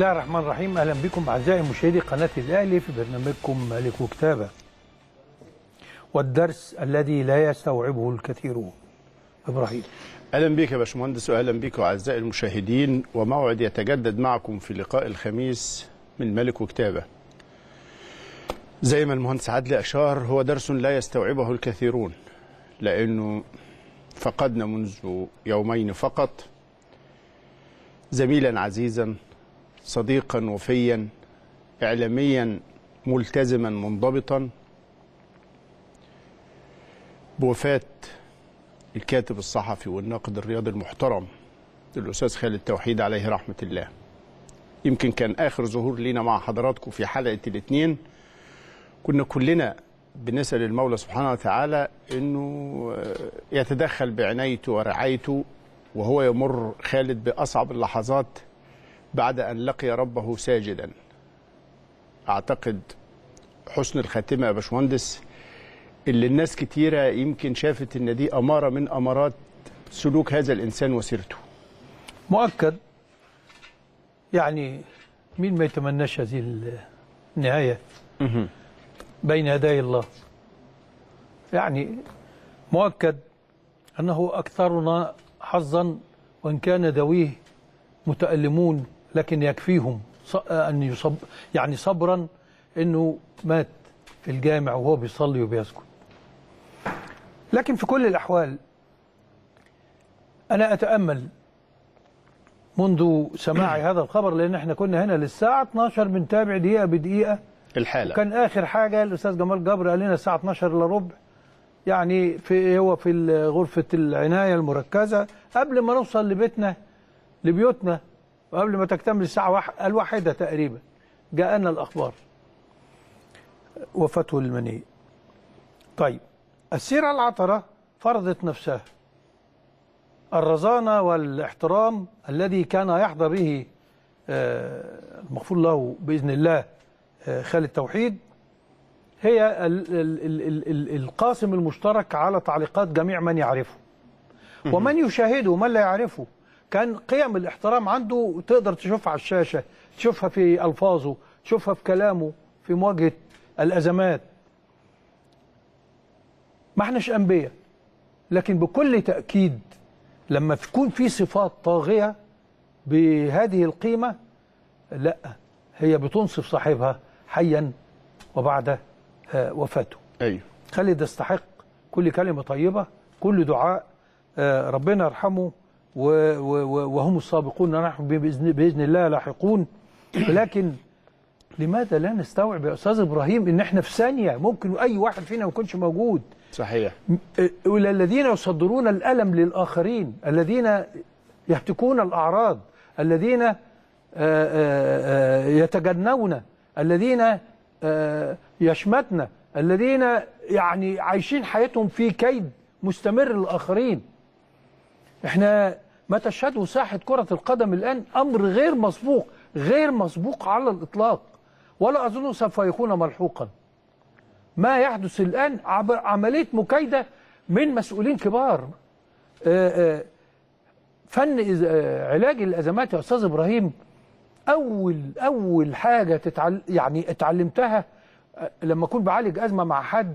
الله الرحمن الرحيم اهلا بكم اعزائي مشاهدي قناه الاهلي في برنامجكم مالك وكتابه. والدرس الذي لا يستوعبه الكثيرون. ابراهيم. اهلا بك يا باشمهندس واهلا بك اعزائي المشاهدين وموعد يتجدد معكم في لقاء الخميس من مالك وكتابه. زي ما المهندس عدلي اشار هو درس لا يستوعبه الكثيرون لانه فقدنا منذ يومين فقط زميلا عزيزا صديقا وفيا إعلاميا ملتزما منضبطا بوفاة الكاتب الصحفي والناقد الرياضي المحترم الأستاذ خالد توحيد عليه رحمة الله يمكن كان آخر ظهور لينا مع حضراتكم في حلقة الاثنين كنا كلنا بنسأل المولى سبحانه وتعالى أنه آه، يتدخل بعنايته ورعايته وهو يمر خالد بأصعب اللحظات بعد أن لقي ربه ساجدا أعتقد حسن الخاتمة يا باشمهندس اللي الناس كتيرة يمكن شافت إن دي أمارة من أمارات سلوك هذا الإنسان وسيرته مؤكد يعني مين ما يتمناش هذه النهاية بين يدي الله يعني مؤكد أنه أكثرنا حظا وإن كان ذويه متألمون لكن يكفيهم آه، أن يصب يعني صبرا أنه مات في الجامع وهو بيصلي وبيسكت لكن في كل الأحوال أنا أتأمل منذ سماع هذا الخبر لأن احنا كنا هنا للساعة 12 بنتابع دقيقة بدقيقة الحالة كان آخر حاجة الأستاذ جمال جبر قال لنا الساعة 12 إلا ربع يعني في هو في غرفة العناية المركزة قبل ما نوصل لبيتنا لبيوتنا وقبل ما تكتمل الساعة الواحدة تقريبا جاءنا الأخبار وفاته المنية طيب السيرة العطرة فرضت نفسها الرزانة والاحترام الذي كان يحظى به آه، المغفور له بإذن الله آه، خالد توحيد هي القاسم المشترك على تعليقات جميع من يعرفه ومن يشاهده ومن لا يعرفه كان قيم الاحترام عنده تقدر تشوفها على الشاشه تشوفها في الفاظه تشوفها في كلامه في مواجهه الازمات ما احناش انبياء لكن بكل تاكيد لما تكون في صفات طاغيه بهذه القيمه لا هي بتنصف صاحبها حيا وبعد آه، وفاته ايوه خالد يستحق كل كلمه طيبه كل دعاء آه، ربنا يرحمه وهم السابقون نحن بإذن الله لاحقون لكن لماذا لا نستوعب يا أستاذ إبراهيم إن إحنا في ثانية ممكن أي واحد فينا ما يكونش موجود صحيح إلى الذين يصدرون الألم للآخرين الذين يهتكون الأعراض الذين آه، آه، آه، يتجنون الذين يشمتنا الذين يعني عايشين حياتهم في كيد مستمر للآخرين احنا ما تشهده ساحة كرة القدم الآن أمر غير مسبوق غير مسبوق على الإطلاق ولا أظن سوف يكون ملحوقا ما يحدث الآن عبر عملية مكايدة من مسؤولين كبار آه، آه، فن آه، علاج الأزمات يا أستاذ إبراهيم أول أول حاجة تتعل يعني اتعلمتها لما أكون بعالج أزمة مع حد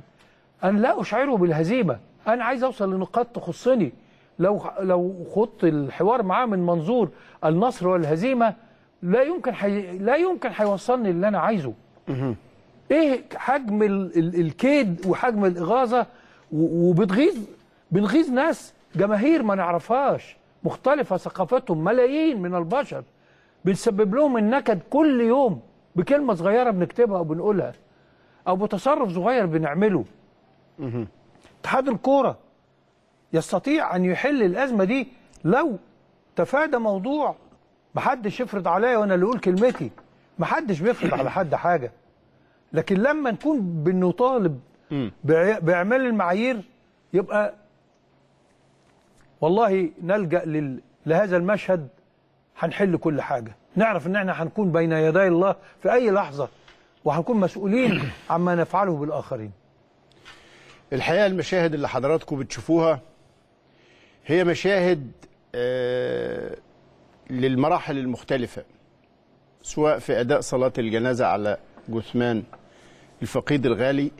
أن لا أشعره بالهزيمة أنا عايز أوصل لنقاط تخصني لو لو خضت الحوار معاه من منظور النصر والهزيمه لا يمكن حي... لا يمكن هيوصلني اللي انا عايزه. ايه حجم ال... ال... الكيد وحجم الاغاظه و... وبتغيظ بنغيظ ناس جماهير ما نعرفهاش مختلفه ثقافتهم ملايين من البشر بنسبب لهم النكد كل يوم بكلمه صغيره بنكتبها وبنقولها او بتصرف صغير بنعمله. اتحاد الكوره يستطيع أن يحل الأزمة دي لو تفادى موضوع محدش يفرض عليا وأنا اللي أقول كلمتي محدش بيفرض على حد حاجة لكن لما نكون بنطالب بإعمال المعايير يبقى والله نلجأ لهذا المشهد هنحل كل حاجة نعرف ان احنا هنكون بين يدي الله في اي لحظة وهنكون مسؤولين عما نفعله بالاخرين الحقيقة المشاهد اللي حضراتكم بتشوفوها هي مشاهد آه، للمراحل المختلفة سواء في أداء صلاة الجنازة على جثمان الفقيد الغالي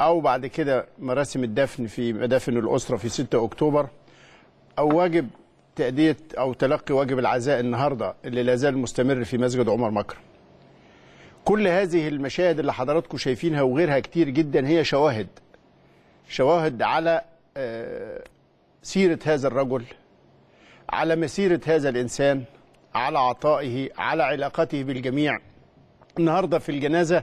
أو بعد كده مراسم الدفن في مدافن الأسرة في 6 أكتوبر أو واجب تأدية أو تلقي واجب العزاء النهاردة اللي لا زال مستمر في مسجد عمر مكرم كل هذه المشاهد اللي حضراتكم شايفينها وغيرها كتير جدا هي شواهد شواهد على آه، سيرة هذا الرجل على مسيرة هذا الإنسان على عطائه على علاقته بالجميع النهاردة في الجنازة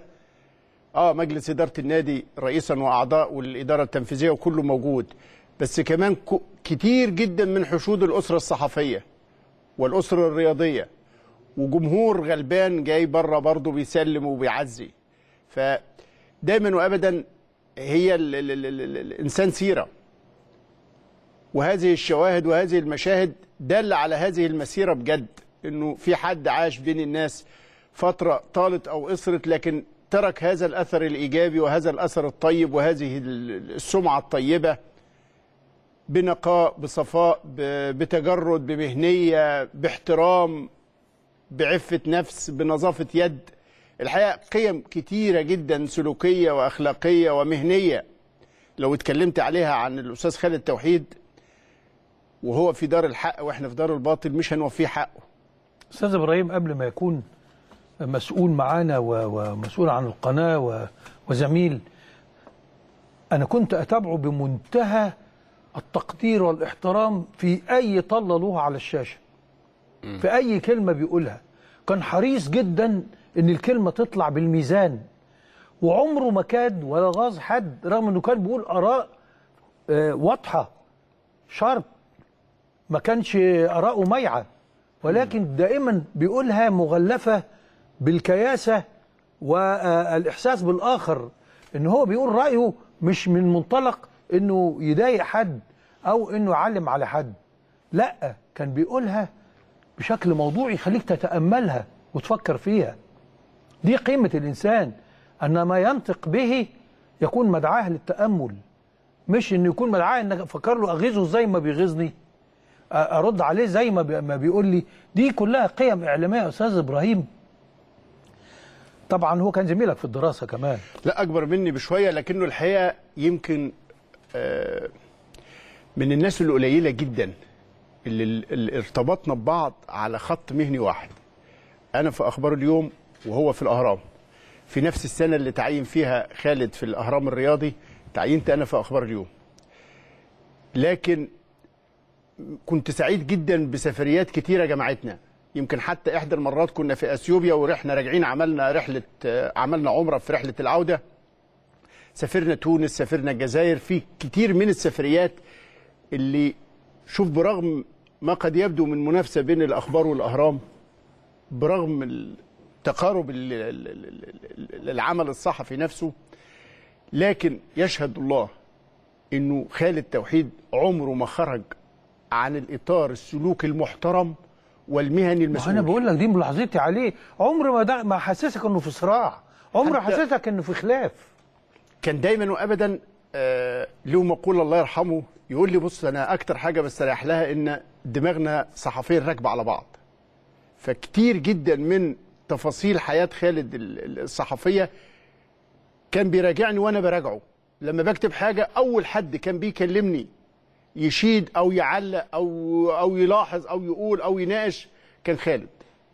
آه مجلس إدارة النادي رئيسا وأعضاء والإدارة التنفيذية وكله موجود بس كمان كتير جدا من حشود الأسرة الصحفية والأسرة الرياضية وجمهور غلبان جاي بره برضه بيسلم وبيعزي فدايما وابدا هي ال ال ال الانسان سيره وهذه الشواهد وهذه المشاهد دل على هذه المسيرة بجد أنه في حد عاش بين الناس فترة طالت أو أسرت لكن ترك هذا الأثر الإيجابي وهذا الأثر الطيب وهذه السمعة الطيبة بنقاء بصفاء بتجرد بمهنية باحترام بعفة نفس بنظافة يد الحقيقة قيم كتيرة جدا سلوكية وأخلاقية ومهنية لو اتكلمت عليها عن الأستاذ خالد توحيد وهو في دار الحق واحنا في دار الباطل مش هنوفيه حقه استاذ ابراهيم قبل ما يكون مسؤول معانا ومسؤول عن القناه وزميل انا كنت اتابعه بمنتهى التقدير والاحترام في اي طله له على الشاشه في اي كلمه بيقولها كان حريص جدا ان الكلمه تطلع بالميزان وعمره ما كاد ولا غاظ حد رغم انه كان بيقول اراء آه، واضحه شرط ما كانش آراءه ميعة ولكن دائما بيقولها مغلفة بالكياسة والإحساس بالآخر إن هو بيقول رأيه مش من منطلق إنه يضايق حد أو إنه يعلم على حد لا كان بيقولها بشكل موضوعي يخليك تتأملها وتفكر فيها دي قيمة الإنسان أن ما ينطق به يكون مدعاه للتأمل مش إنه يكون مدعاه إن أفكر له أغيظه إزاي ما بيغيظني ارد عليه زي ما بيقول لي دي كلها قيم اعلاميه يا استاذ ابراهيم طبعا هو كان زميلك في الدراسه كمان لا اكبر مني بشويه لكنه الحقيقه يمكن آه، من الناس القليله جدا اللي ارتبطنا ببعض على خط مهني واحد انا في اخبار اليوم وهو في الاهرام في نفس السنه اللي تعين فيها خالد في الاهرام الرياضي تعينت انا في اخبار اليوم لكن كنت سعيد جدا بسفريات كتيره جمعتنا يمكن حتى احدى المرات كنا في اثيوبيا ورحنا راجعين عملنا رحله عملنا عمره في رحله العوده سافرنا تونس سافرنا الجزائر في كتير من السفريات اللي شوف برغم ما قد يبدو من منافسه بين الاخبار والاهرام برغم تقارب العمل الصحفي نفسه لكن يشهد الله انه خالد توحيد عمره ما خرج عن الاطار السلوك المحترم والمهني المسؤول انا بقول لك دي ملاحظتي عليه عمر ما ما حسسك انه في صراع عمر حسسك انه في خلاف كان دايما وابدا آه له مقوله الله يرحمه يقول لي بص انا اكتر حاجه بستريح لها ان دماغنا صحفيا راكبه على بعض فكتير جدا من تفاصيل حياه خالد الصحفيه كان بيراجعني وانا براجعه لما بكتب حاجه اول حد كان بيكلمني يشيد او يعلق او او يلاحظ او يقول او يناقش كان خالد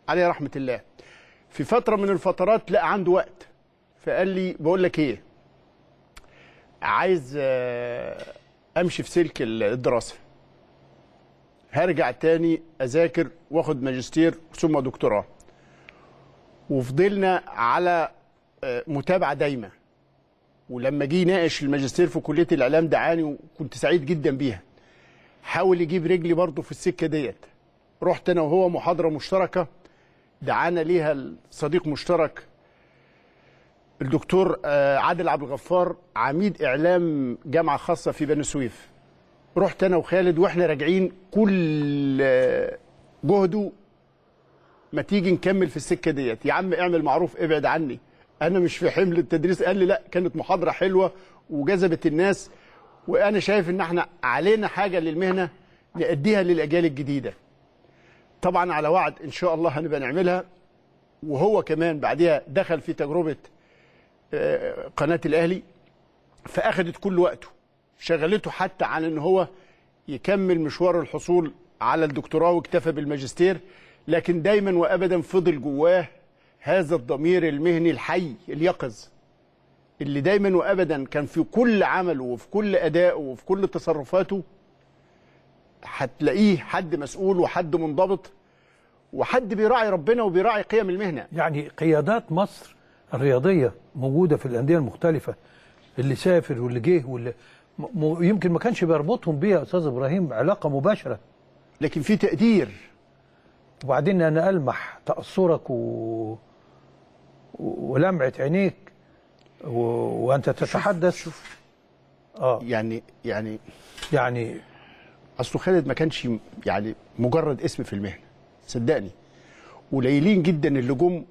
عليه رحمه الله في فتره من الفترات لقى عنده وقت فقال لي بقول لك ايه عايز آه، امشي في سلك الدراسه هرجع تاني اذاكر واخد ماجستير ثم دكتوراه وفضلنا على آه، متابعه دايمه ولما جه يناقش الماجستير في كليه الاعلام دعاني وكنت سعيد جدا بيها حاول يجيب رجلي برضه في السكه ديت رحت انا وهو محاضره مشتركه دعانا ليها صديق مشترك الدكتور آه، عادل عبد الغفار عميد اعلام جامعه خاصه في بني سويف رحت انا وخالد واحنا راجعين كل آه، جهده ما تيجي نكمل في السكه ديت يا عم اعمل معروف ابعد عني انا مش في حمل التدريس قال لي لا كانت محاضره حلوه وجذبت الناس وانا شايف ان احنا علينا حاجه للمهنه نأديها للاجيال الجديده طبعا على وعد ان شاء الله هنبقى نعملها وهو كمان بعدها دخل في تجربه آه، قناه الاهلي فاخذت كل وقته شغلته حتى عن ان هو يكمل مشوار الحصول على الدكتوراه واكتفى بالماجستير لكن دايما وابدا فضل جواه هذا الضمير المهني الحي اليقظ اللي دايما وابدا كان في كل عمله وفي كل ادائه وفي كل تصرفاته هتلاقيه حد مسؤول وحد منضبط وحد بيراعي ربنا وبيراعي قيم المهنه يعني قيادات مصر الرياضيه موجوده في الانديه المختلفه اللي سافر واللي جه واللي م... يمكن ما كانش بيربطهم بيها يا استاذ ابراهيم علاقه مباشره لكن في تقدير وبعدين انا المح تاثرك و... ولمعه عينيك وانت تتحدث شوف, شوف. اه يعني يعني يعني اصله خالد ما كانش يعني مجرد اسم في المهنه صدقني قليلين جدا اللي جم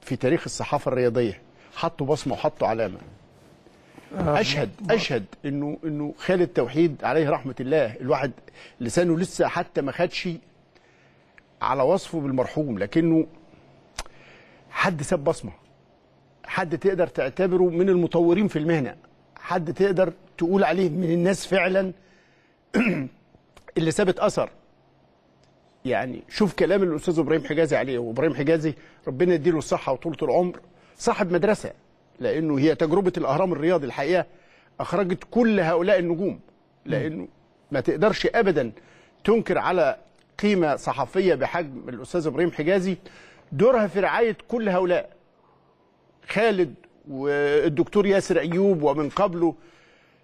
في تاريخ الصحافه الرياضيه حطوا بصمه وحطوا علامه آه. اشهد اشهد انه انه خالد توحيد عليه رحمه الله الواحد لسانه لسه حتى ما خدش على وصفه بالمرحوم لكنه حد ساب بصمه حد تقدر تعتبره من المطورين في المهنه حد تقدر تقول عليه من الناس فعلا اللي سابت اثر يعني شوف كلام الاستاذ ابراهيم حجازي عليه وابراهيم حجازي ربنا يديله الصحه وطولة العمر صاحب مدرسه لانه هي تجربه الاهرام الرياضي الحقيقه اخرجت كل هؤلاء النجوم لانه ما تقدرش ابدا تنكر على قيمه صحفيه بحجم الاستاذ ابراهيم حجازي دورها في رعايه كل هؤلاء خالد والدكتور ياسر ايوب ومن قبله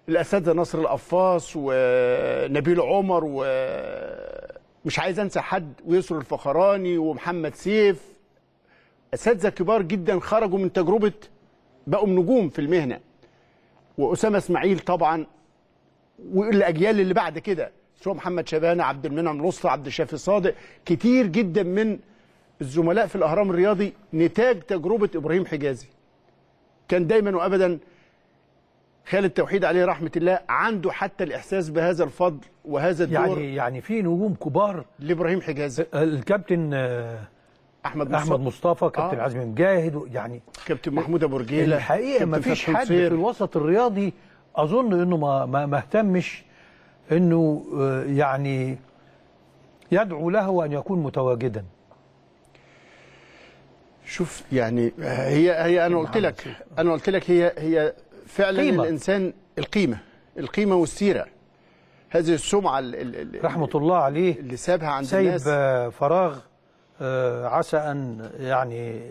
الاساتذه نصر القفاص ونبيل عمر ومش عايز انسى حد ويسر الفخراني ومحمد سيف اساتذه كبار جدا خرجوا من تجربه بقوا نجوم في المهنه واسامه اسماعيل طبعا والاجيال اللي بعد كده سواء محمد شبانه عبد المنعم نصر عبد الشافي صادق كتير جدا من الزملاء في الأهرام الرياضي نتاج تجربة إبراهيم حجازي كان دايما وأبدا خالد توحيد عليه رحمة الله عنده حتى الإحساس بهذا الفضل وهذا الدور يعني يعني في نجوم كبار لإبراهيم حجازي الكابتن احمد مصطفى احمد مصطفى كابتن آه. عزمي مجاهد يعني كابتن محمود ابو رجيله الحقيقه ما فيش حد في الوسط الرياضي اظن انه ما ما, ما اهتمش انه آه، يعني يدعو له ان يكون متواجدا شوف يعني هي هي انا قلت نعم، لك انا قلت لك هي هي فعلا قيمة. الانسان القيمه القيمه والسيره هذه السمعه اللي رحمه الله عليه اللي سابها عند سايب الناس سايب فراغ آه، عسى ان يعني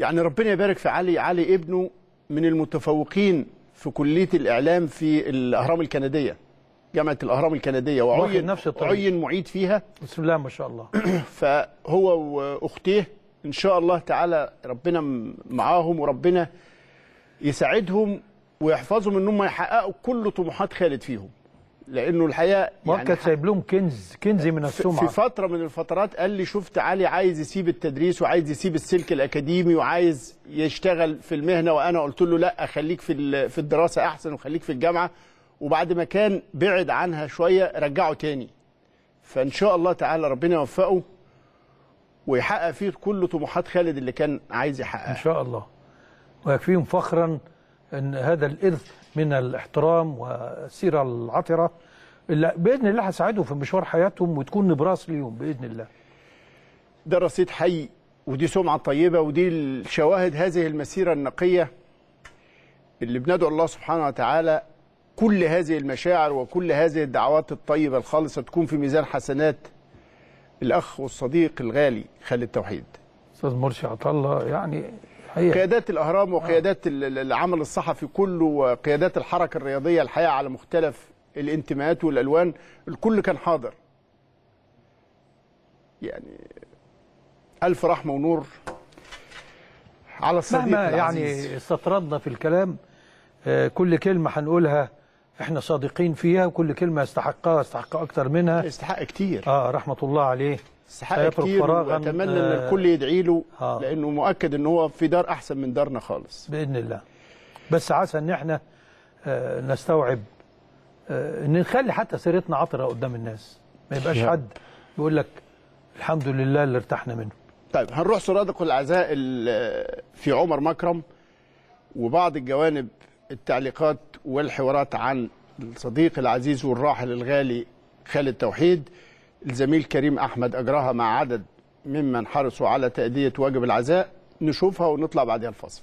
يعني ربنا يبارك في علي علي ابنه من المتفوقين في كليه الاعلام في الاهرام الكنديه جامعه الاهرام الكنديه وعين نفس عين معيد فيها بسم الله ما شاء الله فهو واختيه ان شاء الله تعالى ربنا معاهم وربنا يساعدهم ويحفظهم ان هم يحققوا كل طموحات خالد فيهم لانه الحقيقه يعني كان سايب لهم كنز كنز من السمعه في فتره من الفترات قال لي شفت علي عايز يسيب التدريس وعايز يسيب السلك الاكاديمي وعايز يشتغل في المهنه وانا قلت له لا خليك في في الدراسه احسن وخليك في الجامعه وبعد ما كان بعد عنها شويه رجعه تاني فان شاء الله تعالى ربنا يوفقه ويحقق فيه كل طموحات خالد اللي كان عايز يحققها ان شاء الله ويكفيهم فخرا ان هذا الارث من الاحترام والسيره العطره اللي باذن الله هساعدهم في مشوار حياتهم وتكون نبراس ليهم باذن الله ده رصيد حي ودي سمعه طيبه ودي الشواهد هذه المسيره النقيه اللي بندعو الله سبحانه وتعالى كل هذه المشاعر وكل هذه الدعوات الطيبه الخالصه تكون في ميزان حسنات الاخ والصديق الغالي خالد توحيد استاذ مرشي عطا الله يعني حقيقة. قيادات الاهرام وقيادات آه. العمل الصحفي كله وقيادات الحركه الرياضيه الحقيقه على مختلف الانتماءات والالوان الكل كان حاضر يعني الف رحمه ونور على الصديق مهما يعني العزيز. يعني استطردنا في الكلام آه، كل كلمه هنقولها احنا صادقين فيها وكل كلمه يستحقها يستحق اكتر منها استحق كتير اه رحمه الله عليه استحق كتير واتمنى ان آه، الكل يدعي له آه لانه مؤكد ان هو في دار احسن من دارنا خالص باذن الله بس عسى ان احنا آه نستوعب آه ان نخلي حتى سيرتنا عطره قدام الناس ما يبقاش حد يقول لك الحمد لله اللي ارتحنا منه طيب هنروح سرادق العزاء في عمر مكرم وبعض الجوانب التعليقات والحوارات عن الصديق العزيز والراحل الغالي خالد توحيد الزميل كريم أحمد أجراها مع عدد ممن حرصوا على تأدية واجب العزاء نشوفها ونطلع بعدها الفصل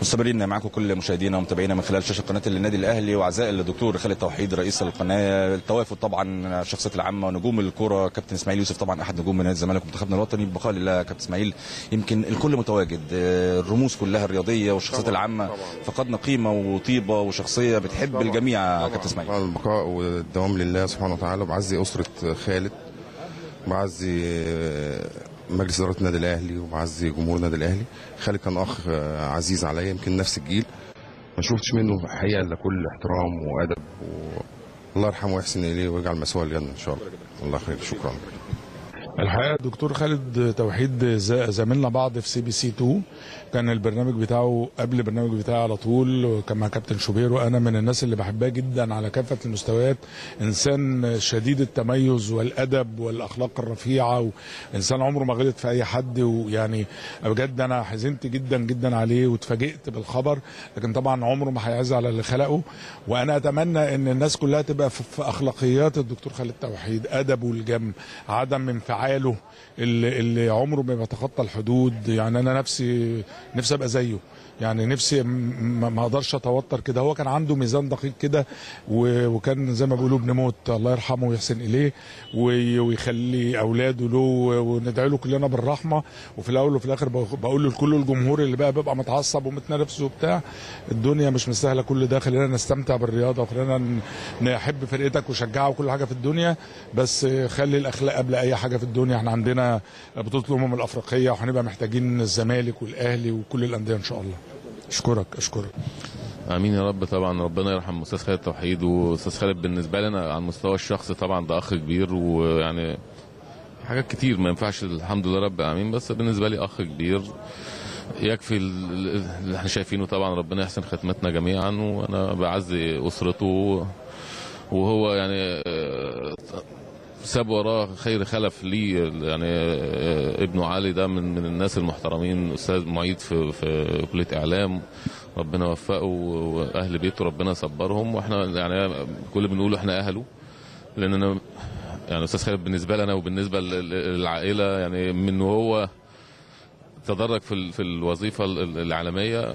مستمرين معاكم كل مشاهدينا ومتابعينا من خلال شاشه قناه النادي الاهلي وعزاء الدكتور خالد توحيد رئيس القناه التوافد طبعا الشخصيات العامه ونجوم الكره كابتن اسماعيل يوسف طبعا احد نجوم نادي الزمالك ومنتخبنا الوطني بقاء لله كابتن اسماعيل يمكن الكل متواجد الرموز كلها الرياضيه والشخصيات العامه فقدنا قيمه وطيبه وشخصيه بتحب طبعا. الجميع طبعا. كابتن اسماعيل البقاء والدوام لله سبحانه وتعالى بعزي اسره خالد بعزي مجلس اداره النادي الاهلي ومعزي جمهور النادي الاهلي خالد كان اخ آه، عزيز عليا يمكن نفس الجيل ما شفتش منه حقيقه الا كل احترام وادب و... الله يرحمه ويحسن اليه ويجعل مسواه الجنه ان شاء الله الله خير شكرا الحقيقه الدكتور خالد توحيد زميلنا بعض في سي بي سي 2 كان البرنامج بتاعه قبل البرنامج بتاعي على طول كان مع كابتن شوبير وانا من الناس اللي بحبها جدا على كافه المستويات انسان شديد التميز والادب والاخلاق الرفيعه وانسان عمره ما غلط في اي حد ويعني بجد انا حزنت جدا جدا عليه واتفاجئت بالخبر لكن طبعا عمره ما هيعز على اللي خلقه وانا اتمنى ان الناس كلها تبقى في اخلاقيات الدكتور خالد توحيد ادبه الجم عدم انفعاله اللي عمره ما بيتخطى الحدود يعني انا نفسي نفسي ابقى زيه يعني نفسي ما اقدرش اتوتر كده هو كان عنده ميزان دقيق كده وكان زي ما بيقولوا ابن موت الله يرحمه ويحسن اليه ويخلي اولاده له وندعي له كلنا بالرحمه وفي الاول وفي الاخر بقول لكل الجمهور اللي بقى بيبقى متعصب ومتنرفز وبتاع الدنيا مش مستاهله كل ده خلينا نستمتع بالرياضه وخلينا نحب فرقتك وشجعها وكل حاجه في الدنيا بس خلي الاخلاق قبل اي حاجه في الدنيا احنا عندنا بطوله الامم الافريقيه وهنبقى محتاجين الزمالك والاهلي وكل الانديه ان شاء الله اشكرك اشكرك امين يا رب طبعا ربنا يرحم استاذ خالد توحيد واستاذ خالد بالنسبه لنا على المستوى الشخصي طبعا ده اخ كبير ويعني حاجات كتير ما ينفعش الحمد لله رب امين بس بالنسبه لي اخ كبير يكفي اللي احنا شايفينه طبعا ربنا يحسن خدمتنا جميعا وانا بعزي اسرته وهو يعني آه، ساب وراه خير خلف لي يعني ابنه علي ده من, من الناس المحترمين استاذ معيد في, في كليه اعلام ربنا وفقه واهل بيته ربنا صبرهم واحنا يعني كل بنقول احنا اهله لان انا يعني استاذ خالد بالنسبه لنا وبالنسبه للعائله يعني من هو تدرج في في الوظيفه العالميه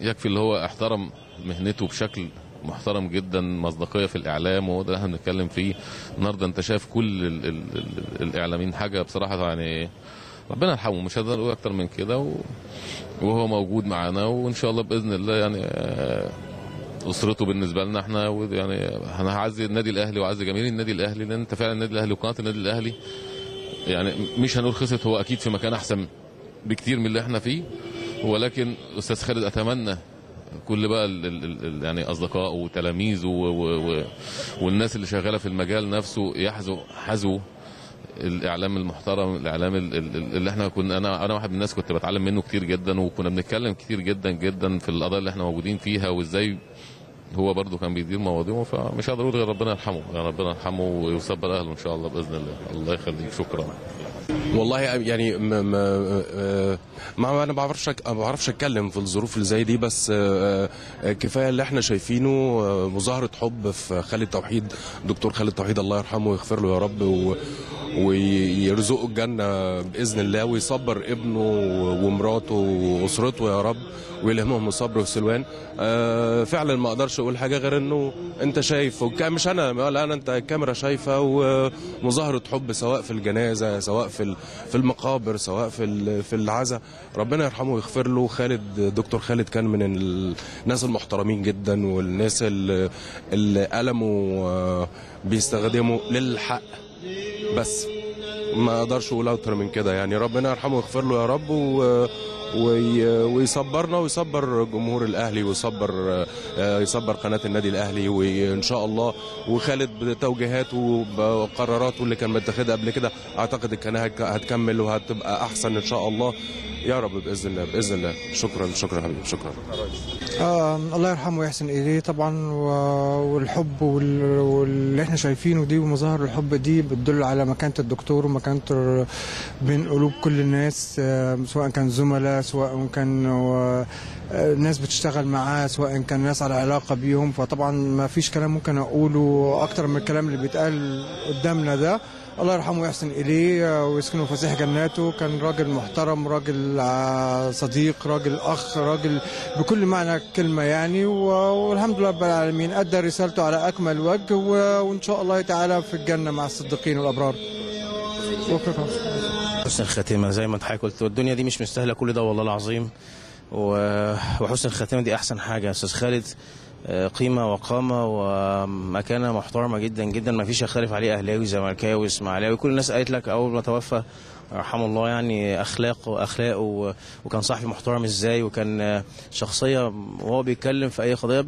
يكفي اللي هو احترم مهنته بشكل محترم جدا مصداقيه في الاعلام وهو ده اللي احنا بنتكلم فيه النهارده انت شايف كل الـ الـ الـ الاعلاميين حاجه بصراحه يعني ربنا يرحمه مش هقدر اقول اكتر من كده و... وهو موجود معانا وان شاء الله باذن الله يعني آه، اسرته بالنسبه لنا احنا يعني انا هعزي النادي الاهلي وعزي جماهير النادي الاهلي لان انت فعلا النادي الاهلي وقناه النادي الاهلي يعني مش هنقول خسرت هو اكيد في مكان احسن بكتير من اللي احنا فيه ولكن استاذ خالد اتمنى كل بقى ال ال ال يعني اصدقائه وتلاميذه والناس اللي شغاله في المجال نفسه يحذو حذو الاعلام المحترم الاعلام اللي احنا كنا انا انا واحد من الناس كنت بتعلم منه كتير جدا وكنا بنتكلم كتير جدا جدا في القضايا اللي احنا موجودين فيها وازاي هو برضه كان بيدير مواضيعه فمش هقدر اقول غير ربنا يرحمه يعني ربنا يرحمه ويصبر اهله ان شاء الله باذن الله الله يخليك شكرا والله يعني ما ما, ما انا بعرفش ما بعرفش اتكلم في الظروف اللي زي دي بس آه، آه، كفايه اللي احنا شايفينه آه، مظاهره حب في خالد توحيد دكتور خالد توحيد الله يرحمه ويغفر له يا رب و ويرزقه الجنه باذن الله ويصبر ابنه ومراته واسرته يا رب ويلهمهم الصبر والسلوان آه فعلا ما اقدرش اقول حاجه غير انه انت شايف مش انا لا انا انت الكاميرا شايفه ومظاهره حب سواء في الجنازه سواء في في المقابر سواء في في العزاء ربنا يرحمه ويغفر له خالد دكتور خالد كان من الناس المحترمين جدا والناس اللي, اللي قلمه آه، بيستخدمه للحق بس ما اقدرش اقول اكتر من كده يعني ربنا يرحمه ويغفر له يا رب و ويصبرنا ويصبر جمهور الاهلي ويصبر آه، يصبر قناه النادي الاهلي وان شاء الله وخالد بتوجيهاته وقراراته اللي كان متخذها قبل كده اعتقد القناه هتكمل وهتبقى احسن ان شاء الله يا رب باذن الله باذن الله شكرا شكرا حبيبي شكرا آه الله يرحمه ويحسن اليه طبعا والحب واللي احنا شايفينه دي ومظاهر الحب دي بتدل على مكانه الدكتور ومكانته بين قلوب كل الناس آه سواء كان زملاء سواء كان ناس بتشتغل معاه سواء كان ناس على علاقه بيهم فطبعا ما فيش كلام ممكن اقوله اكتر من الكلام اللي بيتقال قدامنا ده الله يرحمه ويحسن اليه ويسكنه فسيح جناته كان راجل محترم راجل صديق راجل اخ راجل بكل معنى الكلمه يعني والحمد لله رب العالمين ادى رسالته على اكمل وجه وان شاء الله تعالى في الجنه مع الصديقين والابرار شكرا حسن الخاتمه زي ما حضرتك قلت الدنيا دي مش مستاهله كل ده والله العظيم وحسن الخاتمه دي احسن حاجه يا استاذ خالد آه، قيمة وقامة ومكانة محترمة جدا جدا ما فيش يختلف عليه أهلاوي زملكاوي إسماعيلاوي كل الناس قالت لك أول ما توفى رحمه الله يعني أخلاقه أخلاقه وكان صاحبي محترم إزاي وكان شخصية وهو بيتكلم في أي قضية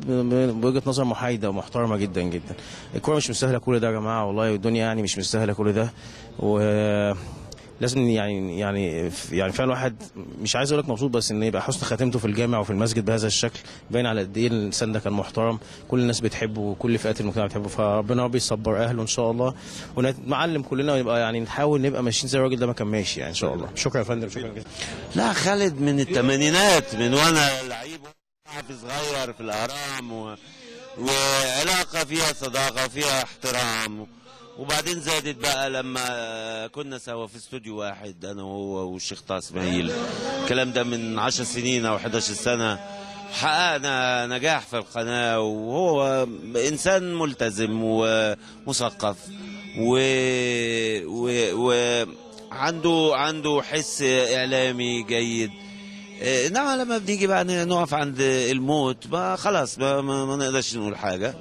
بوجهة نظر محايدة ومحترمة جدا جدا الكورة مش مستاهلة كل ده يا جماعة والله والدنيا يعني مش مستاهلة كل ده و لازم يعني يعني يعني فعلا واحد مش عايز اقول لك مبسوط بس ان يبقى حسن خاتمته في الجامع وفي المسجد بهذا الشكل باين على قد ايه الانسان ده كان محترم كل الناس بتحبه وكل فئات المجتمع بتحبه فربنا بيصبر اهله ان شاء الله ونتعلم كلنا ونبقى يعني نحاول نبقى ماشيين زي الراجل ده ما كان ماشي يعني ان شاء الله شكرا يا فندم شكرا جدا لا خالد من الثمانينات من وانا لعيب صغير في الاهرام و... وعلاقه فيها صداقه فيها احترام وبعدين زادت بقى لما كنا سوا في استوديو واحد انا وهو والشيخ طه اسماعيل الكلام ده من 10 سنين او 11 سنه حققنا نجاح في القناه وهو انسان ملتزم ومثقف و, و... و... عنده عنده حس اعلامي جيد انما إيه، لما بنيجي بقى نقف عند الموت بقى خلاص بقى ما نقدرش نقول حاجه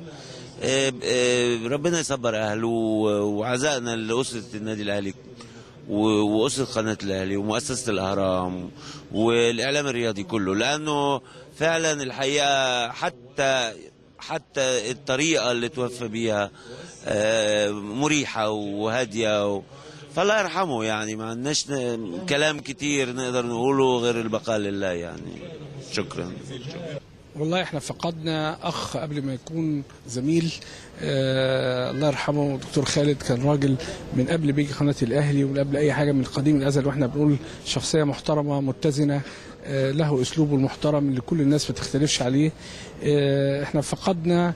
آه، آه، ربنا يصبر اهله وعزائنا لاسره النادي الاهلي واسره قناه الاهلي ومؤسسه الاهرام والاعلام الرياضي كله لانه فعلا الحقيقه حتى حتى الطريقه اللي توفى بيها آه، مريحه وهاديه فالله يرحمه يعني ما عندناش كلام كتير نقدر نقوله غير البقاء لله يعني شكرا, شكرا. والله احنا فقدنا اخ قبل ما يكون زميل آه الله يرحمه دكتور خالد كان راجل من قبل بيجي قناه الاهلي ومن قبل اي حاجه من قديم الازل واحنا بنقول شخصيه محترمه متزنه آه له اسلوبه المحترم اللي كل الناس ما تختلفش عليه آه احنا فقدنا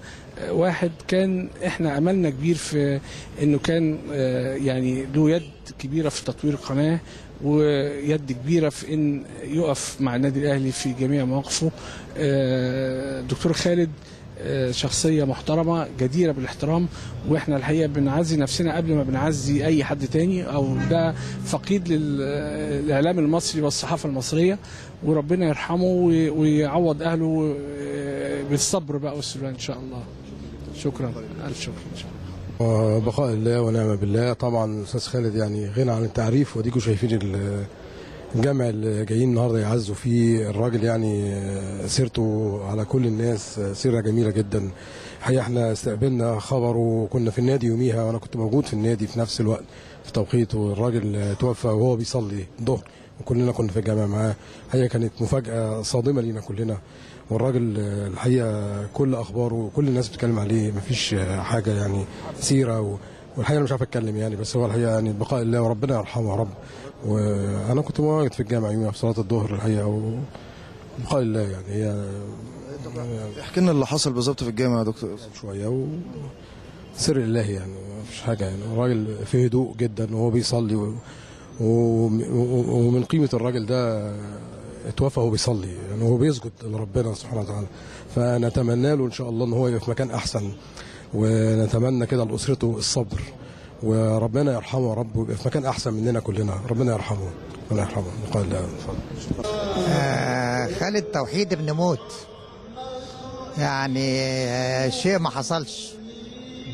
واحد كان احنا املنا كبير في انه كان آه، يعني له يد كبيره في تطوير القناه ويد كبيره في ان يقف مع النادي الاهلي في جميع مواقفه آه، دكتور خالد آه، شخصيه محترمه جديره بالاحترام واحنا الحقيقه بنعزي نفسنا قبل ما بنعزي اي حد تاني او ده فقيد للاعلام المصري والصحافه المصريه وربنا يرحمه ويعوض اهله آه، بالصبر بقى والسلوان ان شاء الله شكرا الف شكر ان شاء الله بقاء الله ونعم بالله طبعا استاذ خالد يعني غنى عن التعريف واديكم شايفين الجمع اللي جايين النهارده يعزوا فيه الراجل يعني سيرته على كل الناس سيره جميله جدا الحقيقه احنا استقبلنا خبره كنا في النادي يوميها وانا كنت موجود في النادي في نفس الوقت في توقيته الراجل توفى وهو بيصلي الظهر وكلنا كنا في الجامع معاه الحقيقه كانت مفاجاه صادمه لينا كلنا والراجل آه، الحقيقه كل اخباره كل الناس بتتكلم عليه مفيش آه، حاجه يعني سيره والحقيقه انا مش عارف اتكلم يعني بس هو الحقيقه يعني بقاء الله وربنا يرحمه يا رب وانا كنت مواجد في الجامعه يوميا في صلاه الظهر الحقيقه وبقاء الله يعني هي يعني احكي لنا اللي حصل بالظبط في الجامعه يا دكتور شويه و... سر الله يعني مفيش حاجه يعني الراجل في هدوء جدا وهو بيصلي و... و... ومن قيمه الراجل ده اتوفى وهو بيصلي يعني هو بيسجد لربنا سبحانه وتعالى فنتمنى له ان شاء الله ان هو يبقى في مكان احسن ونتمنى كده لاسرته الصبر وربنا يرحمه يا رب ويبقى في مكان احسن مننا كلنا ربنا يرحمه ربنا يرحمه قال آه خالد توحيد ابن موت يعني آه، شيء ما حصلش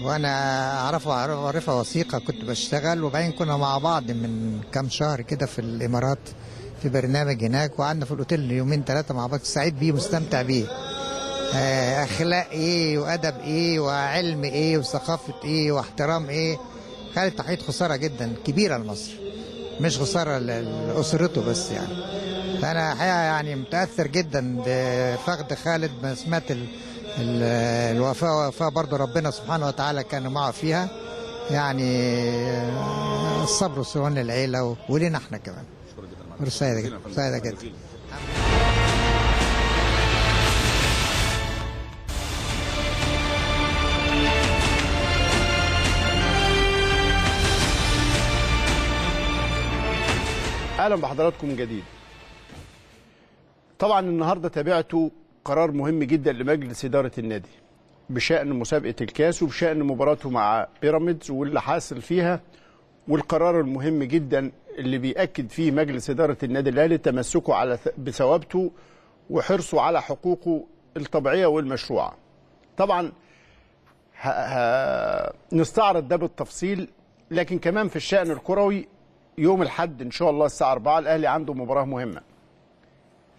وانا اعرفه اعرفه وثيقه كنت بشتغل وبعدين كنا مع بعض من كام شهر كده في الامارات في برنامج هناك وقعدنا في الاوتيل يومين ثلاثه مع بعض سعيد بيه مستمتع بيه آه، اخلاق ايه وادب ايه وعلم ايه وثقافه ايه واحترام ايه كانت تحقيق خساره جدا كبيره لمصر مش خساره لاسرته بس يعني فانا حقيقه يعني متاثر جدا بفقد خالد ما سمعت الوفاه وفاه برضه ربنا سبحانه وتعالى كان معه فيها يعني آه، الصبر والسلوان للعيله ولينا احنا كمان اهلا بحضراتكم من جديد طبعا النهارده تابعتوا قرار مهم جدا لمجلس اداره النادي بشان مسابقه الكاس وبشان مباراته مع بيراميدز واللي حاصل فيها والقرار المهم جدا اللي بيأكد فيه مجلس إدارة النادي الأهلي تمسكه على بثوابته وحرصه على حقوقه الطبيعية والمشروعة طبعا نستعرض ده بالتفصيل لكن كمان في الشأن الكروي يوم الحد إن شاء الله الساعة 4 الأهلي عنده مباراة مهمة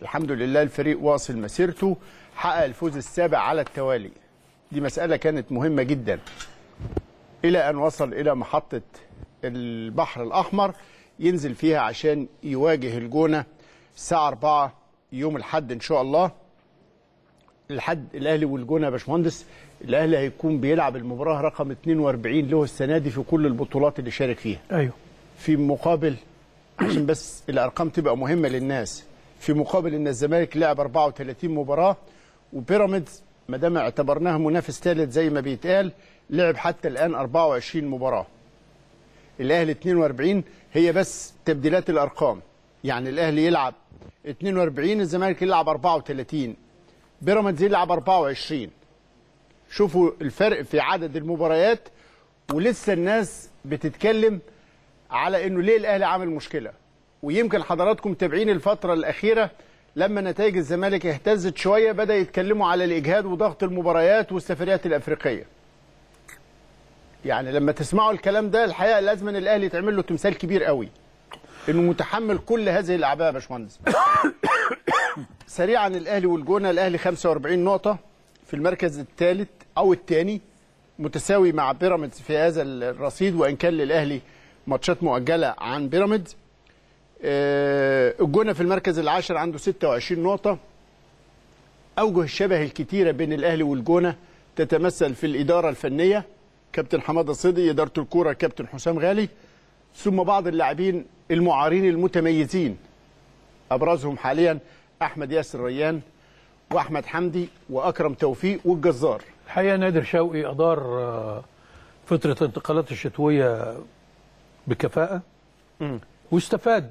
الحمد لله الفريق واصل مسيرته حقق الفوز السابع على التوالي دي مسألة كانت مهمة جدا إلى أن وصل إلى محطة البحر الأحمر ينزل فيها عشان يواجه الجونه الساعه 4 يوم الاحد ان شاء الله الحد الاهلي والجونه يا باشمهندس الاهلي هيكون بيلعب المباراه رقم 42 له السنه دي في كل البطولات اللي شارك فيها ايوه في مقابل عشان بس الارقام تبقى مهمه للناس في مقابل ان الزمالك لعب 34 مباراه وبيراميدز ما دام اعتبرناها منافس ثالث زي ما بيتقال لعب حتى الان 24 مباراه الاهلي 42 هي بس تبديلات الارقام يعني الاهلي يلعب 42 الزمالك يلعب 34 بيراميدز يلعب 24 شوفوا الفرق في عدد المباريات ولسه الناس بتتكلم على انه ليه الاهلي عامل مشكله ويمكن حضراتكم متابعين الفتره الاخيره لما نتائج الزمالك اهتزت شويه بدا يتكلموا على الاجهاد وضغط المباريات والسفريات الافريقيه يعني لما تسمعوا الكلام ده الحقيقه لازم ان الاهلي يتعمل له تمثال كبير قوي انه متحمل كل هذه الاعباء يا باشمهندس سريعا الاهلي والجونه الاهلي 45 نقطه في المركز الثالث او الثاني متساوي مع بيراميدز في هذا الرصيد وان كان للاهلي ماتشات مؤجله عن بيراميدز آه، الجونه في المركز العاشر عنده 26 نقطه اوجه الشبه الكثيره بين الاهلي والجونه تتمثل في الاداره الفنيه كابتن حماده صدي اداره الكوره كابتن حسام غالي ثم بعض اللاعبين المعارين المتميزين ابرزهم حاليا احمد ياسر ريان واحمد حمدي واكرم توفيق والجزار الحقيقه نادر شوقي ادار آه، فتره الانتقالات الشتويه بكفاءه واستفاد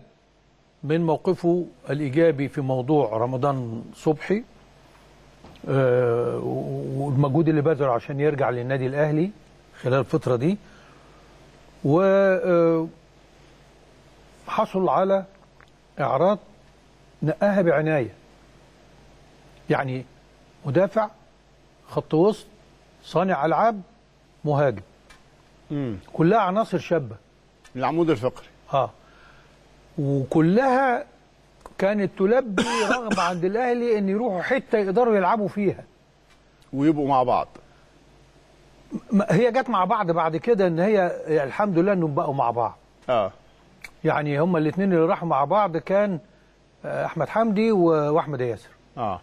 من موقفه الايجابي في موضوع رمضان صبحي آه، والمجهود اللي بذله عشان يرجع للنادي الاهلي خلال الفترة دي وحصل آه، على إعراض نقاها بعناية يعني مدافع خط وسط صانع ألعاب مهاجم مم. كلها عناصر شابة العمود الفقري اه وكلها كانت تلبي رغبة عند الأهلي أن يروحوا حتة يقدروا يلعبوا فيها ويبقوا مع بعض هي جت مع بعض بعد كده ان هي الحمد لله انهم بقوا مع بعض اه يعني هما الاثنين اللي راحوا مع بعض كان آه، احمد حمدي واحمد ياسر اه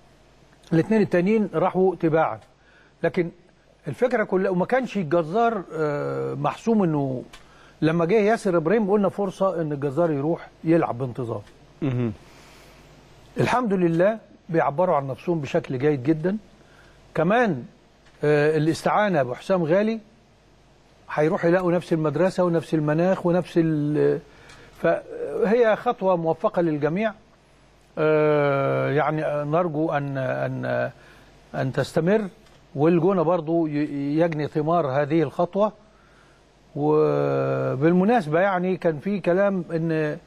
الاثنين التانيين راحوا تباعا لكن الفكره كلها وما كانش الجزار آه، محسوم انه لما جه ياسر ابراهيم قلنا فرصه ان الجزار يروح يلعب بانتظام الحمد لله بيعبروا عن نفسهم بشكل جيد جدا كمان آه، الاستعانة بحسام غالي هيروح يلاقوا نفس المدرسة ونفس المناخ ونفس ال فهي خطوة موفقة للجميع آه، يعني نرجو أن أن أن تستمر والجونة برضو يجني ثمار هذه الخطوة وبالمناسبة يعني كان في كلام أن آه،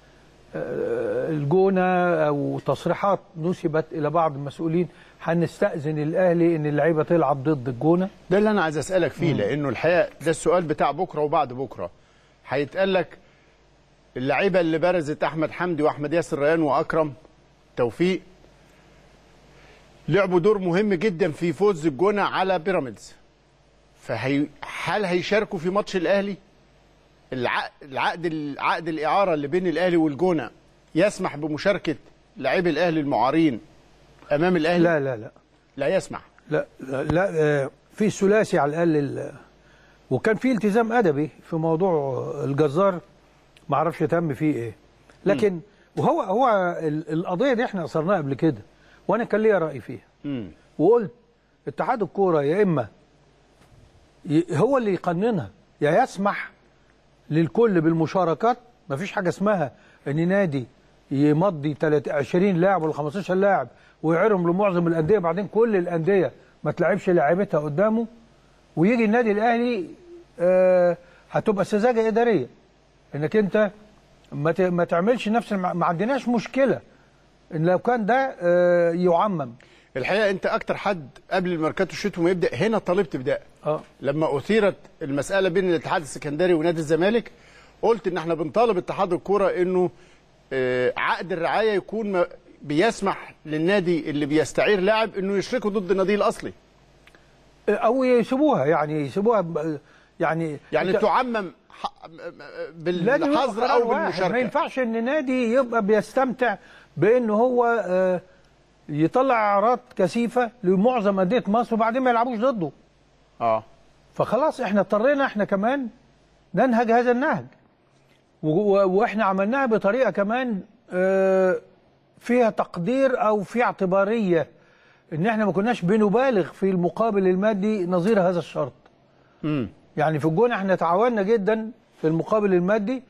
الجونة أو تصريحات نسبت إلى بعض المسؤولين هنستأذن الأهلي إن اللعيبة تلعب ضد الجونة ده اللي أنا عايز أسألك فيه مم. لأنه الحقيقة ده السؤال بتاع بكرة وبعد بكرة هيتقال لك اللعيبة اللي بارزت أحمد حمدي وأحمد ياسر ريان وأكرم توفيق لعبوا دور مهم جدا في فوز الجونة على بيراميدز فهي هل هيشاركوا في ماتش الأهلي؟ العقد العقد الإعارة اللي بين الأهلي والجونة يسمح بمشاركة لعيب الأهلي المعارين امام الاهلي لا لا لا لا يسمع لا لا, لا في ثلاثي على الاقل وكان في التزام ادبي في موضوع الجزار ما اعرفش تم فيه ايه لكن م. وهو هو القضيه دي احنا اثرناها قبل كده وانا كان ليا راي فيها م. وقلت اتحاد الكوره يا اما هو اللي يقننها يا يسمح للكل بالمشاركات مفيش حاجه اسمها ان نادي يمضي 20 لاعب ولا 15 لاعب ويعيرهم لمعظم الانديه بعدين كل الانديه ما تلعبش لعيبتها قدامه ويجي النادي الاهلي آه هتبقى سذاجه اداريه انك انت ما ما تعملش نفس ما عندناش مشكله ان لو كان ده آه يعمم الحقيقه انت اكتر حد قبل الميركاتو الشتوي ما يبدا هنا طالبت بداء اه لما اثيرت المساله بين الاتحاد السكندري ونادي الزمالك قلت ان احنا بنطالب اتحاد الكوره انه آه، عقد الرعايه يكون بيسمح للنادي اللي بيستعير لاعب انه يشركه ضد النادي الاصلي او يسيبوها يعني يسيبوها يعني يعني تعمم بالحظر او بالمشاركه ما ينفعش ان نادي يبقى بيستمتع بان هو آه، يطلع اعارات كثيفه لمعظم انديه مصر وبعدين ما يلعبوش ضده اه فخلاص احنا اضطرينا احنا كمان ننهج هذا النهج واحنا عملناها بطريقه كمان آه فيها تقدير او في اعتباريه ان احنا ما كناش بنبالغ في المقابل المادي نظير هذا الشرط. امم يعني في الجونه احنا تعاوننا جدا في المقابل المادي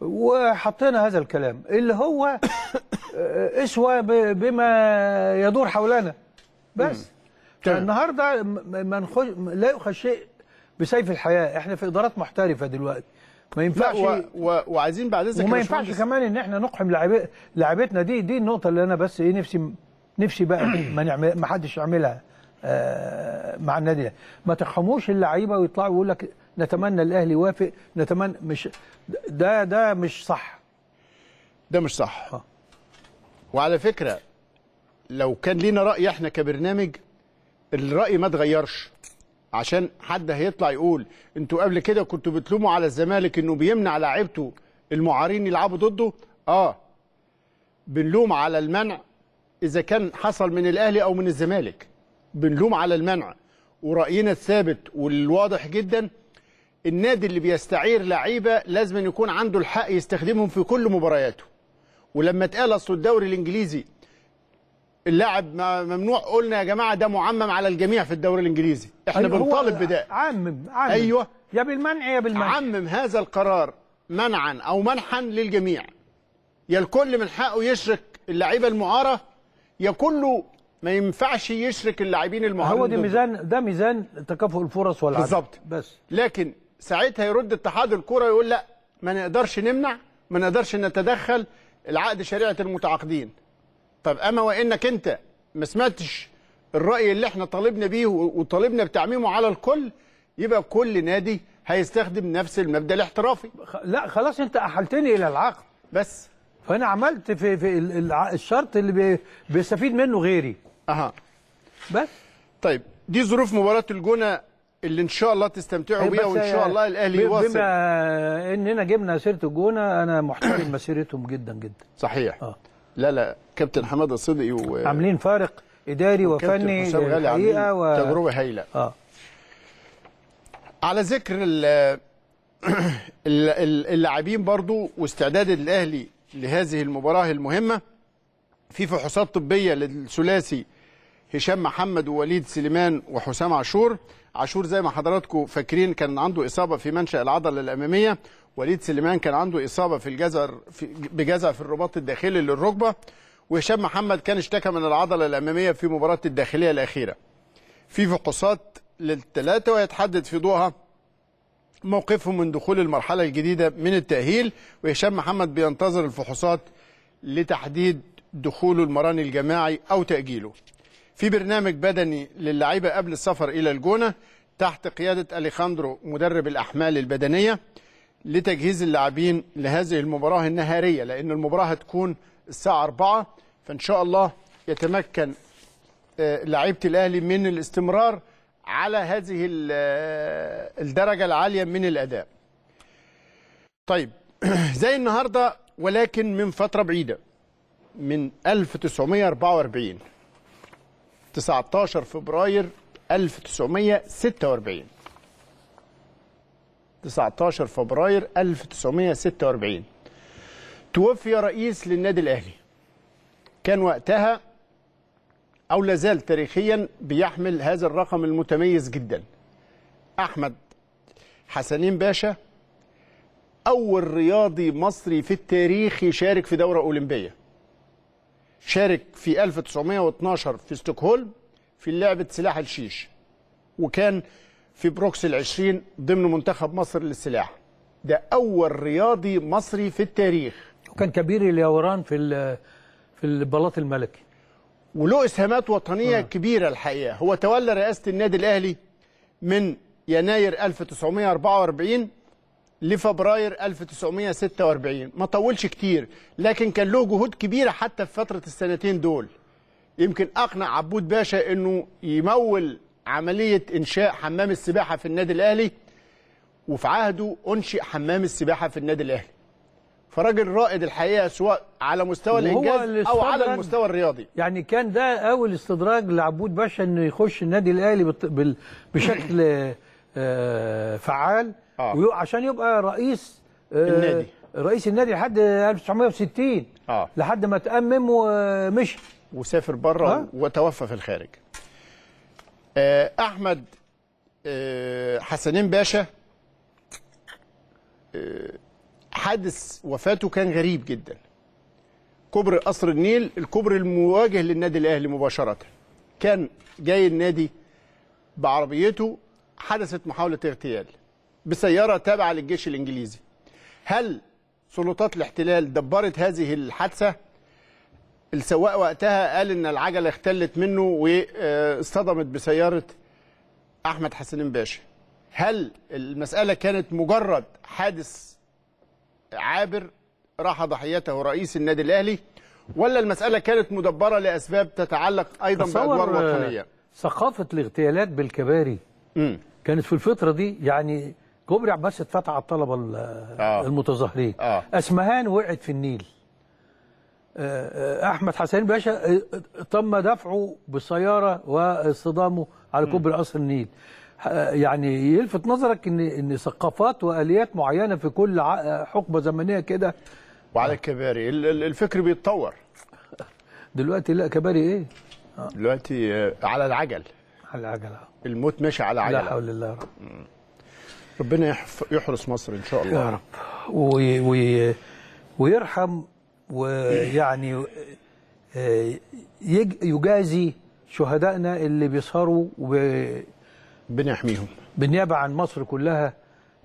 وحطينا هذا الكلام اللي هو اسوى بما يدور حولنا بس طيب. النهارده ما لا يؤخذ شيء بسيف الحياه احنا في ادارات محترفه دلوقتي ما ينفعش و... و... وعايزين بعد اذنك وما ينفعش كمان ان احنا نقحم لعيبتنا دي دي النقطه اللي انا بس ايه نفسي نفسي بقى ما نعمل ما حدش يعملها آه مع النادي ده ما تقحموش اللعيبه ويطلعوا ويقول لك نتمنى الاهلي يوافق نتمنى مش ده ده مش صح ده مش صح آه. وعلى فكره لو كان لينا راي احنا كبرنامج الراي ما اتغيرش عشان حد هيطلع يقول انتوا قبل كده كنتوا بتلوموا على الزمالك انه بيمنع لعيبته المعارين يلعبوا ضده اه بنلوم على المنع اذا كان حصل من الاهلي او من الزمالك بنلوم على المنع وراينا الثابت والواضح جدا النادي اللي بيستعير لعيبه لازم يكون عنده الحق يستخدمهم في كل مبارياته ولما اتقال اصل الدوري الانجليزي اللاعب ممنوع قلنا يا جماعه ده معمم على الجميع في الدوري الانجليزي احنا أيوة بنطالب بده عمم عمم ايوه يا بالمنع يا بالمنع عمم هذا القرار منعا او منحا للجميع يا الكل من حقه يشرك اللعيبه المعاره يا كله ما ينفعش يشرك اللاعبين المعارين هو ده ميزان ده ميزان تكافؤ الفرص والعدد بالظبط بس لكن ساعتها يرد اتحاد الكوره يقول لا ما نقدرش نمنع ما نقدرش نتدخل العقد شريعه المتعاقدين طب اما وانك انت ما سمعتش الراي اللي احنا طالبنا بيه وطالبنا بتعميمه على الكل يبقى كل نادي هيستخدم نفس المبدا الاحترافي لا خلاص انت احلتني الى العقد بس فانا عملت في, في الشرط اللي بيستفيد منه غيري اها بس طيب دي ظروف مباراه الجونه اللي ان شاء الله تستمتعوا إيه، بيها وان شاء الله الاهلي يواصل بما اننا جبنا سيره الجونه انا محترم مسيرتهم جدا جدا صحيح اه لا لا كابتن حماده صدقي و... عاملين فارق اداري وفني حقيقه و... تجربه هايله اه على ذكر اللاعبين برضو واستعداد الاهلي لهذه المباراه المهمه في فحوصات طبيه للثلاثي هشام محمد ووليد سليمان وحسام عاشور عاشور زي ما حضراتكم فاكرين كان عنده اصابه في منشا العضله الاماميه وليد سليمان كان عنده اصابه في الجزر في بجزع في الرباط الداخلي للركبه وهشام محمد كان اشتكى من العضله الاماميه في مباراه الداخليه الاخيره. في فحوصات للثلاثه ويتحدد في ضوءها موقفهم من دخول المرحله الجديده من التاهيل وهشام محمد بينتظر الفحوصات لتحديد دخوله المراني الجماعي او تاجيله. في برنامج بدني للعيبه قبل السفر الى الجونه تحت قياده اليخاندرو مدرب الاحمال البدنيه. لتجهيز اللاعبين لهذه المباراة النهارية لأن المباراة هتكون الساعة 4 فإن شاء الله يتمكن آه، لعيبة الأهلي من الاستمرار على هذه آه، الدرجة العالية من الأداء طيب زي النهاردة ولكن من فترة بعيدة من 1944 19 فبراير 1946 19 فبراير 1946 توفي رئيس للنادي الأهلي كان وقتها أو لازال تاريخيا بيحمل هذا الرقم المتميز جدا أحمد حسنين باشا أول رياضي مصري في التاريخ يشارك في دورة أولمبية شارك في 1912 في ستوكهولم في لعبة سلاح الشيش وكان في بروكس العشرين ضمن منتخب مصر للسلاح ده أول رياضي مصري في التاريخ وكان كبير اليوران في في البلاط الملكي وله إسهامات وطنية آه. كبيرة الحقيقة هو تولى رئاسة النادي الأهلي من يناير 1944 لفبراير 1946 ما طولش كتير لكن كان له جهود كبيرة حتى في فترة السنتين دول يمكن أقنع عبود باشا أنه يمول عملية إنشاء حمام السباحة في النادي الأهلي وفي عهده أنشئ حمام السباحة في النادي الأهلي فراجل رائد الحقيقة سواء على مستوى الإنجاز أو على المستوى الرياضي يعني كان ده أول استدراج لعبود باشا إنه يخش النادي الأهلي بشكل آه، فعال آه. عشان يبقى رئيس آه، النادي رئيس النادي لحد 1960 آه. لحد ما تأمم ومشي وسافر بره آه. وتوفى في الخارج آه، احمد آه، حسنين باشا آه، حادث وفاته كان غريب جدا كوبري قصر النيل الكوبري المواجه للنادي الاهلي مباشره كان جاي النادي بعربيته حدثت محاوله اغتيال بسياره تابعه للجيش الانجليزي هل سلطات الاحتلال دبرت هذه الحادثه السواق وقتها قال ان العجله اختلت منه واصطدمت آه، بسياره احمد حسين باشا هل المساله كانت مجرد حادث عابر راح ضحيته رئيس النادي الاهلي ولا المساله كانت مدبره لاسباب تتعلق ايضا بادوار آه، وطنيه ثقافه الاغتيالات بالكباري م. كانت في الفتره دي يعني كوبري عباس اتفتح على الطلبه آه. المتظاهرين آه. اسمهان وقعت في النيل آه، آه، احمد حسين باشا آه، تم دفعه بالسياره واصطدامه على كوبري قصر النيل يعني يلفت نظرك ان ان ثقافات واليات معينه في كل حقبه زمنيه كده وعلى الكباري الفكر بيتطور دلوقتي لا كباري ايه دلوقتي على العجل على العجل الموت ماشي على عجل لا حول الله رب. ربنا يحرس مصر ان شاء الله يا رب وي وي ويرحم ويعني آه، يجازي شهدائنا اللي بيسهروا و بالنيابه عن مصر كلها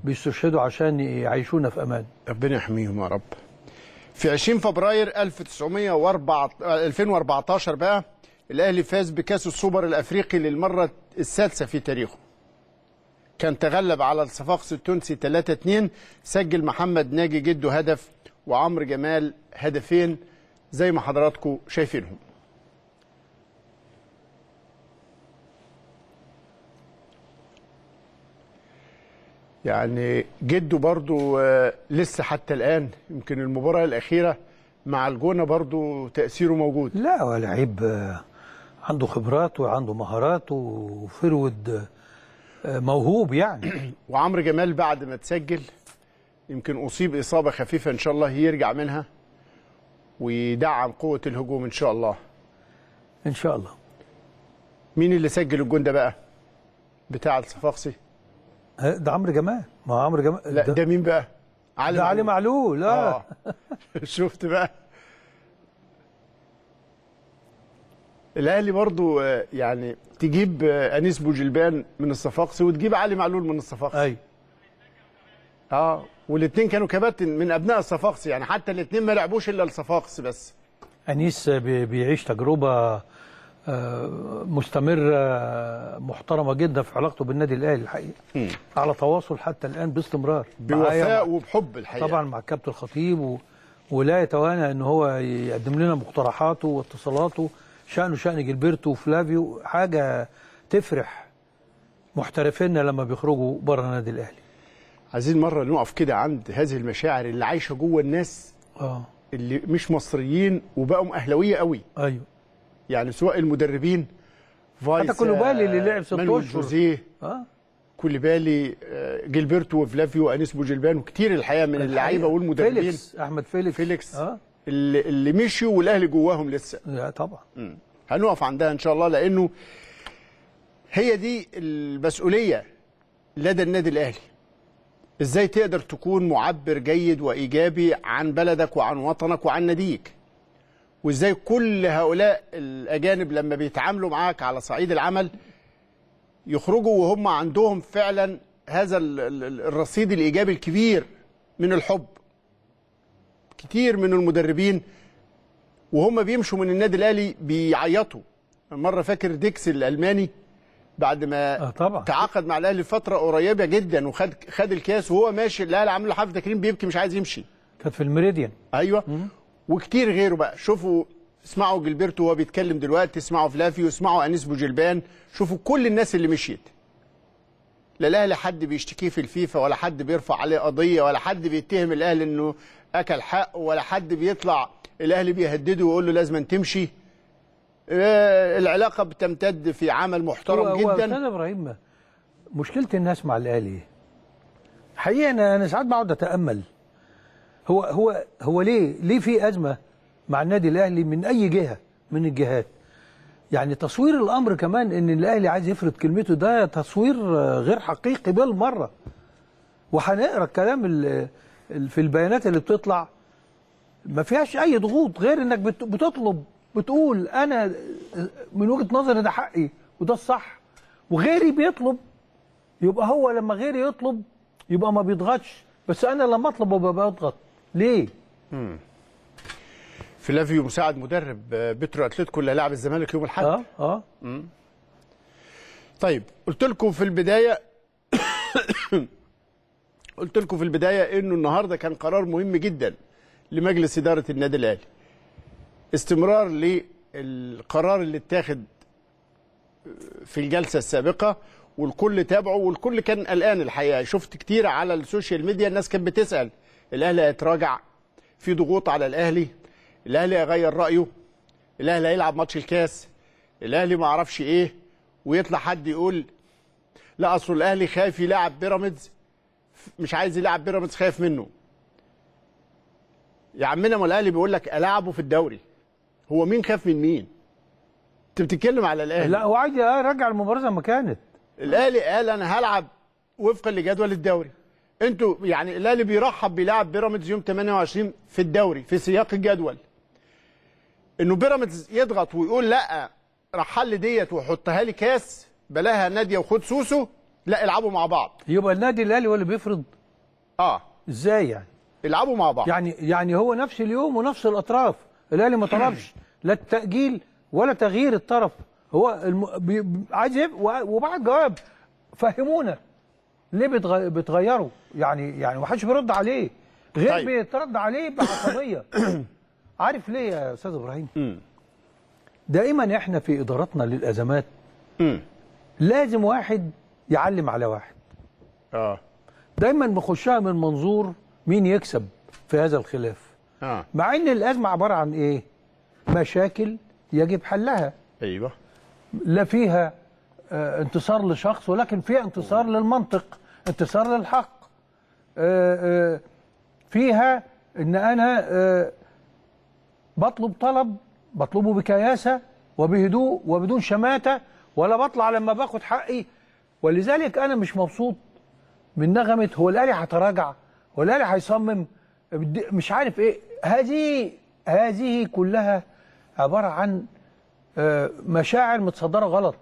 بيستشهدوا عشان يعيشونا في امان ربنا يحميهم يا رب في 20 فبراير 1904 2014 بقى الاهلي فاز بكاس السوبر الافريقي للمره السادسه في تاريخه كان تغلب على الصفاقس التونسي 3-2 سجل محمد ناجي جده هدف وعمرو جمال هدفين زي ما حضراتكم شايفينهم يعني جده برضو آه، لسه حتى الآن يمكن المباراة الأخيرة مع الجونة برضو تأثيره موجود لا هو لعيب آه، عنده خبرات وعنده مهارات وفرود آه، موهوب يعني وعمرو جمال بعد ما تسجل يمكن أصيب إصابة خفيفة إن شاء الله يرجع منها ويدعم قوة الهجوم إن شاء الله إن شاء الله مين اللي سجل الجون ده بقى بتاع الصفاقسي أه، ده عمرو جمال ما عمرو جمال لا ده, ده مين بقى علي ده علي معلول آه. آه. شفت بقى الاهلي برضو آه، يعني تجيب انيس بوجلبان من الصفاقسي وتجيب علي معلول من الصفاقسي ايوه اه والاثنين كانوا كباتن من ابناء الصفاقس يعني حتى الاثنين ما لعبوش الا الصفاقس بس انيس بيعيش تجربه آه، مستمره محترمه جدا في علاقته بالنادي الاهلي الحقيقه م. على تواصل حتى الان باستمرار بوفاء وبحب الحقيقه طبعا مع كابتن الخطيب و... ولا يتوانى ان هو يقدم لنا مقترحاته واتصالاته شانه شان جيلبرتو وفلافيو حاجه تفرح محترفينا لما بيخرجوا بره النادي الاهلي عايزين مره نقف كده عند هذه المشاعر اللي عايشه جوه الناس اه اللي مش مصريين وبقوا اهلاويه قوي ايوه يعني سواء المدربين فايس حتى بالي اللي لعب ست اشهر اه, آه. بالي آه، جيلبرتو وفلافيو انيس بوجلبان وكتير الحقيقه من اللعيبه والمدربين فيليكس احمد فيليكس فيليكس آه. اللي, اللي مشيوا والاهلي جواهم لسه لا طبعا هنقف عندها ان شاء الله لانه هي دي المسؤوليه لدى النادي الاهلي ازاي تقدر تكون معبر جيد وايجابي عن بلدك وعن وطنك وعن ناديك وازاي كل هؤلاء الاجانب لما بيتعاملوا معاك على صعيد العمل يخرجوا وهم عندهم فعلا هذا الرصيد الايجابي الكبير من الحب كتير من المدربين وهم بيمشوا من النادي الاهلي بيعيطوا مره فاكر ديكس الالماني بعد ما آه طبعا. تعاقد مع الاهلي فتره قريبه جدا وخد خد الكاس وهو ماشي الاهلي عامل له حفله تكريم بيبكي مش عايز يمشي كانت في الميريديان ايوه مم. وكتير غيره بقى شوفوا اسمعوا جلبرتو وهو بيتكلم دلوقتي اسمعوا فلافيو اسمعوا انيس بوجلبان شوفوا كل الناس اللي مشيت لا الاهلي حد بيشتكيه في الفيفا ولا حد بيرفع عليه قضيه ولا حد بيتهم الاهلي انه اكل حق ولا حد بيطلع الاهلي بيهدده ويقول له لازم تمشي آه، العلاقه بتمتد في عمل محترم هو جدا استاذ ابراهيم مشكله الناس مع الاهلي حقيقه انا انا ساعات بقعد اتامل هو هو هو ليه ليه في ازمه مع النادي الاهلي من اي جهه من الجهات يعني تصوير الامر كمان ان الاهلي عايز يفرض كلمته ده تصوير آه، غير حقيقي بالمره وهنقرا الكلام في البيانات اللي بتطلع ما فيهاش اي ضغوط غير انك بتطلب بتقول انا من وجهه نظري ده حقي وده الصح وغيري بيطلب يبقى هو لما غيري يطلب يبقى ما بيضغطش بس انا لما اطلب ببقى بضغط ليه؟ امم فلافيو مساعد مدرب آه، بترو اتلتيكو اللي لاعب الزمالك يوم الاحد اه اه طيب قلت لكم في البدايه قلت لكم في البدايه انه النهارده كان قرار مهم جدا لمجلس اداره النادي الاهلي استمرار للقرار اللي اتاخد آه، في الجلسه السابقه والكل تابعه والكل كان قلقان الحقيقه شفت كتير على السوشيال ميديا الناس كانت بتسال الاهلي هيتراجع في ضغوط على الاهلي الاهلي هيغير رايه الاهلي هيلعب ماتش الكاس الاهلي ما اعرفش ايه ويطلع حد يقول لا اصل الاهلي خايف يلعب بيراميدز مش عايز يلعب بيراميدز خايف منه يا عمنا ما الاهلي بيقول لك العبه في الدوري هو مين خاف من مين؟ انت بتتكلم على الاهلي لا هو عادي راجع المباراه زي ما كانت الاهلي قال انا هلعب وفقا لجدول الدوري انتوا يعني الاهلي بيرحب بيلعب بيراميدز يوم 28 في الدوري في سياق الجدول انه بيراميدز يضغط ويقول لا رحل ديت وحطها لي كاس بلاها ناديه وخد سوسو لا العبوا مع بعض يبقى النادي الاهلي هو اللي بيفرض اه ازاي يعني العبوا مع بعض يعني يعني هو نفس اليوم ونفس الاطراف الاهلي ما طلبش لا التاجيل ولا تغيير الطرف هو الم... بي... عايز وبعد جواب فهمونا ليه بتغ... بتغيروا يعني يعني ما حدش بيرد عليه غير طيب. بيترد عليه بعصبيه عارف ليه يا استاذ ابراهيم دائما احنا في ادارتنا للازمات لازم واحد يعلم على واحد اه دايما بخشها من منظور مين يكسب في هذا الخلاف آه. مع ان الازمه عباره عن ايه مشاكل يجب حلها ايوه لا فيها آه، انتصار لشخص ولكن فيها انتصار للمنطق انتصار للحق آه، فيها ان انا بطلب طلب بطلبه بكياسه وبهدوء وبدون شماته ولا بطلع لما باخد حقي ولذلك انا مش مبسوط من نغمه هو الاهلي هيتراجع هو الاهلي هيصمم مش عارف ايه هذه هذه كلها عباره عن آه، مشاعر متصدره غلط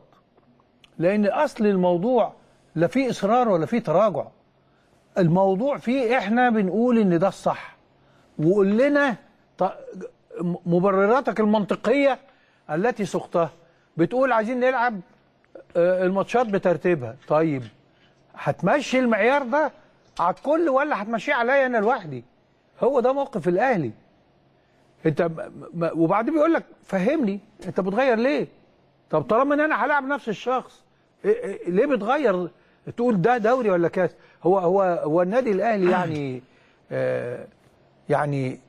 لان اصل الموضوع لا فيه اصرار ولا فيه تراجع الموضوع فيه احنا بنقول ان ده الصح وقول لنا مبرراتك المنطقيه التي سقتها بتقول عايزين نلعب آه، الماتشات بترتيبها طيب هتمشي المعيار ده على الكل ولا هتمشيه عليا انا لوحدي هو ده موقف الاهلي انت وبعدين بيقول لك فهمني انت بتغير ليه طب طالما ان انا هلاعب نفس الشخص إيه إيه ليه بتغير تقول ده دوري ولا كاس هو هو هو النادي الاهلي يعني آه يعني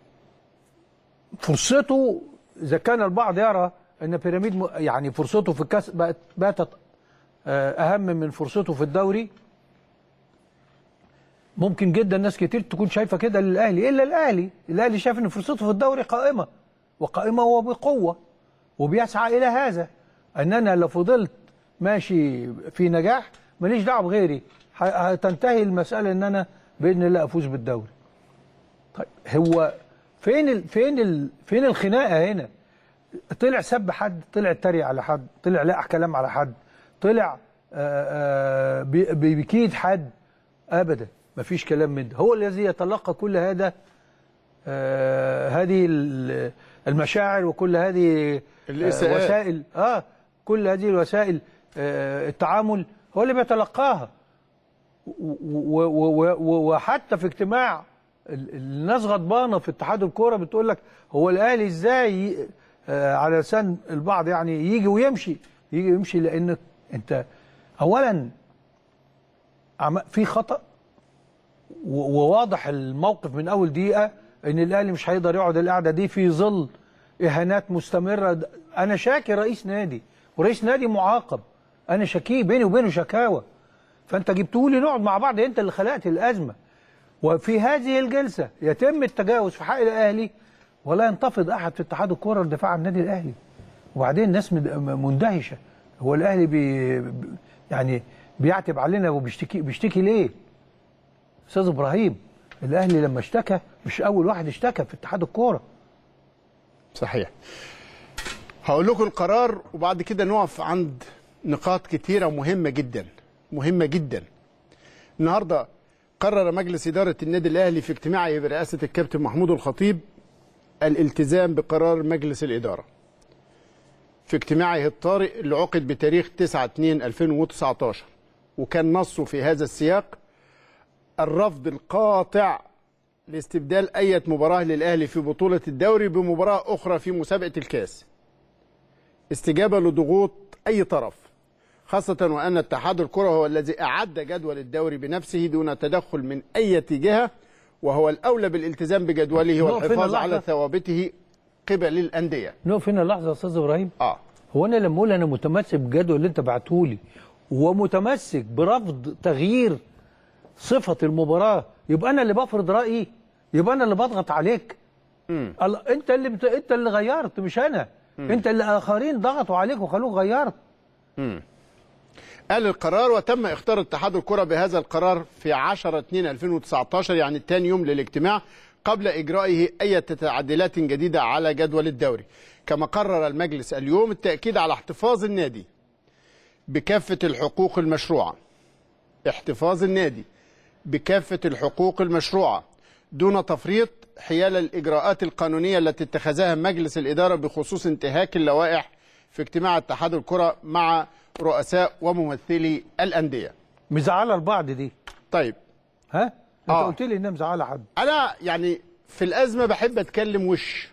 فرصته اذا كان البعض يرى ان بيراميد يعني فرصته في الكاس بقت باتت آه، اهم من فرصته في الدوري ممكن جدا ناس كتير تكون شايفه كده للاهلي الا الاهلي الاهلي شايف ان فرصته في الدوري قائمه وقائمه وبقوه وبيسعى الى هذا ان انا لو فضلت ماشي في نجاح ماليش دعوه بغيري هتنتهي المساله ان انا باذن الله افوز بالدوري طيب هو فين الـ فين الـ فين الخناقه هنا طلع سب حد طلع اتريق على حد طلع لا كلام على حد طلع بيكيد حد ابدا مفيش كلام من ده هو الذي يتلقى كل هذا آه هذه المشاعر وكل هذه الإساءات. آه وسائل اه كل هذه الوسائل آه التعامل هو اللي بيتلقاها وحتى في اجتماع الناس غضبانه في اتحاد الكوره بتقول لك هو الاهلي ازاي آه، على لسان البعض يعني يجي ويمشي يجي ويمشي لان انت اولا في خطا وواضح الموقف من اول دقيقه ان الاهلي مش هيقدر يقعد القعده دي في ظل اهانات مستمره انا شاكي رئيس نادي ورئيس نادي معاقب انا شاكيه بيني وبينه شكاوى فانت جبته لي نقعد مع بعض انت اللي خلقت الازمه وفي هذه الجلسه يتم التجاوز في حق الاهلي ولا ينتفض احد في اتحاد الكوره الدفاع عن النادي الاهلي وبعدين الناس مندهشه هو الاهلي بي يعني بيعتب علينا وبيشتكي بيشتكي ليه استاذ ابراهيم الاهلي لما اشتكى مش اول واحد اشتكى في اتحاد الكوره صحيح هقول لكم القرار وبعد كده نقف عند نقاط كتيره مهمه جدا مهمه جدا النهارده قرر مجلس اداره النادي الاهلي في اجتماعه برئاسه الكابتن محمود الخطيب الالتزام بقرار مجلس الاداره في اجتماعه الطارئ اللي عقد بتاريخ 9 2 2019 وكان نصه في هذا السياق الرفض القاطع لاستبدال أي مباراة للأهلي في بطولة الدوري بمباراة أخرى في مسابقة الكاس استجابة لضغوط أي طرف خاصة وأن اتحاد الكرة هو الذي أعد جدول الدوري بنفسه دون تدخل من أي جهة وهو الأولى بالالتزام بجدوله والحفاظ على ثوابته قبل الأندية نقف هنا لحظة يا أستاذ إبراهيم آه هو أنا لما أقول أنا متمسك بالجدول اللي أنت بعته لي ومتمسك برفض تغيير صفه المباراه يبقى انا اللي بفرض رايي يبقى انا اللي بضغط عليك الله انت اللي بت... انت اللي غيرت مش انا مم. انت اللي اخرين ضغطوا عليك وخلوك غيرت مم. قال القرار وتم اختار اتحاد الكره بهذا القرار في 10 2 2019 يعني ثاني يوم للاجتماع قبل إجرائه أي تعديلات جديدة على جدول الدوري كما قرر المجلس اليوم التأكيد على احتفاظ النادي بكافة الحقوق المشروعة احتفاظ النادي بكافة الحقوق المشروعة دون تفريط حيال الإجراءات القانونية التي اتخذها مجلس الإدارة بخصوص انتهاك اللوائح في اجتماع اتحاد الكرة مع رؤساء وممثلي الأندية مزعلة البعض دي طيب ها؟ انت آه. قلت لي انها مزعلة حد انا يعني في الأزمة بحب أتكلم وش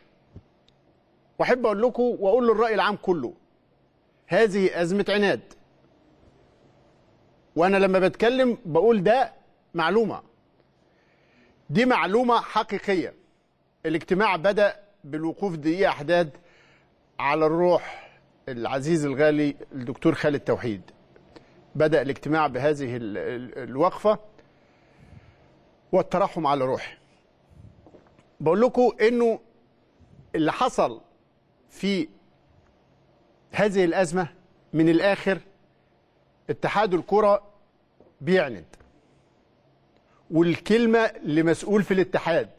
وأحب أقول لكم وأقول للرأي العام كله هذه أزمة عناد وأنا لما بتكلم بقول ده معلومة دي معلومة حقيقية الاجتماع بدأ بالوقوف دقيقة أحداد على الروح العزيز الغالي الدكتور خالد توحيد بدأ الاجتماع بهذه الوقفة والترحم على روحه بقول لكم انه اللي حصل في هذه الازمه من الاخر اتحاد الكره بيعند والكلمه لمسؤول في الاتحاد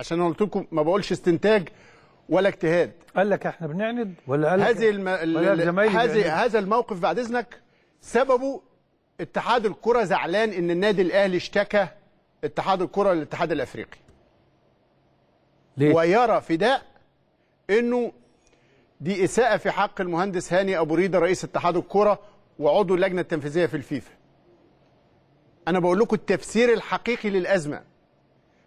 عشان انا قلت لكم ما بقولش استنتاج ولا اجتهاد قال لك احنا بنعند ولا قال هذه الم... هذه هذا الموقف بعد اذنك سببه اتحاد الكره زعلان ان النادي الاهلي اشتكى اتحاد الكره للاتحاد الافريقي ليه؟ ويرى فداء انه دي اساءه في حق المهندس هاني ابو ريده رئيس اتحاد الكره وعضو اللجنه التنفيذيه في الفيفا انا بقول لكم التفسير الحقيقي للازمه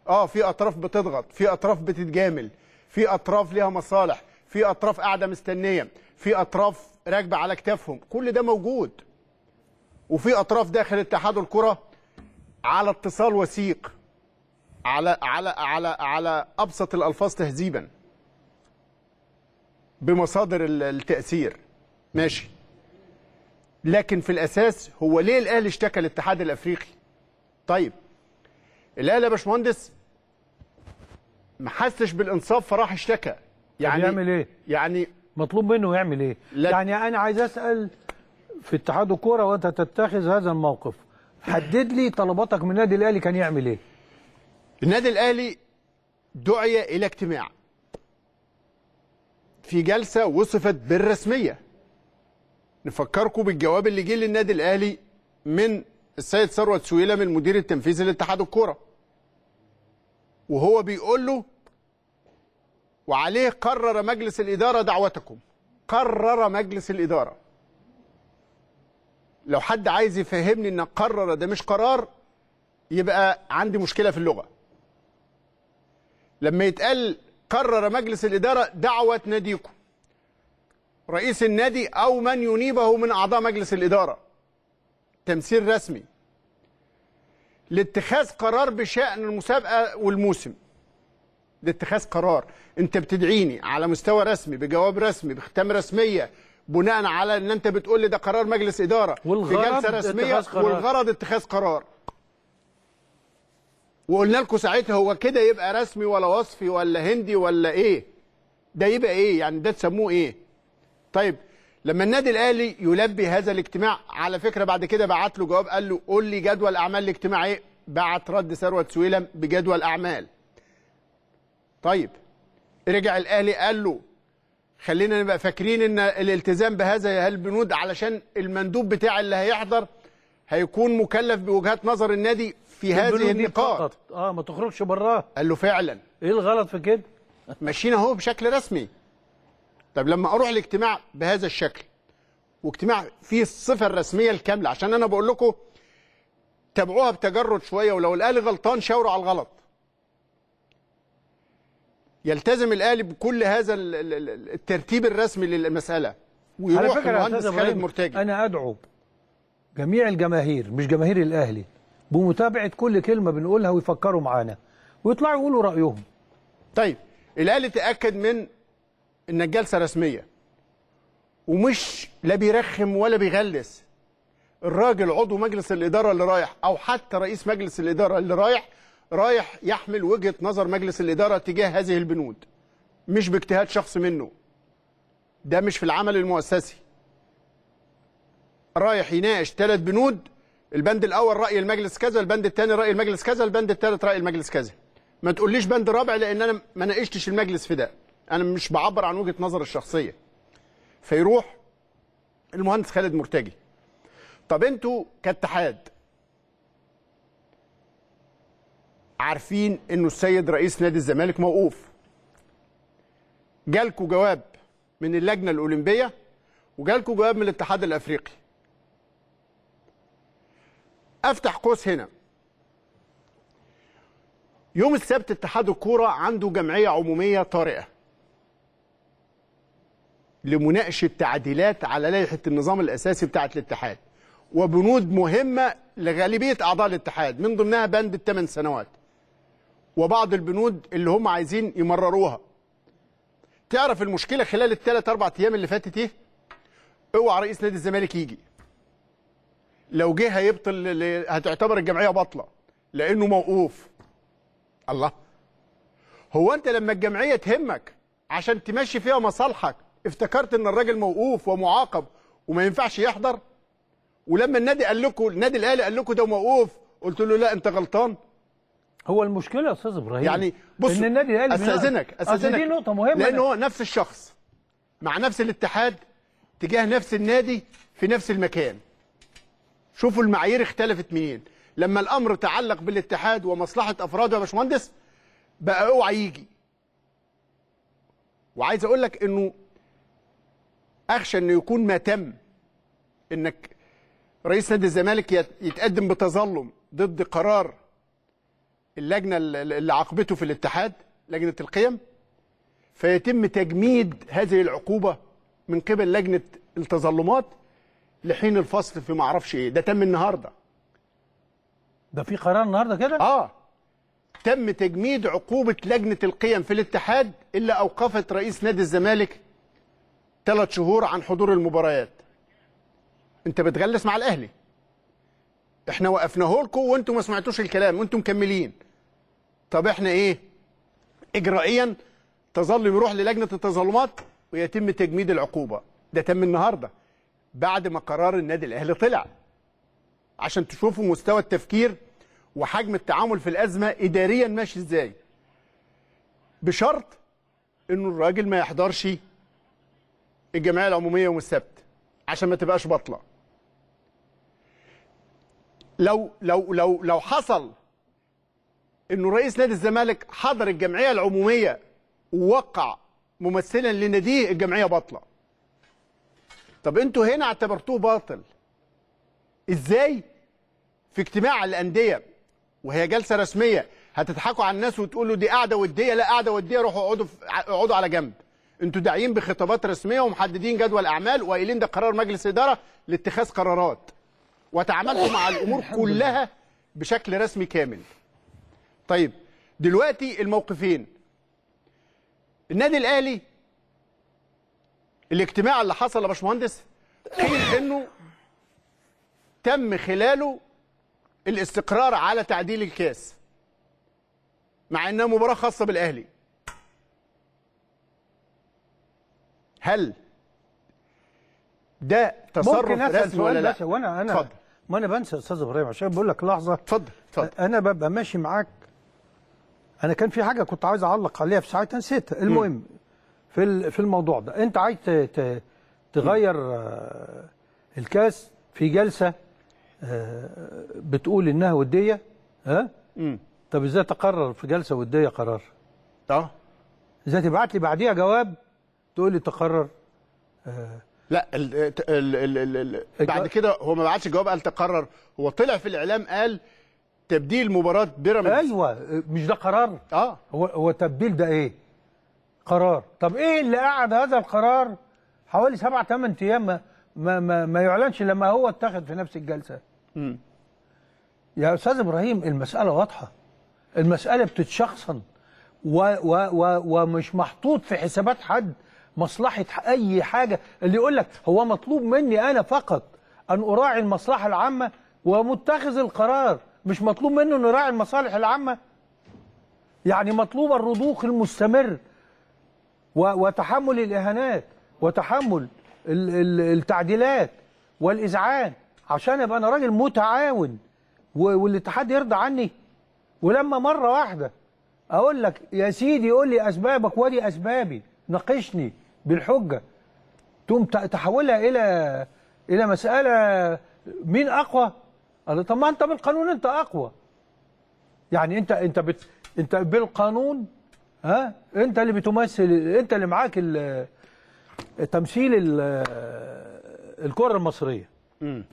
اه في اطراف بتضغط في اطراف بتتجامل في اطراف ليها مصالح في اطراف قاعده مستنيه في اطراف راكبه على كتافهم كل ده موجود وفي اطراف داخل اتحاد الكره على اتصال وثيق على على على على ابسط الالفاظ تهذيبا بمصادر التاثير ماشي لكن في الاساس هو ليه الاهلي اشتكى الاتحاد الافريقي طيب الاهلي يا باشمهندس ما حسش بالانصاف فراح اشتكى يعني يعمل ايه يعني مطلوب منه يعمل ايه يعني انا عايز اسال في اتحاد الكوره وانت تتخذ هذا الموقف حدد لي طلباتك من النادي الاهلي كان يعمل ايه النادي الاهلي دعي الى اجتماع في جلسه وصفت بالرسميه نفكركم بالجواب اللي جه للنادي الاهلي من السيد ثروت سويلم المدير التنفيذي لاتحاد الكوره وهو بيقول له وعليه قرر مجلس الاداره دعوتكم قرر مجلس الاداره لو حد عايز يفهمني ان قرر ده مش قرار يبقى عندي مشكله في اللغه لما يتقال قرر مجلس الاداره دعوه ناديكم رئيس النادي أو من ينيبه من أعضاء مجلس الإدارة تمثيل رسمي لاتخاذ قرار بشأن المسابقة والموسم لاتخاذ قرار انت بتدعيني على مستوى رسمي بجواب رسمي بختام رسميه بناء على ان انت بتقول لي ده قرار مجلس اداره في جلسه رسميه قرار. والغرض اتخاذ قرار وقلنا لكم ساعتها هو كده يبقى رسمي ولا وصفي ولا هندي ولا ايه ده يبقى ايه يعني ده تسموه ايه طيب لما النادي الاهلي يلبي هذا الاجتماع على فكره بعد كده بعت له جواب قال له قول لي جدول اعمال الاجتماع ايه بعت رد ثروت سويلم بجدول اعمال طيب رجع الاهلي قال له خلينا نبقى فاكرين ان الالتزام بهذا البنود علشان المندوب بتاع اللي هيحضر هيكون مكلف بوجهات نظر النادي في هذه النقاط اه ما تخرجش براه قال له فعلا ايه الغلط في كده ماشيين اهو بشكل رسمي طب لما اروح الاجتماع بهذا الشكل واجتماع فيه الصفه الرسميه الكامله عشان انا بقول لكم تابعوها بتجرد شويه ولو الاهلي غلطان شاوروا على الغلط يلتزم الاهلي بكل هذا الترتيب الرسمي للمساله ويروح على فكرة المهندس خالد مرتجي انا ادعو جميع الجماهير مش جماهير الاهلي بمتابعه كل كلمه بنقولها ويفكروا معانا ويطلعوا يقولوا رايهم طيب الاهلي تاكد من ان الجلسه رسميه ومش لا بيرخم ولا بيغلس الراجل عضو مجلس الاداره اللي رايح او حتى رئيس مجلس الاداره اللي رايح رايح يحمل وجهه نظر مجلس الاداره تجاه هذه البنود مش باجتهاد شخص منه ده مش في العمل المؤسسي رايح يناقش ثلاث بنود البند الاول راي المجلس كذا البند الثاني راي المجلس كذا البند الثالث راي المجلس كذا ما تقوليش بند رابع لان انا ما ناقشتش المجلس في ده انا مش بعبر عن وجهه نظر الشخصيه فيروح المهندس خالد مرتجي طب انتوا كاتحاد عارفين انه السيد رئيس نادي الزمالك موقوف جالكوا جواب من اللجنه الاولمبيه وجالكوا جواب من الاتحاد الافريقي افتح قوس هنا يوم السبت اتحاد الكوره عنده جمعيه عموميه طارئه لمناقشه تعديلات على لائحه النظام الاساسي بتاعه الاتحاد وبنود مهمه لغالبيه اعضاء الاتحاد من ضمنها بند الثمان سنوات وبعض البنود اللي هم عايزين يمرروها تعرف المشكله خلال الثلاث اربع ايام اللي فاتت ايه؟ اوعى رئيس نادي الزمالك يجي لو جه هيبطل هتعتبر الجمعيه باطله لانه موقوف الله هو انت لما الجمعيه تهمك عشان تمشي فيها مصالحك افتكرت ان الراجل موقوف ومعاقب وما ينفعش يحضر ولما النادي قال لكم النادي الاهلي قال لكم ده موقوف قلت له لا انت غلطان هو المشكله يا استاذ ابراهيم يعني بص ان النادي الاهلي استاذنك آه، استاذنك دي نقطه مهمه لان هو نفس الشخص مع نفس الاتحاد تجاه نفس النادي في نفس المكان شوفوا المعايير اختلفت منين لما الامر تعلق بالاتحاد ومصلحه افراده يا باشمهندس بقى اوعى يجي وعايز اقول لك انه اخشى انه يكون ما تم انك رئيس نادي الزمالك يتقدم بتظلم ضد قرار اللجنه اللي عاقبته في الاتحاد لجنه القيم فيتم تجميد هذه العقوبه من قبل لجنه التظلمات لحين الفصل في ما اعرفش ايه ده تم النهارده ده في قرار النهارده كده اه تم تجميد عقوبه لجنه القيم في الاتحاد الا اوقفت رئيس نادي الزمالك ثلاث شهور عن حضور المباريات انت بتغلس مع الاهلي احنا وقفناه لكم وانتم ما سمعتوش الكلام وانتم مكملين طب احنا ايه اجرائيا تظل يروح للجنه التظلمات ويتم تجميد العقوبه ده تم النهارده بعد ما قرار النادي الاهلي طلع عشان تشوفوا مستوى التفكير وحجم التعامل في الازمه اداريا ماشي ازاي بشرط انه الراجل ما يحضرش الجمعيه العموميه يوم السبت عشان ما تبقاش بطله لو لو لو لو حصل انه رئيس نادي الزمالك حضر الجمعيه العموميه ووقع ممثلا لناديه الجمعيه بطله طب انتوا هنا اعتبرتوه باطل ازاي في اجتماع الانديه وهي جلسه رسميه هتضحكوا على الناس وتقولوا دي قاعده وديه لا قاعده وديه روحوا اقعدوا اقعدوا على جنب انتوا داعيين بخطابات رسميه ومحددين جدول اعمال وقايلين ده قرار مجلس اداره لاتخاذ قرارات وتعاملتوا مع الامور كلها بشكل رسمي كامل طيب دلوقتي الموقفين النادي الاهلي الاجتماع اللي حصل يا باشمهندس قيل انه تم خلاله الاستقرار على تعديل الكاس مع انها مباراه خاصه بالاهلي هل ده تصرف ممكن رسمي ولا لا؟ وانا انا اتفضل ما انا بنسى استاذ ابراهيم عشان بقول لك لحظه اتفضل اتفضل انا ببقى ماشي معاك انا كان في حاجه كنت عايز اعلق عليها في ساعتها نسيتها المهم في في الموضوع ده انت عايز تغير آه، الكاس في جلسه آه، بتقول انها وديه ها طب ازاي تقرر في جلسه وديه قرار اه ازاي تبعت لي بعديها جواب تقول لي تقرر لا ال ال ال ال الـ بعد كده هو ما بعتش جواب قال تقرر هو طلع في الاعلام قال تبديل مباراه بيراميدز ايوه مش ده قرار اه هو هو تبديل ده ايه قرار طب ايه اللي قعد هذا القرار حوالي سبع ثمان ايام ما, ما ما يعلنش لما هو اتخذ في نفس الجلسه امم يا استاذ ابراهيم المساله واضحه المساله بتتشخصن و و و ومش محطوط في حسابات حد مصلحه اي حاجه اللي يقول لك هو مطلوب مني انا فقط ان اراعي المصلحه العامه ومتخذ القرار مش مطلوب منه انه يراعي المصالح العامه يعني مطلوب الرضوخ المستمر وتحمل الاهانات وتحمل التعديلات والاذعان عشان ابقى انا راجل متعاون والاتحاد يرضى عني ولما مره واحده اقول لك يا سيدي قول لي اسبابك وادي اسبابي ناقشني بالحجه تقوم تحولها الى الى مساله مين اقوى؟ قال طب ما انت بالقانون انت اقوى. يعني انت انت بت انت بالقانون ها انت اللي بتمثل انت اللي معاك تمثيل الكره المصريه. امم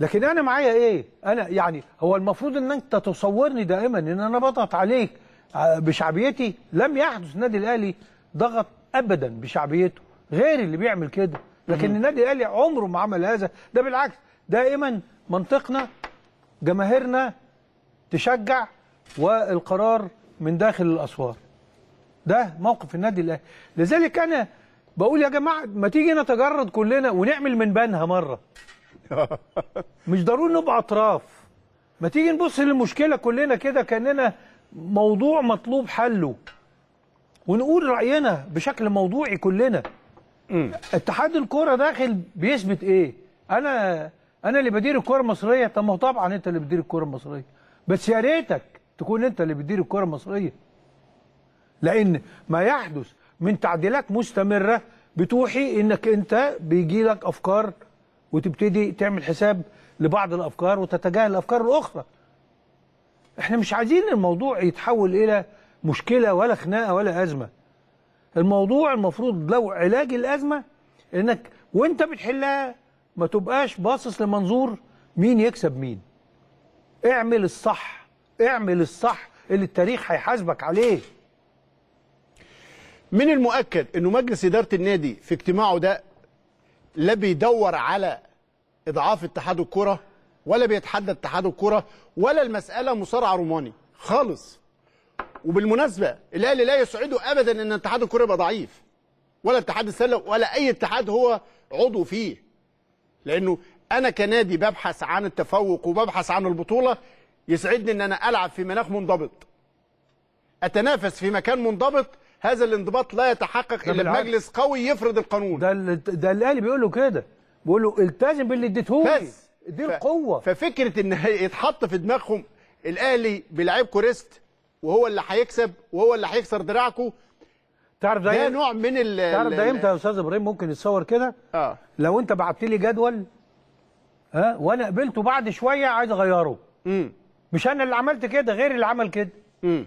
لكن انا معايا ايه؟ انا يعني هو المفروض ان انت تصورني دائما ان انا بضغط عليك آه، بشعبيتي لم يحدث النادي الاهلي ضغط ابدا بشعبيته غير اللي بيعمل كده لكن مم. النادي الاهلي عمره ما عمل هذا ده بالعكس دائما منطقنا جماهيرنا تشجع والقرار من داخل الاسوار ده موقف النادي الاهلي لذلك انا بقول يا جماعه ما تيجي نتجرد كلنا ونعمل من بنها مره مش ضروري نبقى اطراف ما تيجي نبص للمشكله كلنا كده كاننا موضوع مطلوب حله ونقول راينا بشكل موضوعي كلنا م. اتحاد الكوره داخل بيثبت ايه انا انا اللي بدير الكوره المصريه طب ما طبعا انت اللي بتدير الكوره المصريه بس يا ريتك تكون انت اللي بتدير الكوره المصريه لان ما يحدث من تعديلات مستمره بتوحي انك انت بيجي لك افكار وتبتدي تعمل حساب لبعض الافكار وتتجاهل الافكار الاخرى احنا مش عايزين الموضوع يتحول الى مشكلة ولا خناقة ولا أزمة الموضوع المفروض لو علاج الأزمة إنك وأنت بتحلها ما تبقاش باصص لمنظور مين يكسب مين اعمل الصح اعمل الصح اللي التاريخ هيحاسبك عليه من المؤكد انه مجلس اداره النادي في اجتماعه ده لا بيدور على اضعاف اتحاد الكره ولا بيتحدى اتحاد الكره ولا المساله مصارعه روماني خالص وبالمناسبه الاهلي لا يسعده ابدا ان اتحاد الكوره يبقى ضعيف ولا اتحاد السله ولا اي اتحاد هو عضو فيه لانه انا كنادي ببحث عن التفوق وببحث عن البطوله يسعدني ان انا العب في مناخ منضبط اتنافس في مكان منضبط هذا الانضباط لا يتحقق الا بمجلس قوي يفرض القانون ده ده الاهلي بيقول له كده بيقول له التزم باللي اديتهولي دي القوه ففكره ان يتحط في دماغهم الاهلي بيلعب كوريست وهو اللي هيكسب وهو اللي هيكسر دراعكو تعرف ده, ده إيه؟ نوع من ال تعرف ده امتى يا استاذ ابراهيم ممكن يتصور كده؟ اه لو انت بعت لي جدول ها وانا قبلته بعد شويه عايز اغيره امم مش انا اللي عملت كده غير اللي عمل كده امم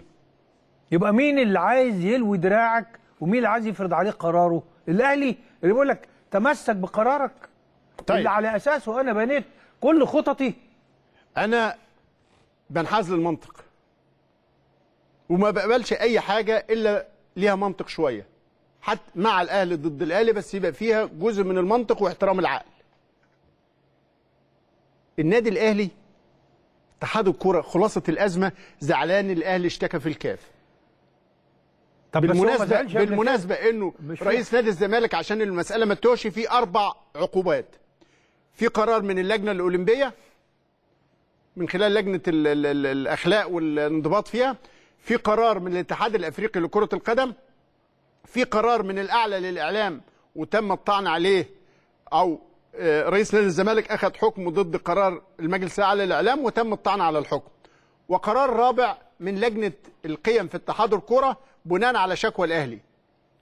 يبقى مين اللي عايز يلوي دراعك ومين اللي عايز يفرض عليك قراره؟ الاهلي اللي بيقول لك تمسك بقرارك طيب. اللي على اساسه انا بنيت كل خططي انا بنحاز للمنطق وما بقبلش اي حاجه الا ليها منطق شويه حتى مع الاهلي ضد الاهلي بس يبقى فيها جزء من المنطق واحترام العقل النادي الاهلي اتحاد الكره خلاصه الازمه زعلان الاهلي اشتكى في الكاف طب بالمناسبه يعني بالمناسبه انه رئيس نادي الزمالك عشان المساله ما تتوهش في اربع عقوبات في قرار من اللجنه الاولمبيه من خلال لجنه الـ الـ الاخلاق والانضباط فيها في قرار من الاتحاد الافريقي لكره القدم في قرار من الاعلى للاعلام وتم الطعن عليه او آه، رئيس نادي الزمالك اخذ حكم ضد قرار المجلس الاعلى للاعلام وتم الطعن على الحكم وقرار رابع من لجنه القيم في اتحاد الكره بناء على شكوى الاهلي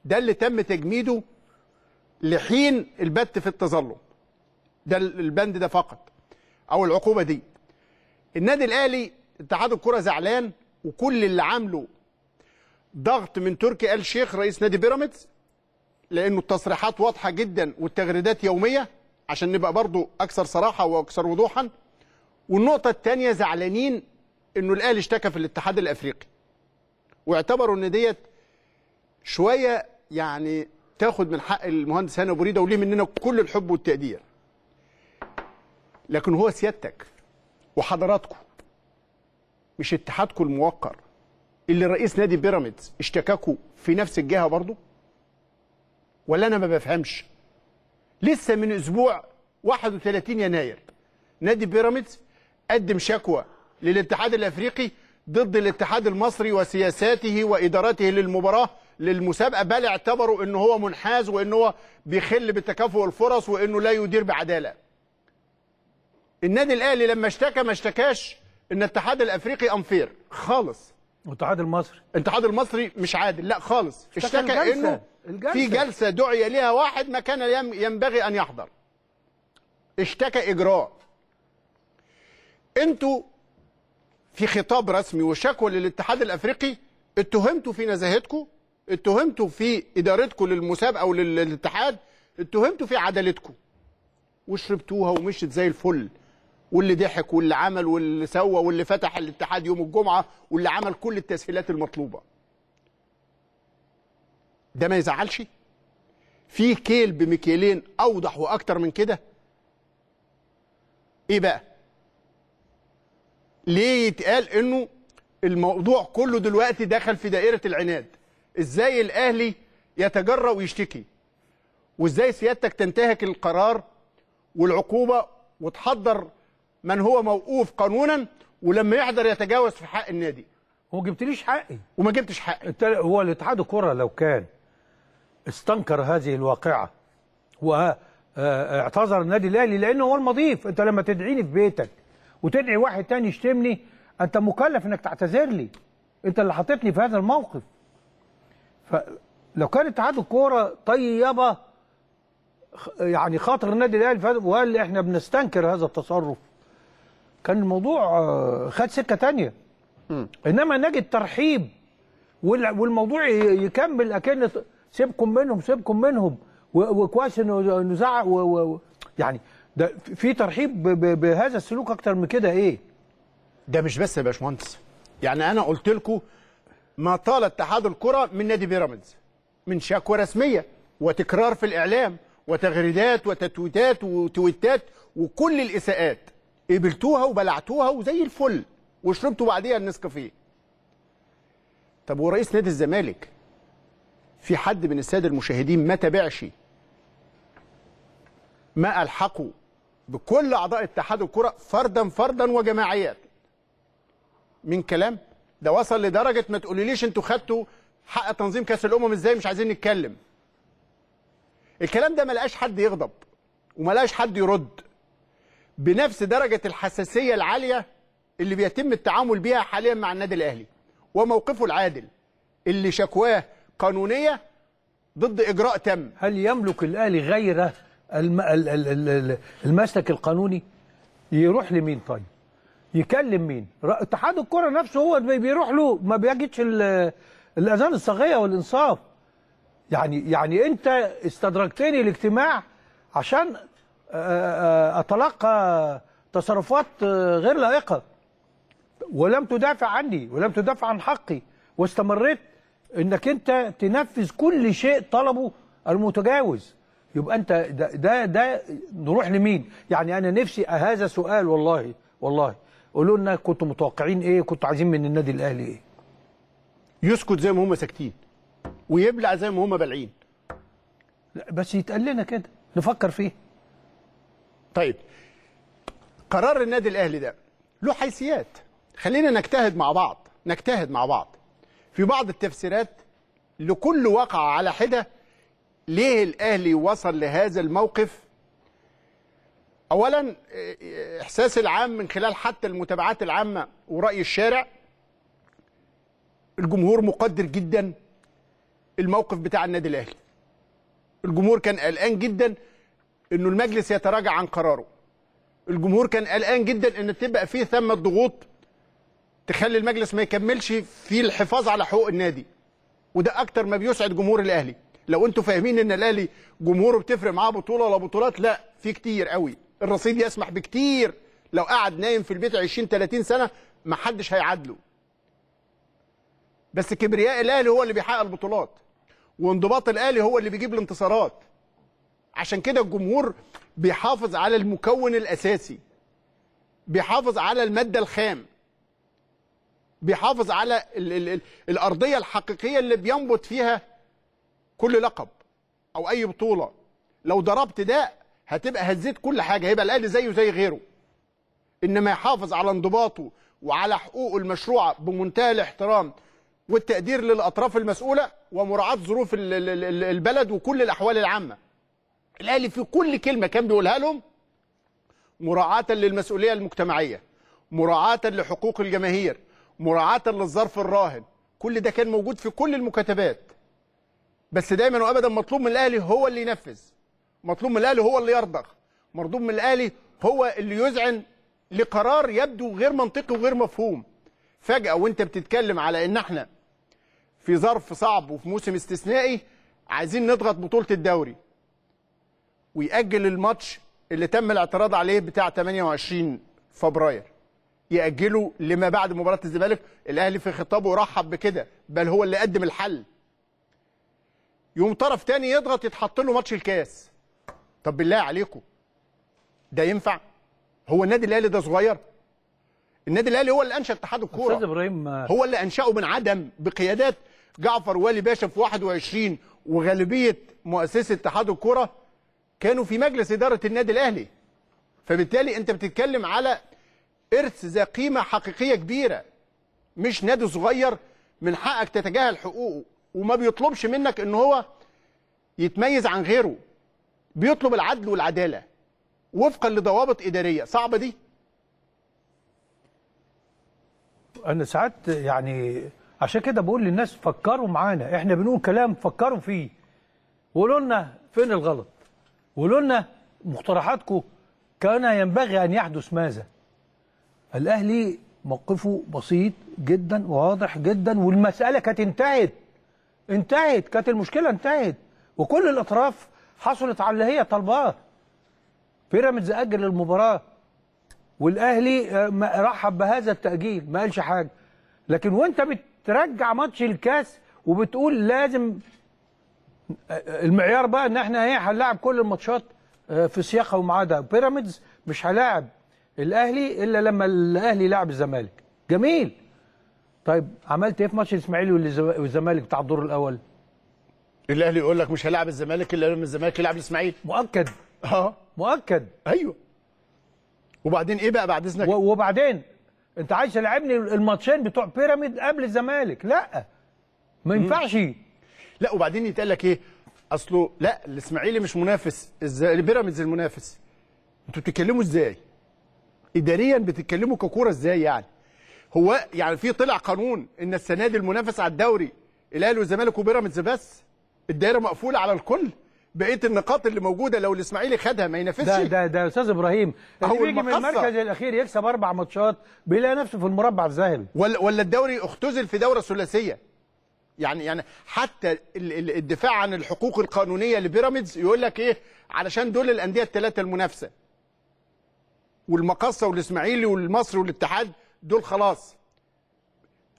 ده اللي تم تجميده لحين البت في التظلم ده البند ده فقط او العقوبه دي النادي الاهلي اتحاد الكره زعلان وكل اللي عامله ضغط من تركي آل شيخ رئيس نادي بيراميدز لأنه التصريحات واضحة جدا والتغريدات يومية عشان نبقى برضو أكثر صراحة وأكثر وضوحا والنقطة الثانية زعلانين إنه الأهلي اشتكى في الاتحاد الأفريقي واعتبروا إن ديت شوية يعني تاخد من حق المهندس هاني ابو ريده وليه مننا كل الحب والتقدير لكن هو سيادتك وحضراتكم مش اتحادكم الموقر اللي رئيس نادي بيراميدز اشتكاكوا في نفس الجهه برضه ولا انا ما بفهمش لسه من اسبوع 31 يناير نادي بيراميدز قدم شكوى للاتحاد الافريقي ضد الاتحاد المصري وسياساته وادارته للمباراه للمسابقه بل اعتبروا ان هو منحاز وان هو بيخل بتكافؤ الفرص وانه لا يدير بعداله النادي الاهلي لما اشتكى ما اشتكاش ان الاتحاد الافريقي انفير خالص والاتحاد المصري الاتحاد المصري مش عادل لا خالص اشتكى انه الجلسة. في جلسه دعي ليها واحد ما كان ينبغي ان يحضر اشتكى اجراء انتوا في خطاب رسمي وشكوى للاتحاد الافريقي اتهمتوا في نزاهتكم اتهمتوا في ادارتكم للمسابقه او للاتحاد اتهمتوا في عدالتكم وشربتوها ومشت زي الفل واللي ضحك واللي عمل واللي سوى واللي فتح الاتحاد يوم الجمعه واللي عمل كل التسهيلات المطلوبه ده ما يزعلش في كيل بمكيالين اوضح واكتر من كده ايه بقى ليه يتقال انه الموضوع كله دلوقتي دخل في دائره العناد ازاي الاهلي يتجرأ ويشتكي وازاي سيادتك تنتهك القرار والعقوبه وتحضر من هو موقوف قانونا ولما يحضر يتجاوز في حق النادي هو جبتليش حقي وما جبتش حقي هو الاتحاد الكره لو كان استنكر هذه الواقعه واعتذر آه، آه، النادي الاهلي لانه هو المضيف انت لما تدعيني في بيتك وتدعي واحد تاني يشتمني انت مكلف انك تعتذر لي انت اللي حطيتني في هذا الموقف فلو كان اتحاد الكوره طيبه يعني خاطر النادي الاهلي وقال احنا بنستنكر هذا التصرف كان الموضوع آه، خد سكه تانية م. انما نجد الترحيب والموضوع يكمل اكن سيبكم منهم سيبكم منهم وكويس انه نزعق يعني ده في ترحيب بهذا السلوك اكتر من كده ايه ده مش بس يا باشمهندس يعني انا قلت لكم ما طال اتحاد الكره من نادي بيراميدز من شكوى رسميه وتكرار في الاعلام وتغريدات وتتويتات وتويتات وكل الاساءات قبلتوها وبلعتوها وزي الفل وشربتوا بعديها النسكافيه طب ورئيس نادي الزمالك في حد من الساده المشاهدين ما تابعش ما الحقوا بكل اعضاء اتحاد الكره فردا فردا وجماعيا من كلام ده وصل لدرجه ما تقوليليش انتوا خدتوا حق تنظيم كاس الامم ازاي مش عايزين نتكلم الكلام ده ما لقاش حد يغضب وما لقاش حد يرد بنفس درجة الحساسية العالية اللي بيتم التعامل بيها حاليا مع النادي الأهلي وموقفه العادل اللي شكواه قانونية ضد إجراء تم هل يملك الأهلي غير الم... المسلك القانوني يروح لمين طيب يكلم مين اتحاد الكرة نفسه هو بيروح له ما بيجدش الأذان الصاغية والإنصاف يعني يعني أنت استدرجتني الاجتماع عشان أتلقى تصرفات غير لائقة ولم تدافع عني ولم تدافع عن حقي واستمريت انك انت تنفذ كل شيء طلبه المتجاوز يبقى انت ده ده, ده نروح لمين يعني انا نفسي هذا سؤال والله والله قولوا لنا كنتوا متوقعين ايه كنتوا عايزين من النادي الاهلي ايه يسكت زي ما هم ساكتين ويبلع زي ما هم بالعين بس يتقال لنا كده نفكر فيه طيب قرار النادي الاهلي ده له حيثيات خلينا نجتهد مع بعض نجتهد مع بعض في بعض التفسيرات لكل واقعة على حدة ليه الأهلي وصل لهذا الموقف أولا إحساس العام من خلال حتى المتابعات العامة ورأي الشارع الجمهور مقدر جدا الموقف بتاع النادي الأهلي الجمهور كان قلقان جدا انه المجلس يتراجع عن قراره الجمهور كان قلقان جدا ان تبقى فيه ثمه ضغوط تخلي المجلس ما يكملش في الحفاظ على حقوق النادي وده اكتر ما بيسعد جمهور الاهلي لو انتوا فاهمين ان الاهلي جمهوره بتفرق معاه بطوله ولا بطولات لا في كتير قوي الرصيد يسمح بكتير لو قعد نايم في البيت 20 30 سنه ما حدش هيعادله بس كبرياء الاهلي هو اللي بيحقق البطولات وانضباط الاهلي هو اللي بيجيب الانتصارات عشان كده الجمهور بيحافظ على المكون الاساسي بيحافظ على الماده الخام بيحافظ على ال ال ال الارضيه الحقيقيه اللي بينبت فيها كل لقب او اي بطوله لو ضربت ده هتبقى هزيت كل حاجه هيبقى الاهلي زيه زي غيره انما يحافظ على انضباطه وعلى حقوقه المشروعه بمنتهى الاحترام والتقدير للاطراف المسؤوله ومراعاه ظروف البلد وكل الاحوال العامه الاهلي في كل كلمه كان بيقولها لهم مراعاه للمسؤوليه المجتمعيه مراعاه لحقوق الجماهير مراعاه للظرف الراهن كل ده كان موجود في كل المكاتبات بس دايما وابدا مطلوب من الاهلي هو اللي ينفذ مطلوب من الاهلي هو اللي يرضخ مطلوب من الاهلي هو اللي يذعن لقرار يبدو غير منطقي وغير مفهوم فجاه وانت بتتكلم على ان احنا في ظرف صعب وفي موسم استثنائي عايزين نضغط بطوله الدوري ويأجل الماتش اللي تم الاعتراض عليه بتاع 28 فبراير يأجله لما بعد مباراة الزمالك الأهلي في خطابه رحب بكده بل هو اللي قدم الحل يقوم طرف تاني يضغط يتحط له ماتش الكاس طب بالله عليكم ده ينفع هو النادي الاهلي ده صغير النادي الاهلي هو اللي انشا اتحاد الكوره استاذ ابراهيم آه، هو اللي انشاه من عدم بقيادات جعفر والي باشا في 21 وغالبيه مؤسسه اتحاد الكوره كانوا في مجلس إدارة النادي الأهلي فبالتالي أنت بتتكلم على إرث ذا قيمة حقيقية كبيرة مش نادي صغير من حقك تتجاهل حقوقه وما بيطلبش منك ان هو يتميز عن غيره بيطلب العدل والعداله وفقا لضوابط اداريه صعبه دي انا ساعات يعني عشان كده بقول للناس فكروا معانا احنا بنقول كلام فكروا فيه وقولوا لنا فين الغلط وقولوا لنا مقترحاتكم كان ينبغي أن يحدث ماذا الأهلي موقفه بسيط جدا وواضح جدا والمسألة كانت انتهت انتهت كانت المشكلة انتهت وكل الأطراف حصلت على اللي هي طالباه بيراميدز أجل المباراة والأهلي آه، رحب بهذا التأجيل ما قالش حاجة لكن وأنت بترجع ماتش الكاس وبتقول لازم المعيار بقى ان احنا ايه هنلاعب كل الماتشات آه، في سياقها ومعادها بيراميدز مش هلاعب الاهلي الا لما الاهلي لعب الزمالك جميل طيب عملت ايه في ماتش الاسماعيلي والزمالك بتاع الدور الاول الاهلي يقول لك مش هلاعب الزمالك الا لما الزمالك يلعب الاسماعيلي مؤكد اه مؤكد ايوه وبعدين ايه بقى بعد اذنك وبعدين انت عايز تلعبني الماتشين بتوع بيراميد قبل الزمالك لا ما ينفعش لا وبعدين يتقال لك ايه اصله لا الاسماعيلي مش منافس ازاي بيراميدز المنافس انتوا بتتكلموا ازاي اداريا بتتكلموا ككوره ازاي يعني هو يعني في طلع قانون ان السنه دي المنافس على الدوري الاهلي والزمالك وبيراميدز بس الدائره مقفوله على الكل بقيه النقاط اللي موجوده لو الاسماعيلي خدها ما ينافسش ده ده ده استاذ ابراهيم اللي بيجي من المركز الاخير يكسب اربع ماتشات بيلاقي نفسه في المربع الذهبي ولا ولا الدوري اختزل في دوره ثلاثيه يعني يعني حتى الدفاع عن الحقوق القانونيه لبيراميدز يقول لك ايه علشان دول الانديه الثلاثه المنافسه والمقصه والاسماعيلي والمصري والاتحاد دول خلاص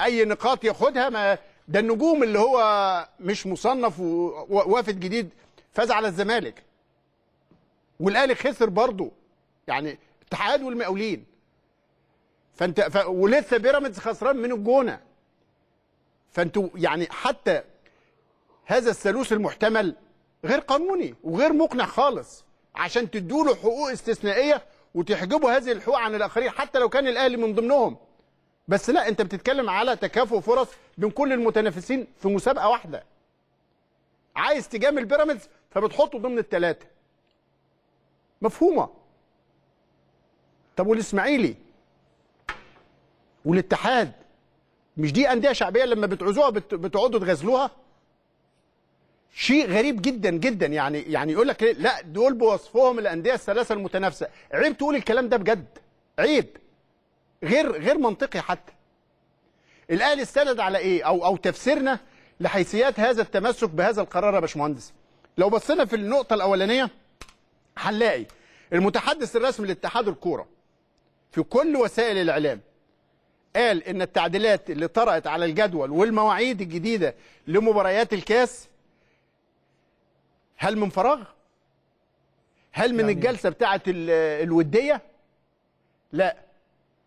اي نقاط ياخدها ما ده النجوم اللي هو مش مصنف ووافد جديد فاز على الزمالك والاهلي خسر برضه يعني اتحاد والمقاولين فانت ف... ولسه بيراميدز خسران من الجونه فانتوا يعني حتى هذا الثالوث المحتمل غير قانوني وغير مقنع خالص عشان تدوا له حقوق استثنائيه وتحجبوا هذه الحقوق عن الاخرين حتى لو كان الاهلي من ضمنهم بس لا انت بتتكلم على تكافؤ فرص بين كل المتنافسين في مسابقه واحده عايز تجامل بيراميدز فبتحطه ضمن الثلاثه مفهومه طب والاسماعيلي والاتحاد مش دي انديه شعبيه لما بتعوزوها بتقعدوا تغزلوها شيء غريب جدا جدا يعني يعني يقول لك لا دول بوصفهم الانديه الثلاثه المتنافسه عيب تقول الكلام ده بجد عيب غير غير منطقي حتى الاهلي استند على ايه او او تفسيرنا لحيثيات هذا التمسك بهذا القرار يا باشمهندس لو بصينا في النقطه الاولانيه هنلاقي المتحدث الرسمي لاتحاد الكوره في كل وسائل الاعلام قال ان التعديلات اللي طرأت على الجدول والمواعيد الجديده لمباريات الكاس هل من فراغ؟ هل من يعني الجلسه بتاعه الوديه؟ لا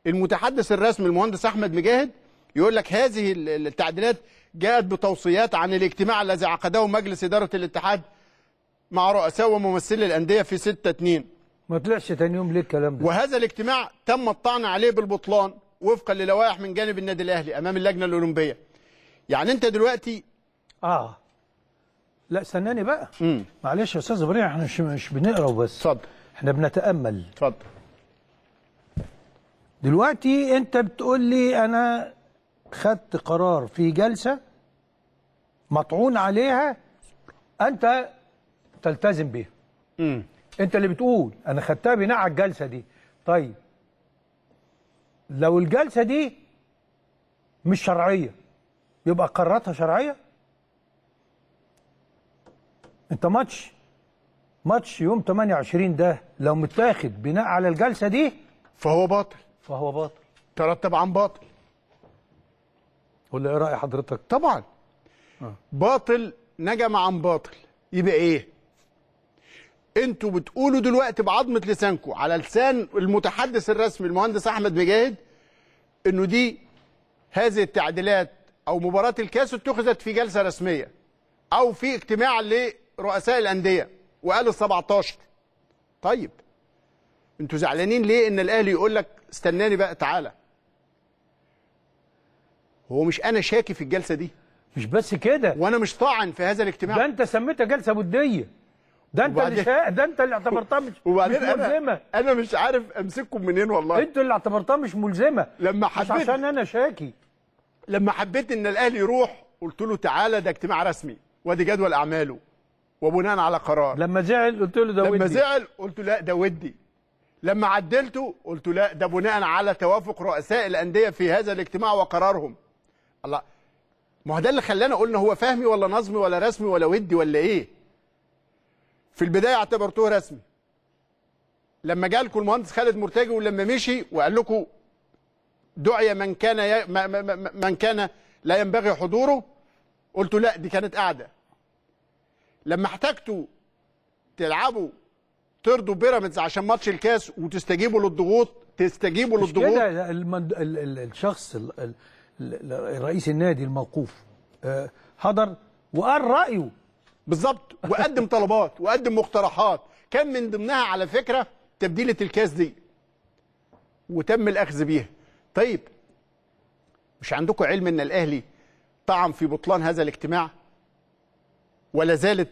المتحدث الرسمي المهندس احمد مجاهد يقول لك هذه التعديلات جاءت بتوصيات عن الاجتماع الذي عقده مجلس اداره الاتحاد مع رؤساء وممثلي الانديه في 6 2 ما طلعش تاني يوم ليه الكلام ده وهذا الاجتماع تم الطعن عليه بالبطلان وفقا للوائح من جانب النادي الاهلي امام اللجنه الاولمبيه يعني انت دلوقتي اه لا استناني بقى مم. معلش يا استاذ ابراهيم احنا مش مش بنقرا وبس اتفضل احنا بنتامل اتفضل دلوقتي انت بتقول لي انا خدت قرار في جلسه مطعون عليها انت تلتزم بيها انت اللي بتقول انا خدتها بناء على الجلسه دي طيب لو الجلسة دي مش شرعية يبقى قراراتها شرعية انت ماتش ماتش يوم 28 ده لو متاخد بناء على الجلسة دي فهو باطل فهو باطل ترتب عن باطل ولا ايه رأي حضرتك؟ طبعا آه. باطل نجم عن باطل يبقى ايه؟ انتوا بتقولوا دلوقتي بعظمه لسانكم على لسان المتحدث الرسمي المهندس احمد مجاهد انه دي هذه التعديلات او مباراه الكاس اتخذت في جلسه رسميه او في اجتماع لرؤساء الانديه وقال ال 17 طيب انتوا زعلانين ليه ان الاهلي يقول لك استناني بقى تعالى هو مش انا شاكي في الجلسه دي مش بس كده وانا مش طاعن في هذا الاجتماع ده انت سميتها جلسه وديه ده انت اللي شا... ده انت اللي اعتبرتها مش وبعدين مش ملزمه أنا... انا مش عارف امسككم منين والله انتوا اللي اعتبرتها مش ملزمه لما حبيت مش عشان انا شاكي لما حبيت ان الاهلي يروح قلت له تعالى ده اجتماع رسمي وادي جدول اعماله وبناء على قرار لما زعل قلت له ده ودي لما زعل قلت له لا ده ودي لما عدلته قلت لا ده بناء على توافق رؤساء الانديه في هذا الاجتماع وقرارهم الله ما هو ده اللي خلانا قلنا هو فهمي ولا نظمي ولا رسمي ولا ودي ولا ايه في البدايه اعتبرتوه رسمي لما جاء لكم المهندس خالد مرتجي ولما مشي وقال لكم دعي من كان ي... من كان لا ينبغي حضوره قلت لا دي كانت قاعده لما احتجتوا تلعبوا ترضوا بيراميدز عشان ماتش الكاس وتستجيبوا للضغوط تستجيبوا مش للضغوط كده المند... ال... ال... الشخص ال... ال... رئيس النادي الموقوف آه، حضر وقال رايه بالظبط وقدم طلبات وقدم مقترحات كان من ضمنها على فكره تبديله الكاس دي وتم الاخذ بيها طيب مش عندكم علم ان الاهلي طعن في بطلان هذا الاجتماع ولا زالت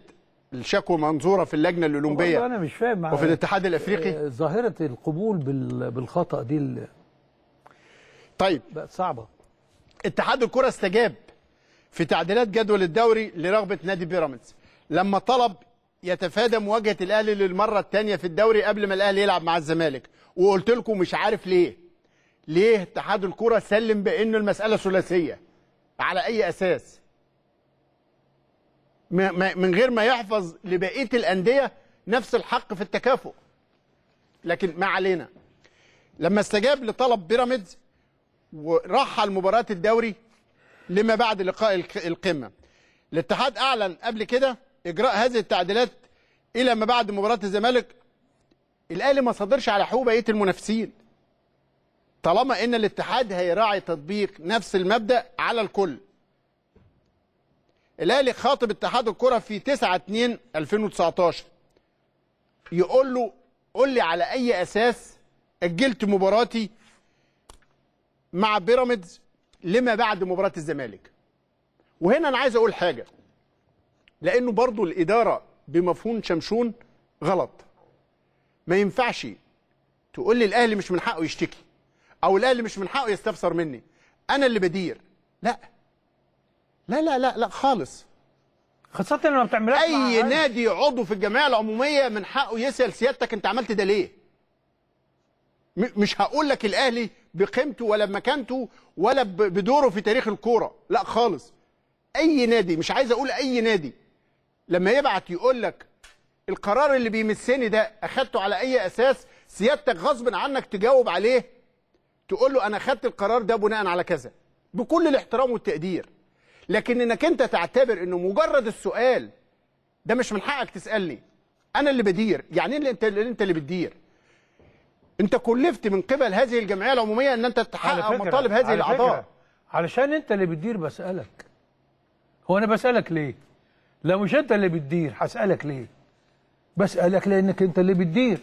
الشكوى منظوره في اللجنه الاولمبيه انا مش فاهم وفي الاتحاد الافريقي آه، ظاهره القبول بالخطا دي اللي طيب بقت صعبه اتحاد الكره استجاب في تعديلات جدول الدوري لرغبه نادي بيراميدز لما طلب يتفادى مواجهه الاهلي للمره الثانيه في الدوري قبل ما الاهلي يلعب مع الزمالك وقلت لكم مش عارف ليه ليه اتحاد الكره سلم بانه المساله ثلاثيه على اي اساس من غير ما يحفظ لبقيه الانديه نفس الحق في التكافؤ لكن ما علينا لما استجاب لطلب بيراميدز ورحل مباراه الدوري لما بعد لقاء القمه الاتحاد اعلن قبل كده اجراء هذه التعديلات الى ما بعد مباراه الزمالك الاهلي ما صدرش على حقوق بقيه المنافسين طالما ان الاتحاد هيراعي تطبيق نفس المبدا على الكل الاهلي خاطب اتحاد الكره في 9 2 2019 يقول له قول لي على اي اساس اجلت مباراتي مع بيراميدز لما بعد مباراه الزمالك وهنا انا عايز اقول حاجه لانه برضه الاداره بمفهوم شمشون غلط ما ينفعش تقول لي الاهلي مش من حقه يشتكي او الاهلي مش من حقه يستفسر مني انا اللي بدير لا لا لا لا لا خالص خاصة لما بتعملها اي نادي عضو في الجمعية العمومية من حقه يسأل سيادتك انت عملت ده ليه؟ مش هقول لك الاهلي بقيمته ولا بمكانته ولا بدوره في تاريخ الكورة، لا خالص. اي نادي مش عايز اقول اي نادي لما يبعت يقول لك القرار اللي بيمسني ده اخدته على اي اساس سيادتك غصب عنك تجاوب عليه تقول له انا اخدت القرار ده بناء على كذا بكل الاحترام والتقدير لكن انك انت تعتبر انه مجرد السؤال ده مش من حقك تسالني انا اللي بدير يعني ايه اللي انت اللي انت اللي بتدير انت كلفت من قبل هذه الجمعيه العموميه ان انت تحقق مطالب هذه الاعضاء علشان انت اللي بتدير بسالك هو انا بسالك ليه لا مش انت اللي بتدير هسألك ليه بسألك لأنك انت اللي بتدير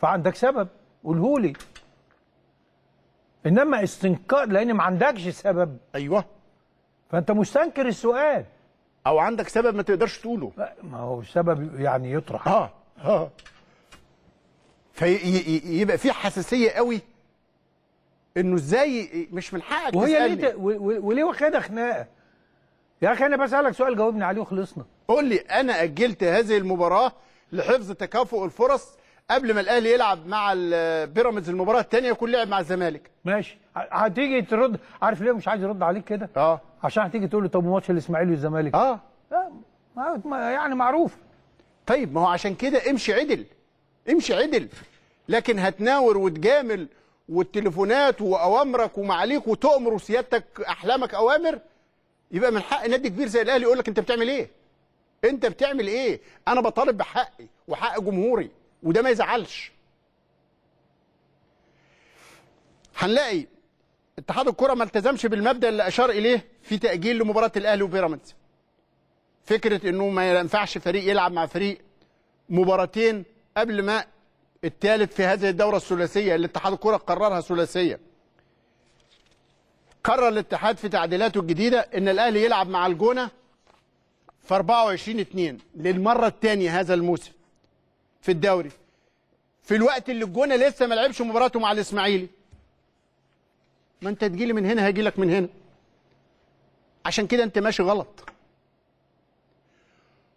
فعندك سبب قولهولي انما استنكار لان ما عندكش سبب ايوه فانت مستنكر السؤال او عندك سبب ما تقدرش تقوله ما هو السبب يعني يطرح اه اه فيبقى في حساسيه قوي انه ازاي مش من حقك وهي ليه وليه واخدها خناقه يا اخي انا بسالك سؤال جاوبني عليه وخلصنا قول لي انا اجلت هذه المباراه لحفظ تكافؤ الفرص قبل ما الاهلي يلعب مع بيراميدز المباراه الثانيه يكون لعب مع الزمالك ماشي هتيجي ترد عارف ليه مش عايز يرد عليك كده اه عشان هتيجي تقول له طب ماتش الاسماعيلي والزمالك اه, ما يعني معروف طيب ما هو عشان كده امشي عدل امشي عدل لكن هتناور وتجامل والتليفونات واوامرك ومعاليك وتؤمر وسيادتك احلامك اوامر يبقى من حق نادي كبير زي الاهلي يقول لك انت بتعمل ايه انت بتعمل ايه انا بطالب بحقي وحق جمهوري وده ما يزعلش هنلاقي اتحاد الكره ما التزمش بالمبدا اللي اشار اليه في تاجيل لمباراه الاهلي وبيراميدز فكره انه ما ينفعش فريق يلعب مع فريق مباراتين قبل ما الثالث في هذه الدوره الثلاثيه اللي اتحاد الكره قررها ثلاثيه قرر الاتحاد في تعديلاته الجديده ان الاهلي يلعب مع الجونه في 24 2 للمره الثانيه هذا الموسم في الدوري في الوقت اللي الجونه لسه ما لعبش مباراته مع الاسماعيلي ما انت تجيلي من هنا هيجي لك من هنا عشان كده انت ماشي غلط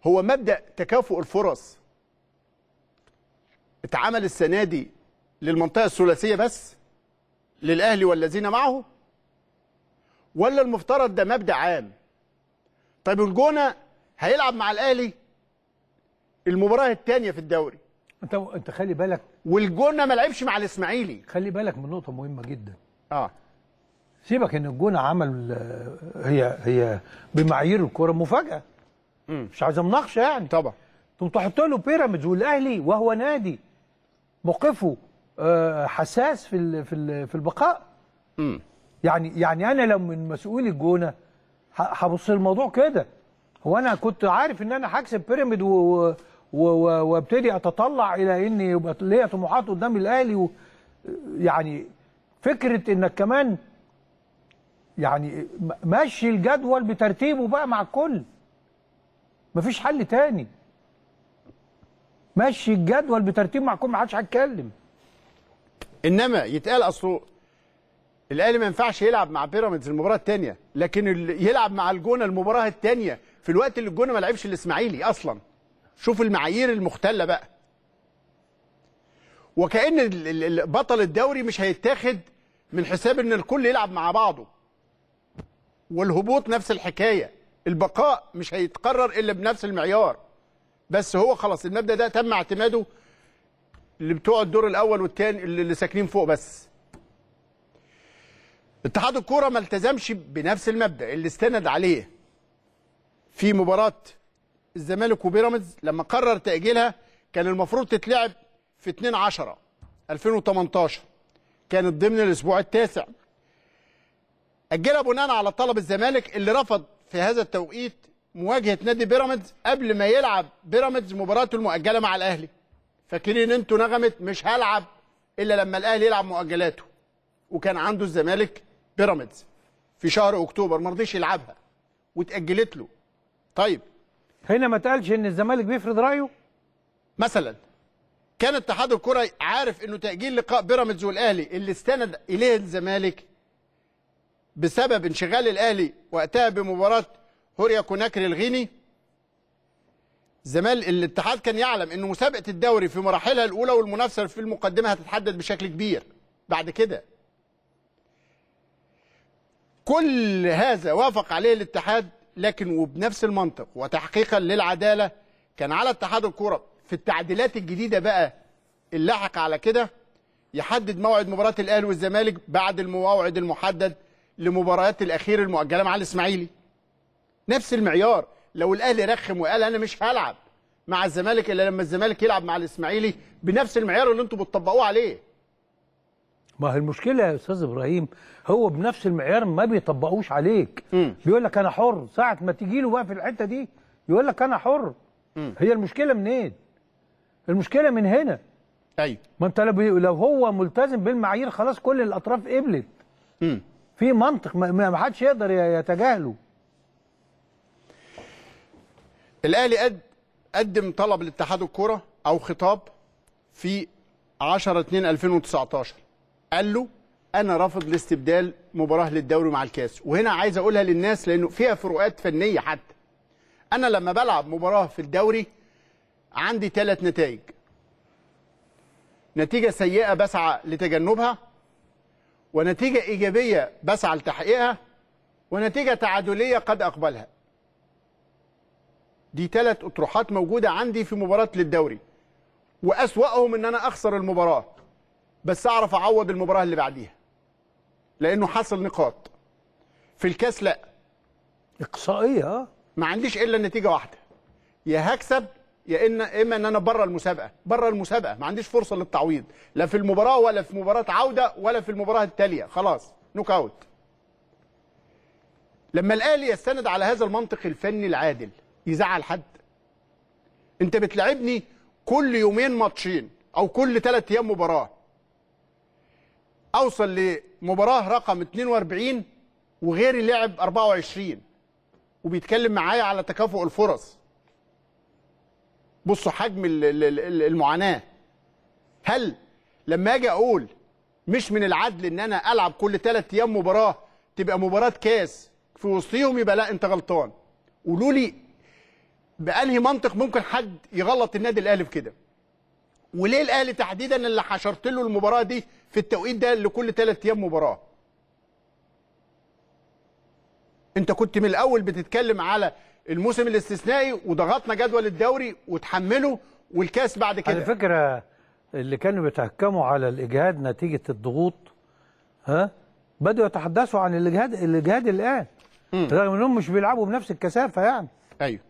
هو مبدا تكافؤ الفرص اتعمل السنه دي للمنطقه الثلاثيه بس للاهلي والذين معه ولا المفترض ده مبدا عام طيب الجونه هيلعب مع الاهلي المباراه الثانيه في الدوري انت انت خلي بالك والجونه ما لعبش مع الاسماعيلي خلي بالك من نقطه مهمه جدا اه سيبك ان الجونه عمل هي هي بمعايير الكوره مفاجاه مم. مش عايز مناقشه يعني طبعا تقوم تحط له بيراميدز والاهلي وهو نادي موقفه آه، حساس في في البقاء امم يعني يعني انا لو من مسؤول الجونه هبص الموضوع كده هو انا كنت عارف ان انا هكسب بيراميد وابتدي اتطلع الى ان يبقى ليا طموحات قدام الاهلي و يعني فكره انك كمان يعني مشي الجدول بترتيبه بقى مع الكل مفيش حل تاني مشي الجدول بترتيب مع الكل محدش هيتكلم انما يتقال اصله الاهلي ما ينفعش يلعب مع بيراميدز المباراه الثانيه لكن يلعب مع الجونه المباراه الثانيه في الوقت اللي الجونه ما لعبش الاسماعيلي اصلا شوف المعايير المختله بقى وكان بطل الدوري مش هيتاخد من حساب ان الكل يلعب مع بعضه والهبوط نفس الحكايه البقاء مش هيتقرر الا بنفس المعيار بس هو خلاص المبدا ده تم اعتماده اللي بتوع الدور الاول والثاني اللي ساكنين فوق بس اتحاد الكوره ما التزمش بنفس المبدا اللي استند عليه في مباراه الزمالك وبيراميدز لما قرر تاجيلها كان المفروض تتلعب في 2 10 2018 كانت ضمن الاسبوع التاسع اجلها بناء على طلب الزمالك اللي رفض في هذا التوقيت مواجهه نادي بيراميدز قبل ما يلعب بيراميدز مباراته المؤجله مع الاهلي فاكرين انتوا نغمت مش هلعب الا لما الاهلي يلعب مؤجلاته وكان عنده الزمالك بيراميدز في شهر اكتوبر ما رضيش يلعبها واتاجلت له طيب هنا ما اتقالش ان الزمالك بيفرض رايه مثلا كان اتحاد الكره عارف انه تاجيل لقاء بيراميدز والاهلي اللي استند اليه الزمالك بسبب انشغال الاهلي وقتها بمباراه هوريا كوناكري الغيني الزمالك الاتحاد كان يعلم انه مسابقه الدوري في مراحلها الاولى والمنافسه في المقدمه هتتحدد بشكل كبير بعد كده كل هذا وافق عليه الاتحاد لكن وبنفس المنطق وتحقيقا للعدالة كان على اتحاد الكرة في التعديلات الجديدة بقى اللاحقة على كده يحدد موعد مباراة الأهلي والزمالك بعد الموعد المحدد لمباريات الأخير المؤجلة مع الإسماعيلي نفس المعيار لو الأهلي رخم وقال أنا مش هلعب مع الزمالك إلا لما الزمالك يلعب مع الإسماعيلي بنفس المعيار اللي أنتم بتطبقوه عليه ما هي المشكله يا استاذ ابراهيم هو بنفس المعيار ما بيطبقوش عليك بيقول لك انا حر ساعه ما تيجي له بقى في الحته دي يقول لك انا حر م. هي المشكله منين المشكله من هنا ايوه ما انت لو, هو ملتزم بالمعايير خلاص كل الاطراف قبلت م. في منطق ما حدش يقدر يتجاهله الاهلي قد قدم طلب لاتحاد الكره او خطاب في 10 2 2019 قال له انا رافض لاستبدال مباراه للدوري مع الكاس وهنا عايز اقولها للناس لانه فيها فروقات فنيه حتى انا لما بلعب مباراه في الدوري عندي ثلاث نتائج نتيجه سيئه بسعى لتجنبها ونتيجه ايجابيه بسعى لتحقيقها ونتيجه تعادليه قد اقبلها دي ثلاث اطروحات موجوده عندي في مباراه للدوري واسواهم ان انا اخسر المباراه بس اعرف اعوض المباراه اللي بعديها لانه حصل نقاط في الكاس لا اقصائيه آه. ما عنديش الا نتيجه واحده يا هكسب يا ان اما ان انا بره المسابقه بره المسابقه ما عنديش فرصه للتعويض لا في المباراه ولا في مباراه عوده ولا في المباراه التاليه خلاص نوك اوت لما الاهلي يستند على هذا المنطق الفني العادل يزعل حد انت بتلعبني كل يومين ماتشين او كل ثلاث ايام مباراه اوصل لمباراه رقم 42 وغيري لعب 24 وبيتكلم معايا على تكافؤ الفرص بصوا حجم المعاناه هل لما اجي اقول مش من العدل ان انا العب كل ثلاث ايام مباراه تبقى مباراه كاس في وسطيهم يبقى لا انت غلطان قولوا لي بانهي منطق ممكن حد يغلط النادي الاهلي في كده وليه الاهلي تحديدا اللي حشرت له المباراه دي في التوقيت ده لكل ثلاث ايام مباراه انت كنت من الاول بتتكلم على الموسم الاستثنائي وضغطنا جدول الدوري وتحمله والكاس بعد كده على فكره اللي كانوا بيتهكموا على الاجهاد نتيجه الضغوط ها بدأوا يتحدثوا عن الاجهاد الاجهاد الان مم. رغم انهم مش بيلعبوا بنفس الكثافه يعني ايوه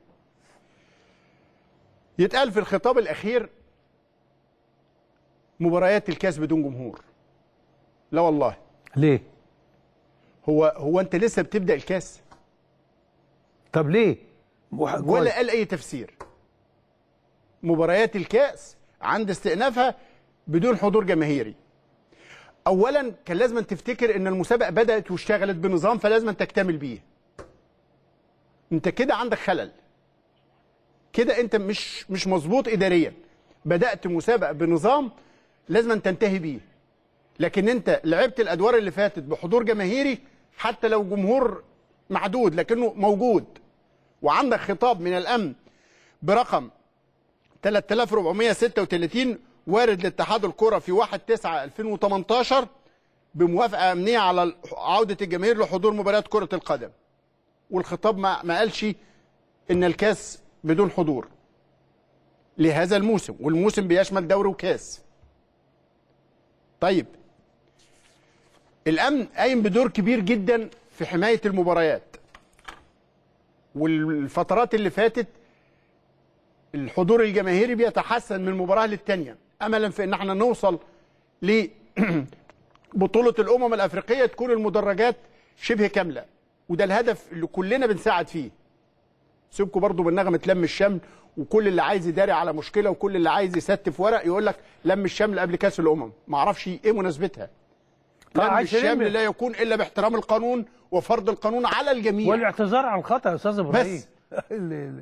يتقال في الخطاب الاخير مباريات الكاس بدون جمهور لا والله ليه هو هو انت لسه بتبدا الكاس طب ليه ولا قال اي تفسير مباريات الكاس عند استئنافها بدون حضور جماهيري اولا كان لازم تفتكر ان المسابقه بدات واشتغلت بنظام فلازم تكتمل بيه انت كده عندك خلل كده انت مش مش مظبوط اداريا بدات مسابقه بنظام لازم أن تنتهي بيه لكن انت لعبت الادوار اللي فاتت بحضور جماهيري حتى لو جمهور معدود لكنه موجود وعندك خطاب من الامن برقم 3436 وارد لاتحاد الكره في 1 9 2018 بموافقه امنيه على عوده الجماهير لحضور مباريات كره القدم والخطاب ما, ما قالش ان الكاس بدون حضور لهذا الموسم والموسم بيشمل دوري وكاس طيب الامن قايم بدور كبير جدا في حمايه المباريات والفترات اللي فاتت الحضور الجماهيري بيتحسن من مباراه للتانيه املا في ان احنا نوصل ل بطوله الامم الافريقيه تكون المدرجات شبه كامله وده الهدف اللي كلنا بنساعد فيه سيبكوا برضو بالنغمه لم الشمل وكل اللي عايز يداري على مشكله وكل اللي عايز يستف ورق يقول لك لم الشمل قبل كاس الامم ما اعرفش ايه مناسبتها لم الشمل لا يكون الا باحترام القانون وفرض القانون على الجميع والاعتذار عن الخطا يا استاذ ابراهيم بس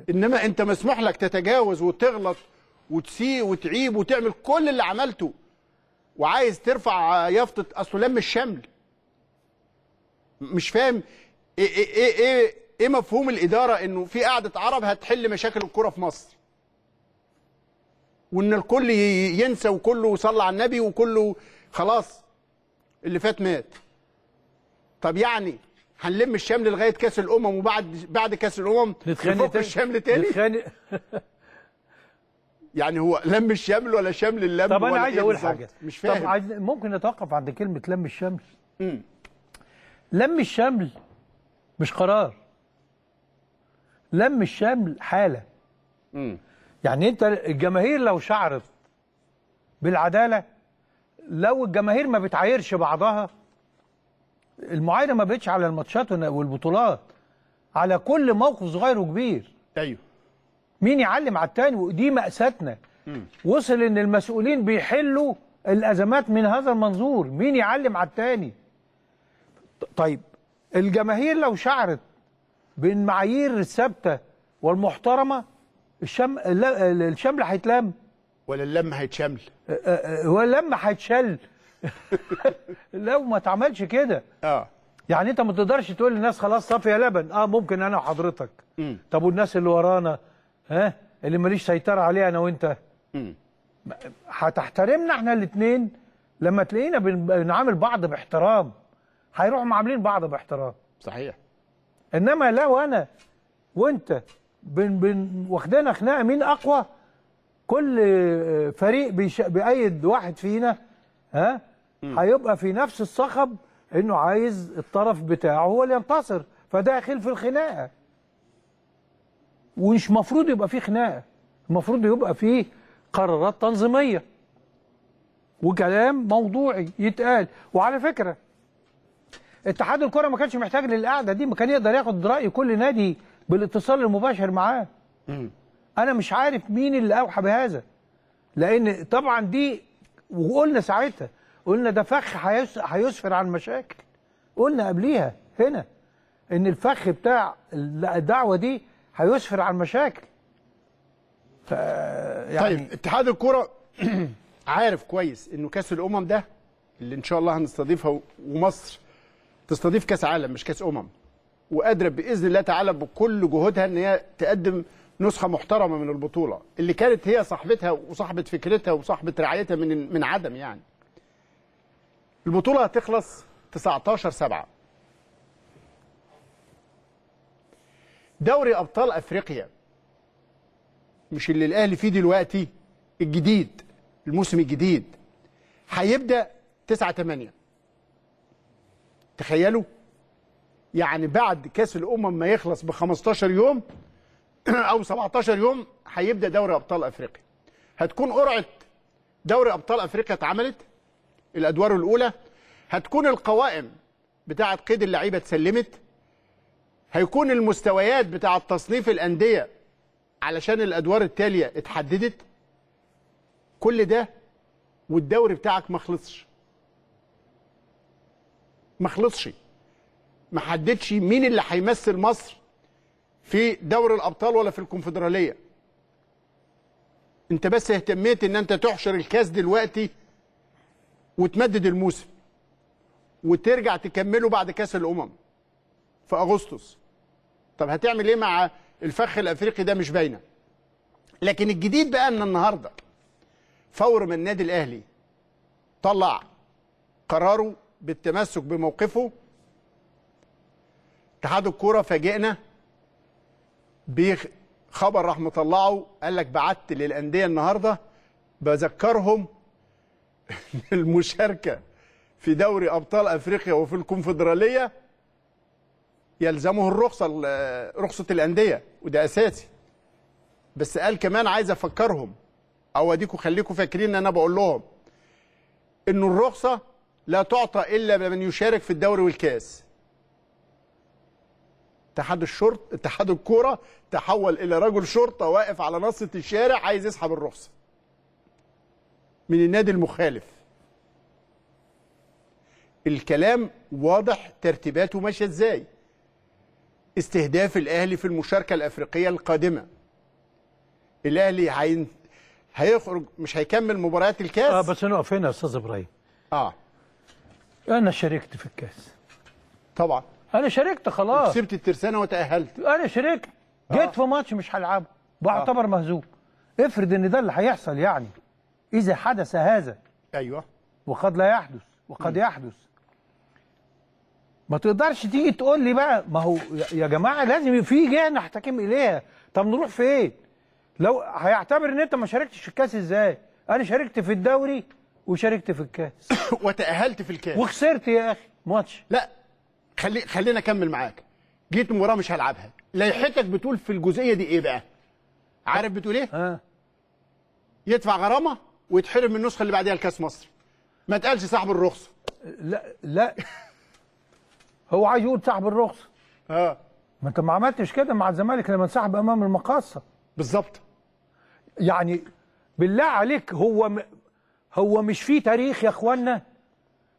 انما انت مسموح لك تتجاوز وتغلط وتسيء وتعيب وتعمل كل اللي عملته وعايز ترفع يافطه اصله لم الشمل مش فاهم ايه ايه ايه, إيه ايه مفهوم الاداره انه في قعده عرب هتحل مشاكل الكره في مصر وان الكل ينسى وكله صلى على النبي وكله خلاص اللي فات مات طب يعني هنلم الشمل لغايه كاس الامم وبعد بعد كاس الامم نتخانق الشمل تاني نتخانق يعني هو لم الشمل ولا شمل اللم طب انا عايز إيه اقول حاجه مش فاهم طب عايز ممكن نتوقف عند كلمه لم الشمل امم لم الشمل مش قرار لم الشمل حالة يعني أنت الجماهير لو شعرت بالعدالة لو الجماهير ما بتعايرش بعضها المعايرة ما بقتش على الماتشات والبطولات على كل موقف صغير وكبير أيوه مين يعلم على التاني ودي مأساتنا وصل ان المسؤولين بيحلوا الازمات من هذا المنظور مين يعلم على التاني طيب الجماهير لو شعرت بين معايير الثابته والمحترمه الشم الشمل هيتلم ولا اللم هيتشمل هو اللم هيتشل لو ما تعملش كده اه يعني انت ما تقدرش تقول للناس خلاص صافيه لبن اه ممكن انا وحضرتك م. طب والناس اللي ورانا ها اللي ماليش سيطره عليها انا وانت هتحترمنا احنا الاثنين لما تلاقينا بنعامل بعض باحترام هيروحوا عاملين بعض باحترام صحيح انما لو انا وانت بن بن واخدنا خناقه مين اقوى كل فريق بيش بيأيد واحد فينا ها هيبقى في نفس الصخب انه عايز الطرف بتاعه هو اللي ينتصر فداخل في الخناقه ومش مفروض يبقى في خناقه المفروض يبقى في قرارات تنظيميه وكلام موضوعي يتقال وعلى فكره اتحاد الكره ما كانش محتاج للقعده دي ما كان يقدر ياخد راي كل نادي بالاتصال المباشر معاه انا مش عارف مين اللي اوحى بهذا لان طبعا دي وقلنا ساعتها قلنا ده فخ هيسفر عن مشاكل قلنا قبليها هنا ان الفخ بتاع الدعوه دي هيسفر عن مشاكل ف يعني طيب اتحاد الكره عارف كويس انه كاس الامم ده اللي ان شاء الله هنستضيفها ومصر تستضيف كاس عالم مش كاس امم وقادره باذن الله تعالى بكل جهودها ان هي تقدم نسخه محترمه من البطوله اللي كانت هي صاحبتها وصاحبه فكرتها وصاحبه رعايتها من من عدم يعني. البطوله هتخلص 19 7 دوري ابطال افريقيا مش اللي الاهلي فيه دلوقتي الجديد الموسم الجديد هيبدا 9 8 تخيلوا يعني بعد كاس الامم ما يخلص ب 15 يوم او 17 يوم هيبدا دوري ابطال افريقيا هتكون قرعه دوري ابطال افريقيا اتعملت الادوار الاولى هتكون القوائم بتاعه قيد اللعيبه اتسلمت هيكون المستويات بتاعه تصنيف الانديه علشان الادوار التاليه اتحددت كل ده والدوري بتاعك ما خلصش ما خلصش ما حددش مين اللي هيمثل مصر في دوري الابطال ولا في الكونفدراليه انت بس اهتميت ان انت تحشر الكاس دلوقتي وتمدد الموسم وترجع تكمله بعد كاس الامم في اغسطس طب هتعمل ايه مع الفخ الافريقي ده مش باينه لكن الجديد بقى ان النهارده فور ما النادي الاهلي طلع قراره بالتمسك بموقفه اتحاد الكوره فاجئنا بخبر راح مطلعه قال لك بعت للانديه النهارده بذكرهم المشاركه في دوري ابطال افريقيا وفي الكونفدراليه يلزمه الرخصه رخصه الانديه وده اساسي بس قال كمان عايز افكرهم او اديكوا خليكوا فاكرين ان انا بقول لهم انه الرخصه لا تعطى إلا لمن يشارك في الدوري والكاس اتحاد الشرط اتحاد الكوره تحول الى رجل شرطه واقف على نصه الشارع عايز يسحب الرخصه من النادي المخالف الكلام واضح ترتيباته ماشيه ازاي استهداف الاهلي في المشاركه الافريقيه القادمه الاهلي هين... هيخرج مش هيكمل مباريات الكاس اه بس نقف هنا يا استاذ ابراهيم اه أنا شاركت في الكاس طبعا أنا شاركت خلاص كسبت الترسانة وتأهلت أنا شاركت آه. جيت آه. في ماتش مش هلعبه بعتبر آه. مهزوم افرض إن ده اللي هيحصل يعني إذا حدث هذا أيوه وقد لا يحدث وقد م. يحدث ما تقدرش تيجي تقول لي بقى ما هو يا جماعه لازم في جهه نحتكم اليها طب نروح فين؟ لو هيعتبر ان انت ما شاركتش في الكاس ازاي؟ انا شاركت في الدوري وشاركت في الكاس وتأهلت في الكاس وخسرت يا اخي ماتش لا خلي خلينا اكمل معاك جيت مباراه مش هلعبها لائحتك بتقول في الجزئيه دي ايه بقى عارف بتقول ايه ها. آه. يدفع غرامه ويتحرم من النسخه اللي بعديها لكاس مصر ما تقالش صاحب الرخصه لا لا هو عايز يقول صاحب الرخصه اه ما انت ما عملتش كده مع الزمالك لما انسحب امام المقاصه بالظبط يعني بالله عليك هو م... هو مش في تاريخ يا اخوانا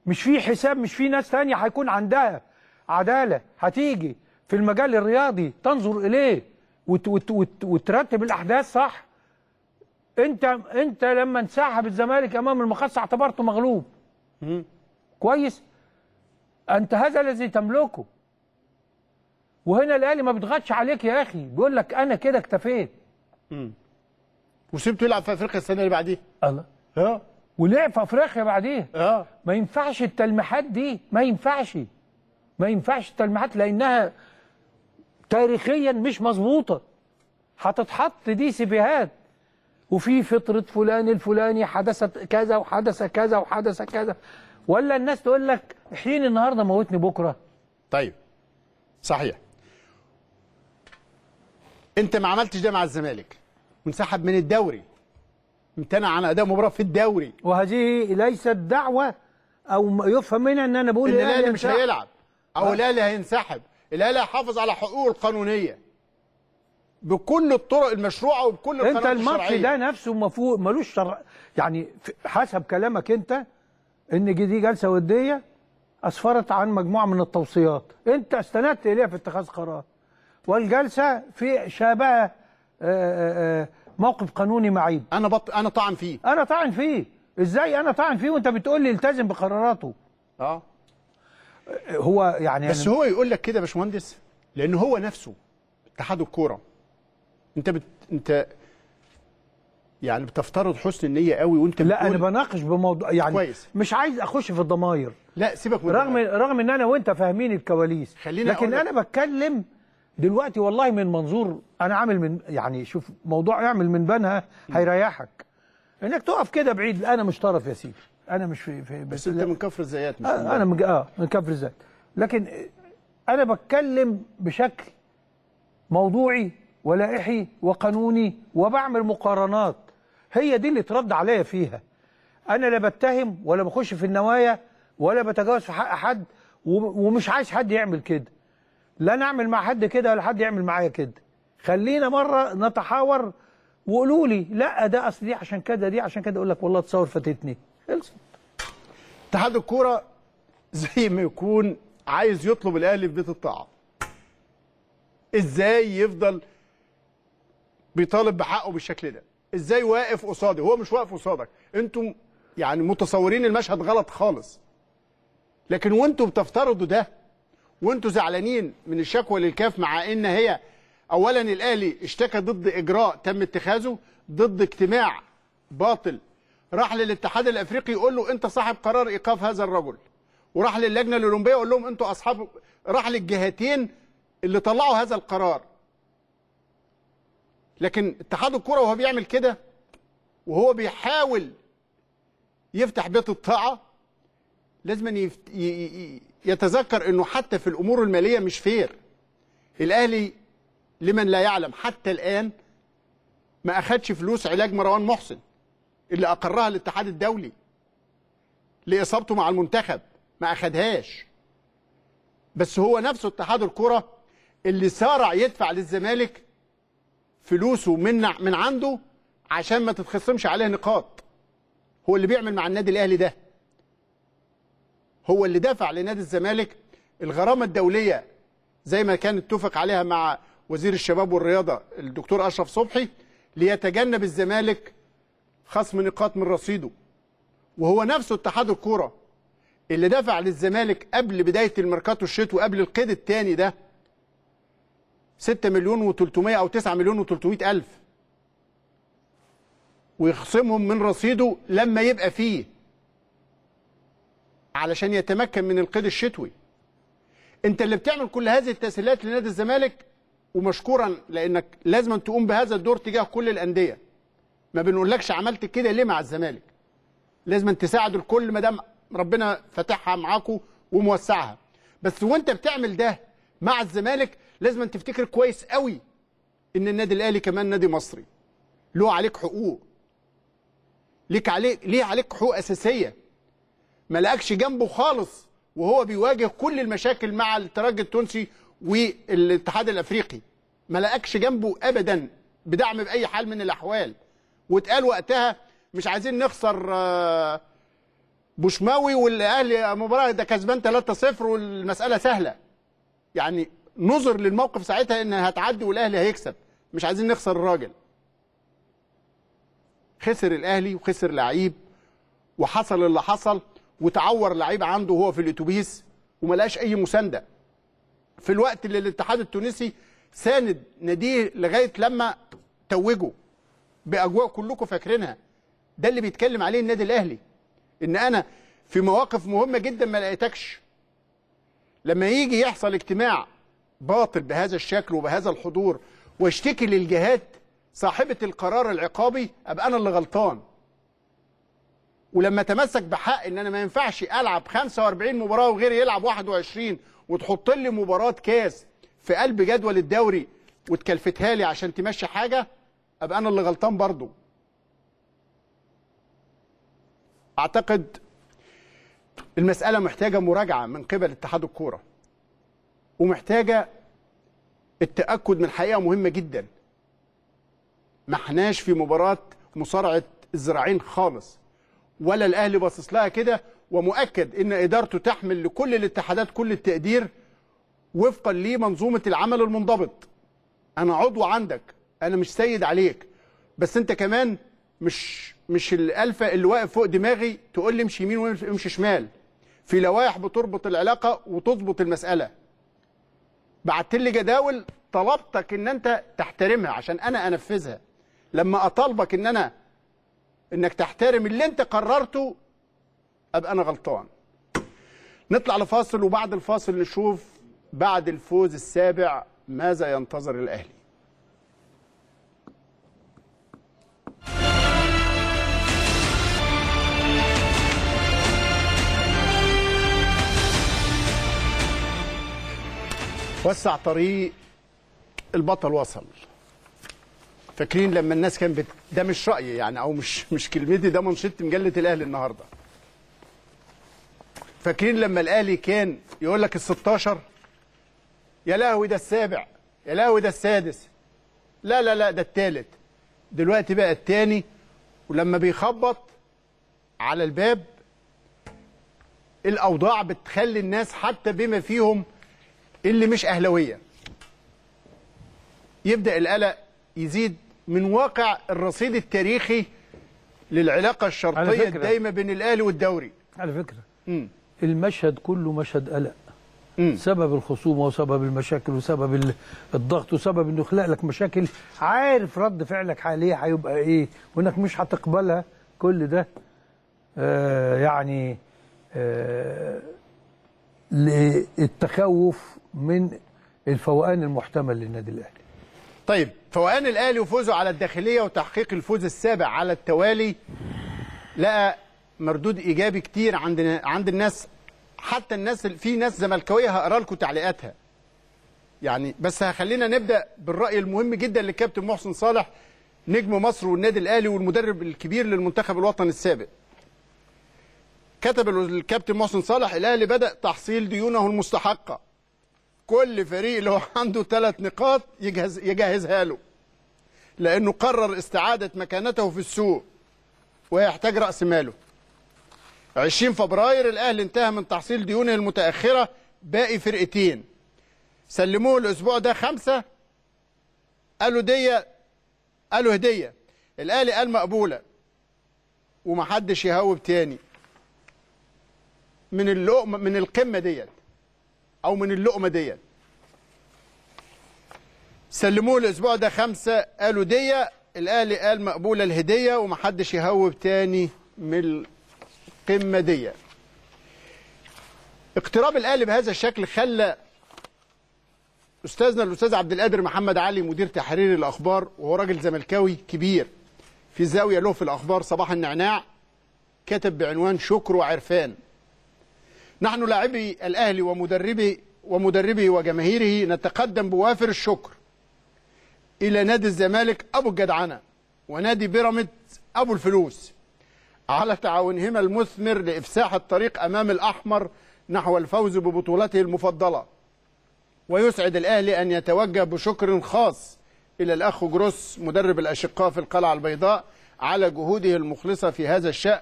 مش في حساب مش في ناس تانية هيكون عندها عدالة هتيجي في المجال الرياضي تنظر إليه وت وت وت وترتب الأحداث صح أنت أنت لما انسحب الزمالك أمام المخصص اعتبرته مغلوب كويس أنت هذا الذي تملكه وهنا الأهلي ما بيضغطش عليك يا أخي بيقول لك أنا كده اكتفيت وسيبته يلعب في أفريقيا السنة اللي بعديها الله اه ولعب في افريقيا بعديها اه ما ينفعش التلميحات دي ما ينفعش ما ينفعش التلميحات لانها تاريخيا مش مظبوطه هتتحط دي سيفيهات وفي فطره فلان الفلاني حدثت كذا وحدث كذا وحدث كذا ولا الناس تقول لك حين النهارده موتني بكره طيب صحيح انت ما عملتش ده مع الزمالك وانسحب من الدوري امتنع عن اداء مباراه في الدوري وهذه ليست دعوه او يفهم منها ان انا بقول إن الاهلي مش هيلعب او آه. الاهلي هينسحب الاهلي هيحافظ على حقوقه القانونيه بكل الطرق المشروعه وبكل الطرق الشرعيه انت الماتش ده نفسه مفروض ملوش شر... يعني حسب كلامك انت ان دي جلسه وديه اسفرت عن مجموعه من التوصيات انت استندت اليها في اتخاذ قرار والجلسه في شابه آآ آه، آآ آه، موقف قانوني معيب انا بط... انا طعن فيه انا طعن فيه ازاي انا طعن فيه وانت بتقول لي التزم بقراراته اه هو يعني بس يعني... هو يقول لك كده يا باشمهندس لان هو نفسه اتحاد الكوره انت بت... انت يعني بتفترض حسن النيه قوي وانت لا بتقول... انا بناقش بموضوع يعني كويس. مش عايز اخش في الضماير لا سيبك من رغم رغم ان انا وانت فاهمين الكواليس خلينا لكن انا بتكلم دلوقتي والله من منظور انا عامل من يعني شوف موضوع اعمل من بنها هيريحك انك تقف كده بعيد انا مش طرف يا سيدي انا مش في, في بس, بس انت من كفر الزيات مش آه، انا من اه من كفر الزيات لكن انا بتكلم بشكل موضوعي ولائحي وقانوني وبعمل مقارنات هي دي اللي ترد عليا فيها انا لا بتهم ولا بخش في النوايا ولا بتجاوز في حق حد ومش عايز حد يعمل كده لا نعمل مع حد كده ولا حد يعمل معايا كده خلينا مره نتحاور وقولوا لي لا ده اصل دي عشان كده دي عشان كده اقول لك والله تصور فاتتني خلصت اتحاد الكوره زي ما يكون عايز يطلب الاهلي في بيت الطاعه ازاي يفضل بيطالب بحقه بالشكل ده ازاي واقف قصادي هو مش واقف قصادك انتم يعني متصورين المشهد غلط خالص لكن وانتم بتفترضوا ده وانتوا زعلانين من الشكوى للكاف مع ان هي اولا الاهلي اشتكى ضد اجراء تم اتخاذه ضد اجتماع باطل راح للاتحاد الافريقي يقول له انت صاحب قرار ايقاف هذا الرجل وراح للجنه الاولمبيه يقول لهم انتوا اصحاب راح للجهتين اللي طلعوا هذا القرار لكن اتحاد الكره وهو بيعمل كده وهو بيحاول يفتح بيت الطاعه لازم يتذكر انه حتى في الامور الماليه مش فير الاهلي لمن لا يعلم حتى الان ما اخدش فلوس علاج مروان محسن اللي اقرها الاتحاد الدولي لاصابته مع المنتخب ما اخدهاش بس هو نفسه اتحاد الكره اللي سارع يدفع للزمالك فلوسه من من عنده عشان ما تتخصمش عليه نقاط هو اللي بيعمل مع النادي الاهلي ده هو اللي دفع لنادي الزمالك الغرامه الدوليه زي ما كان اتفق عليها مع وزير الشباب والرياضه الدكتور اشرف صبحي ليتجنب الزمالك خصم نقاط من رصيده وهو نفسه اتحاد الكوره اللي دفع للزمالك قبل بدايه الميركاتو الشتوي قبل القيد الثاني ده 6 مليون و300 او 9 مليون و300 الف ويخصمهم من رصيده لما يبقى فيه علشان يتمكن من القيد الشتوي انت اللي بتعمل كل هذه التسهيلات لنادي الزمالك ومشكورا لانك لازم تقوم بهذا الدور تجاه كل الانديه ما بنقولكش عملت كده ليه مع الزمالك لازم تساعد الكل ما دام ربنا فاتحها معاكم وموسعها بس وانت بتعمل ده مع الزمالك لازم تفتكر كويس قوي ان النادي الاهلي كمان نادي مصري له عليك حقوق ليك عليك ليه عليك حقوق اساسيه ما لقاكش جنبه خالص وهو بيواجه كل المشاكل مع الترجي التونسي والاتحاد الافريقي ما لقاكش جنبه ابدا بدعم باي حال من الاحوال واتقال وقتها مش عايزين نخسر آه، بوشماوي والاهلي مباراه ده كسبان 3-0 والمساله سهله يعني نظر للموقف ساعتها ان هتعدي والاهلي هيكسب مش عايزين نخسر الراجل خسر الاهلي وخسر لعيب وحصل اللي حصل وتعور لعيب عنده وهو في الاتوبيس وملاش اي مسانده في الوقت اللي الاتحاد التونسي ساند ناديه لغايه لما توجه باجواء كلكم فاكرينها ده اللي بيتكلم عليه النادي الاهلي ان انا في مواقف مهمه جدا ما لقيتكش لما يجي يحصل اجتماع باطل بهذا الشكل وبهذا الحضور واشتكي للجهات صاحبه القرار العقابي ابقى انا اللي غلطان ولما تمسك بحق ان انا ما ينفعش العب 45 مباراه وغيري يلعب 21 وتحط لي مباراه كاس في قلب جدول الدوري وتكلفتها لي عشان تمشي حاجه ابقى انا اللي غلطان برضه اعتقد المساله محتاجه مراجعه من قبل اتحاد الكوره ومحتاجه التاكد من حقيقه مهمه جدا ما احناش في مباراه مصارعه الذراعين خالص ولا الاهلي باصص لها كده ومؤكد ان ادارته تحمل لكل الاتحادات كل التقدير وفقا لمنظومه العمل المنضبط انا عضو عندك انا مش سيد عليك بس انت كمان مش مش الالفه اللي واقف فوق دماغي تقول لي امشي يمين وامشي شمال في لوائح بتربط العلاقه وتظبط المساله بعت لي جداول طلبتك ان انت تحترمها عشان انا انفذها لما اطالبك ان انا انك تحترم اللي انت قررته ابقى انا غلطان نطلع لفاصل وبعد الفاصل نشوف بعد الفوز السابع ماذا ينتظر الاهلي وسع طريق البطل وصل فاكرين لما الناس كانت بت... ده مش رايي يعني او مش مش كلمتي ده منشط مجله الاهلي النهارده فاكرين لما الاهلي كان يقول لك ال 16 يا لهوي ده السابع يا لهوي ده السادس لا لا لا ده الثالث دلوقتي بقى الثاني ولما بيخبط على الباب الاوضاع بتخلي الناس حتى بما فيهم اللي مش اهلاويه يبدا القلق يزيد من واقع الرصيد التاريخي للعلاقة الشرطية الدايمة بين الأهلي والدوري على فكرة م. المشهد كله مشهد قلق م. سبب الخصومة وسبب المشاكل وسبب الضغط وسبب انه يخلق لك مشاكل عارف رد فعلك عليه هيبقى ايه وانك مش هتقبلها كل ده آه يعني آه للتخوف من الفوقان المحتمل للنادي الاهلي طيب فوقان الاهلي وفوزه على الداخليه وتحقيق الفوز السابع على التوالي لقى مردود ايجابي كتير عند عند الناس حتى الناس في ناس زملكاويه هقرا لكم تعليقاتها يعني بس هخلينا نبدا بالراي المهم جدا للكابتن محسن صالح نجم مصر والنادي الاهلي والمدرب الكبير للمنتخب الوطني السابق كتب الكابتن محسن صالح الاهلي بدا تحصيل ديونه المستحقه كل فريق اللي هو عنده ثلاث نقاط يجهز يجهزها له لأنه قرر استعادة مكانته في السوق ويحتاج رأس ماله 20 فبراير الأهلي انتهى من تحصيل ديونه المتأخرة باقي فرقتين سلموه الأسبوع ده خمسة قالوا دية قالوا هدية الأهلي قال مقبولة ومحدش يهوب تاني من اللقمة من القمة ديت أو من اللقمة ديت سلموه الاسبوع ده خمسه قالوا ديه الاهلي قال مقبوله الهديه ومحدش يهوب تاني من القمه دية اقتراب الاهلي بهذا الشكل خلى استاذنا الاستاذ عبد القادر محمد علي مدير تحرير الاخبار وهو راجل زملكاوي كبير في زاويه له في الاخبار صباح النعناع كتب بعنوان شكر وعرفان نحن لاعبي الاهلي ومدربي ومدربه وجماهيره نتقدم بوافر الشكر إلى نادي الزمالك أبو الجدعنة ونادي بيراميدز أبو الفلوس على تعاونهما المثمر لإفساح الطريق أمام الأحمر نحو الفوز ببطولته المفضلة ويسعد الأهلي أن يتوجه بشكر خاص إلى الأخ جروس مدرب الأشقاء في القلعة البيضاء على جهوده المخلصة في هذا الشأن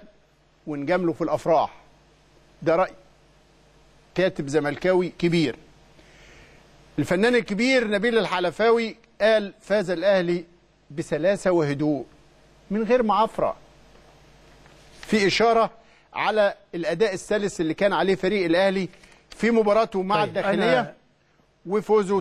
ونجامله في الأفراح ده رأي كاتب زملكاوي كبير الفنان الكبير نبيل الحلفاوي قال فاز الأهلي بسلاسة وهدوء من غير معافرة في إشارة على الأداء السلس اللي كان عليه فريق الأهلي في مباراته مع طيب الداخلية وفوزه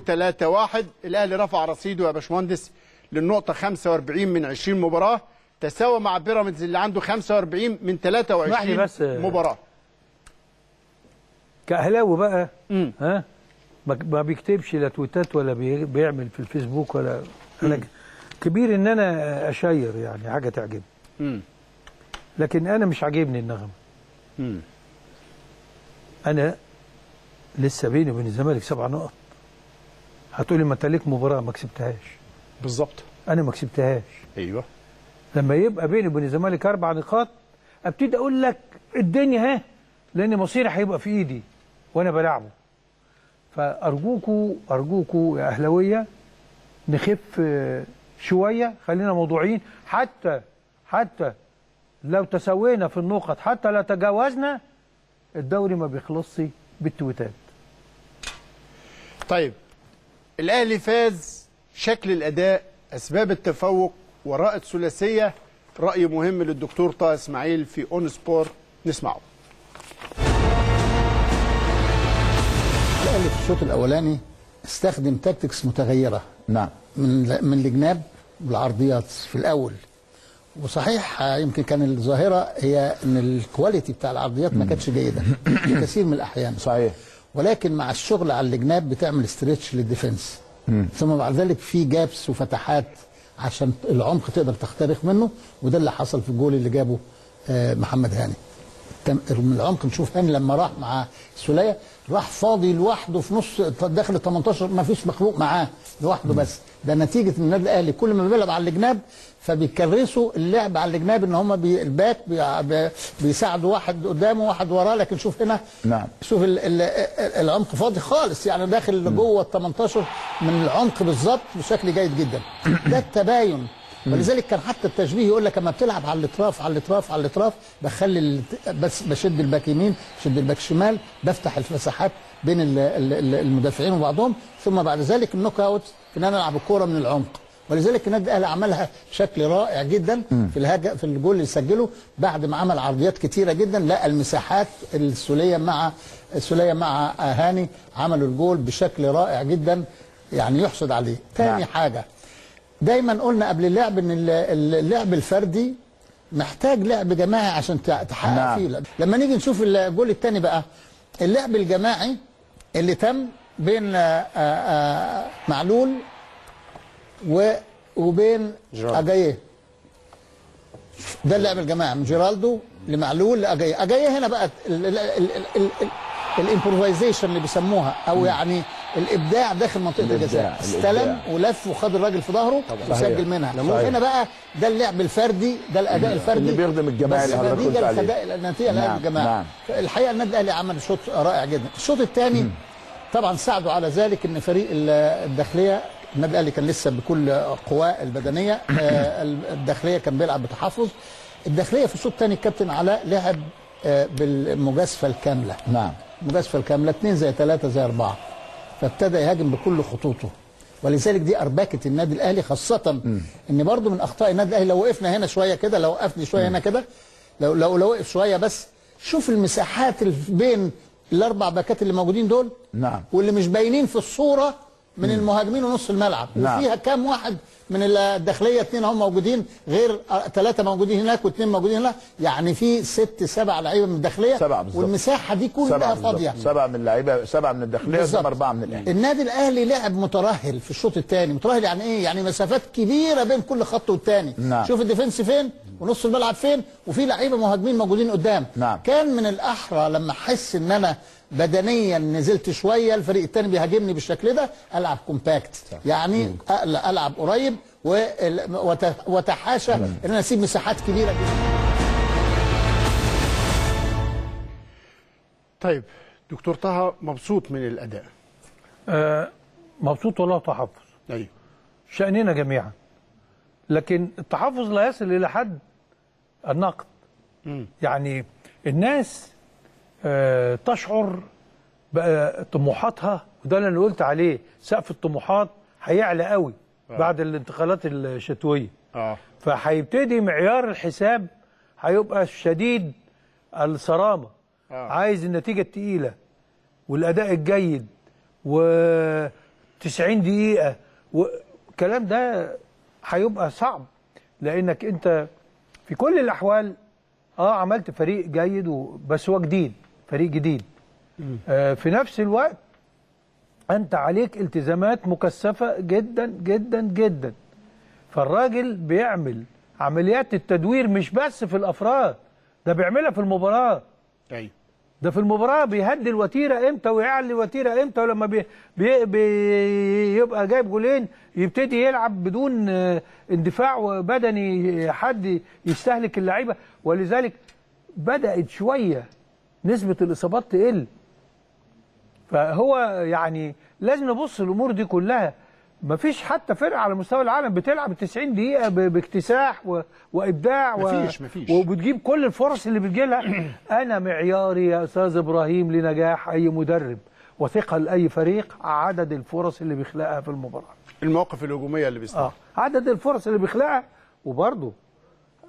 3-1 الأهلي رفع رصيده يا باشمهندس للنقطة 45 من 20 مباراة تساوى مع بيراميدز اللي عنده 45 من 23 بس مباراة كأهلاوي بقى مم. ها ما بيكتبش لا تويتات ولا بيعمل في الفيسبوك ولا انا كبير ان انا اشير يعني حاجه تعجبني لكن انا مش عاجبني النغم انا لسه بيني وبين الزمالك سبع نقط هتقولي ما انت ليك مباراه ما كسبتهاش بالظبط انا ما كسبتهاش ايوه لما يبقى بيني وبين الزمالك اربع نقاط ابتدي اقول لك الدنيا ها لان مصيري هيبقى في ايدي وانا بلعبه فارجوكوا ارجوكوا يا اهلاويه نخف شويه خلينا موضوعيين حتى حتى لو تساوينا في النقط حتى لا تجاوزنا الدوري ما بيخلصش بالتويتات طيب الاهلي فاز شكل الاداء اسباب التفوق وراء الثلاثيه راي مهم للدكتور طه اسماعيل في اون سبور نسمعه هتلاقي في الشوط الاولاني استخدم تاكتكس متغيره نعم من من الجناب والعرضيات في الاول وصحيح آه، يمكن كان الظاهره هي ان الكواليتي بتاع العرضيات ما كانتش جيده في كثير من الاحيان صحيح ولكن مع الشغل على الجناب بتعمل ستريتش للديفنس ثم بعد ذلك في جابس وفتحات عشان العمق تقدر تخترق منه وده اللي حصل في الجول اللي جابه آه، محمد هاني من العمق نشوف هاني لما راح مع سوليه راح فاضي لوحده في نص داخل ال 18 ما فيش مخلوق معاه لوحده بس ده نتيجه ان النادي الاهلي كل ما بيلعب على الجناب فبيكرسوا اللعب على الجناب ان هم بي الباك بي بيساعدوا واحد قدامه واحد وراه لكن شوف هنا نعم شوف الـ الـ العمق فاضي خالص يعني داخل جوه ال 18 من العمق بالظبط بشكل جيد جدا ده التباين ولذلك كان حتى التشبيه يقول لك اما بتلعب على الاطراف على الاطراف على الاطراف بخلي بس بشد الباك يمين شد الباك شمال بفتح المساحات بين المدافعين وبعضهم ثم بعد ذلك النوك اوت ان انا العب الكوره من العمق ولذلك النادي الاهلي عملها بشكل رائع جدا في الهج في الجول اللي سجله بعد ما عمل عرضيات كثيره جدا لقى المساحات السوليه مع السوليه مع هاني عملوا الجول بشكل رائع جدا يعني يحسد عليه. تاني نعم. حاجه دايما قلنا قبل اللعب ان اللعب الفردي محتاج لعب جماعي عشان تحقق نعم. فيه لما نيجي نشوف الجول الثاني بقى اللعب الجماعي اللي تم بين آآ آه، آآ آه، معلول و وبين اجاييه ده اللعب الجماعي من جيرالدو لمعلول لاجاييه اجاييه هنا بقى الامبروفيزيشن اللي بيسموها او يعني الابداع داخل منطقه الجزاء استلم ولف وخد الراجل في ظهره وسجل منها هنا بقى ده اللعب الفردي ده الاداء الفردي اللي بيخدم الجماعه اللي حضرتك قلت عليه النتيجه نعم لعب الجماعه نعم الحقيقه النادي الاهلي عمل شوط رائع جدا الشوط الثاني طبعا ساعدوا على ذلك ان فريق الداخليه النادي الاهلي كان لسه بكل قواه البدنيه آه، الداخليه كان بيلعب بتحفظ الداخليه في الشوط الثاني الكابتن علاء لعب آه، بالمجازفه الكامله نعم المجازفه الكامله 2 زي 3 زي 4 فابتدى يهاجم بكل خطوطه ولذلك دي اربكه النادي الاهلي خاصه م. ان برضو من اخطاء النادي الاهلي لو وقفنا هنا شويه كده لو وقفني شويه م. هنا كده لو لو لو وقف شويه بس شوف المساحات اللي بين الاربع باكات اللي موجودين دول نعم واللي مش باينين في الصوره من م. المهاجمين ونص الملعب نعم. وفيها كام واحد من الداخليه اثنين هم موجودين غير ثلاثه موجودين هناك واثنين موجودين هنا يعني في ست سبع لعيبه من الداخليه سبعه بالظبط والمساحه دي كلها فاضيه سبعه من اللعيبه سبعه من الداخليه ثم اربعه من الاهلي النادي الاهلي لعب مترهل في الشوط الثاني مترهل يعني ايه يعني مسافات كبيره بين كل خط والثاني نعم. شوف الديفنس فين ونص الملعب فين وفي لعيبه مهاجمين موجودين قدام نعم. كان من الاحرى لما احس ان انا بدنيا نزلت شويه الفريق الثاني بيهاجمني بالشكل ده العب كومباكت يعني العب قريب واحد وتحاشى ان نعم. اسيب مساحات كبيره جدا طيب دكتور طه مبسوط من الاداء آه مبسوط ولا تحفظ ايوه شاننا جميعا لكن التحفظ لا يصل الى حد النقد يعني الناس آه تشعر بطموحاتها وده اللي انا قلت عليه سقف الطموحات هيعلى قوي آه. بعد الانتقالات الشتويه اه فهيبتدي معيار الحساب هيبقى شديد الصرامه آه. عايز النتيجه الثقيله والاداء الجيد و 90 دقيقه والكلام ده هيبقى صعب لانك انت في كل الاحوال اه عملت فريق جيد بس هو جديد فريق جديد آه في نفس الوقت أنت عليك التزامات مكثفة جدا جدا جدا فالراجل بيعمل عمليات التدوير مش بس في الأفراد ده بيعملها في المباراة أيوة ده في المباراة بيهدي الوتيرة امتى ويعلي الوتيرة امتى ولما بي بي بيبقى جايب جولين يبتدي يلعب بدون آه، اندفاع بدني آه، حد يستهلك اللعيبة ولذلك بدأت شوية نسبة الإصابات تقل فهو يعني لازم نبص الامور دي كلها مفيش حتى فرقه على مستوى العالم بتلعب 90 دقيقه باكتساح و... وابداع و... مفيش مفيش وبتجيب كل الفرص اللي بتجيلها انا معياري يا استاذ ابراهيم لنجاح اي مدرب وثقه لاي فريق عدد الفرص اللي بيخلقها في المباراه المواقف الهجوميه اللي بيستخدمها آه. عدد الفرص اللي بيخلقها وبرضه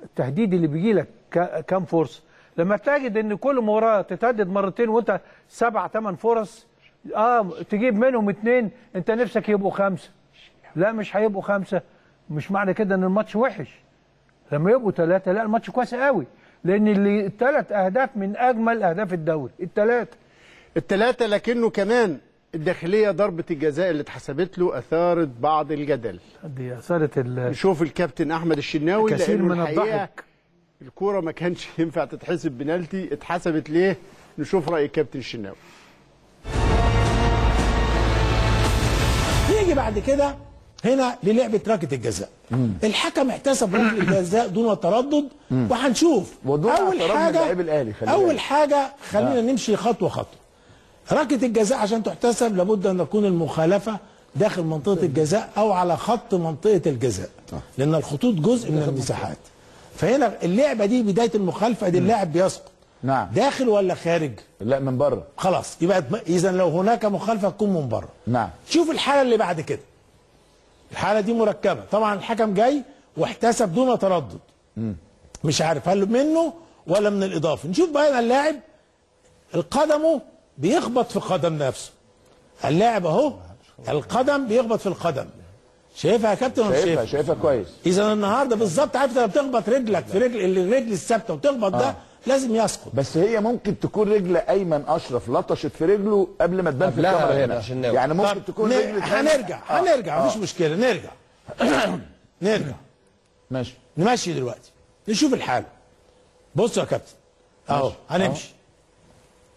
التهديد اللي بيجي لك ك... كام فرصه لما تجد ان كل مباراه تتهدد مرتين وانت سبع ثمان فرص اه تجيب منهم اثنين انت نفسك يبقوا خمسه لا مش هيبقوا خمسه مش معنى كده ان الماتش وحش لما يبقوا ثلاثه لا الماتش كويس قوي لان اللي الثلاث اهداف من اجمل اهداف الدوري الثلاثه الثلاثه لكنه كمان الداخليه ضربه الجزاء اللي اتحسبت له اثارت بعض الجدل دي اثارت نشوف الكابتن احمد الشناوي كثير من الضحك الكوره ما كانش ينفع تتحسب بنالتي اتحسبت ليه نشوف راي الكابتن الشناوي نيجي بعد كده هنا للعبه ركله الجزاء الحكم احتسب ركله الجزاء دون تردد وهنشوف اول حاجه اول حاجه خلينا آه. نمشي خطوه خطوه ركله الجزاء عشان تحتسب لابد ان تكون المخالفه داخل منطقه طيب. الجزاء او على خط منطقه الجزاء طيب. لان الخطوط جزء من المساحات فهنا اللعبه دي بدايه المخالفه دي اللاعب بيسقط نعم داخل ولا خارج؟ لا من بره خلاص يبقى اذا لو هناك مخالفه تكون من بره نعم شوف الحاله اللي بعد كده الحاله دي مركبه طبعا الحكم جاي واحتسب دون تردد م. مش عارف هل منه ولا من الاضافه نشوف بقى اللاعب القدمه بيخبط في قدم نفسه اللاعب اهو القدم بيخبط في القدم شايفها يا كابتن شايفها شايفها, كويس اذا النهارده بالظبط عارف انت بتخبط رجلك في رجل الرجل الثابته وتخبط ده آه. لازم يسقط بس هي ممكن تكون رجل ايمن اشرف لطشت في رجله قبل ما تبان في الكاميرا يعني هنا يعني ممكن تكون رجل هنرجع آه. هنرجع آه. مفيش مشكله نرجع نرجع ماشي نمشي دلوقتي نشوف الحاله بصوا يا كابتن اهو هنمشي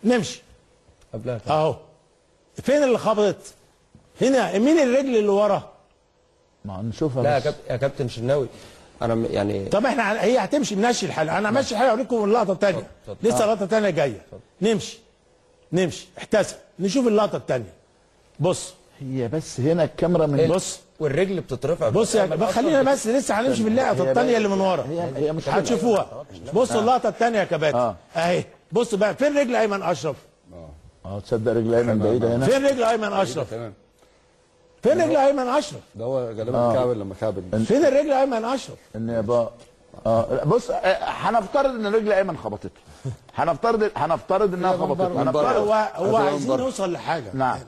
نمشي قبلها اهو فين اللي خبطت هنا مين الرجل اللي ورا ما نشوفها لا بس. يا كابتن يا كابتن شناوي انا يعني طب احنا هي هتمشي ماشي الحال انا ماشي الحال اوريكم اللقطه الثانيه لسه آه. اللقطه الثانيه جايه نمشي نمشي احتسب نشوف اللقطه الثانيه بص هي بس هنا الكاميرا من إيه؟ بص والرجل بتترفع بص يا جماعه خلينا بس لسه هنمشي في اللقطه الثانيه اللي من ورا هتشوفوها بص آه. اللقطه الثانيه يا كباتن آه. اهي بص بقى فين رجل ايمن اشرف اه تصدق رجل ايمن بعيده هنا فين رجل ايمن اشرف تمام فين رجل ايمن اشرف؟ ده هو غالبا آه. كعب لما كعب فين الرجل ايمن اشرف؟ ان يابا آه بص آه، هنفترض ان رجل ايمن خبطته هنفترض هنفترض انها خبطته هنفترض هو هو عايزين نوصل لحاجه نعم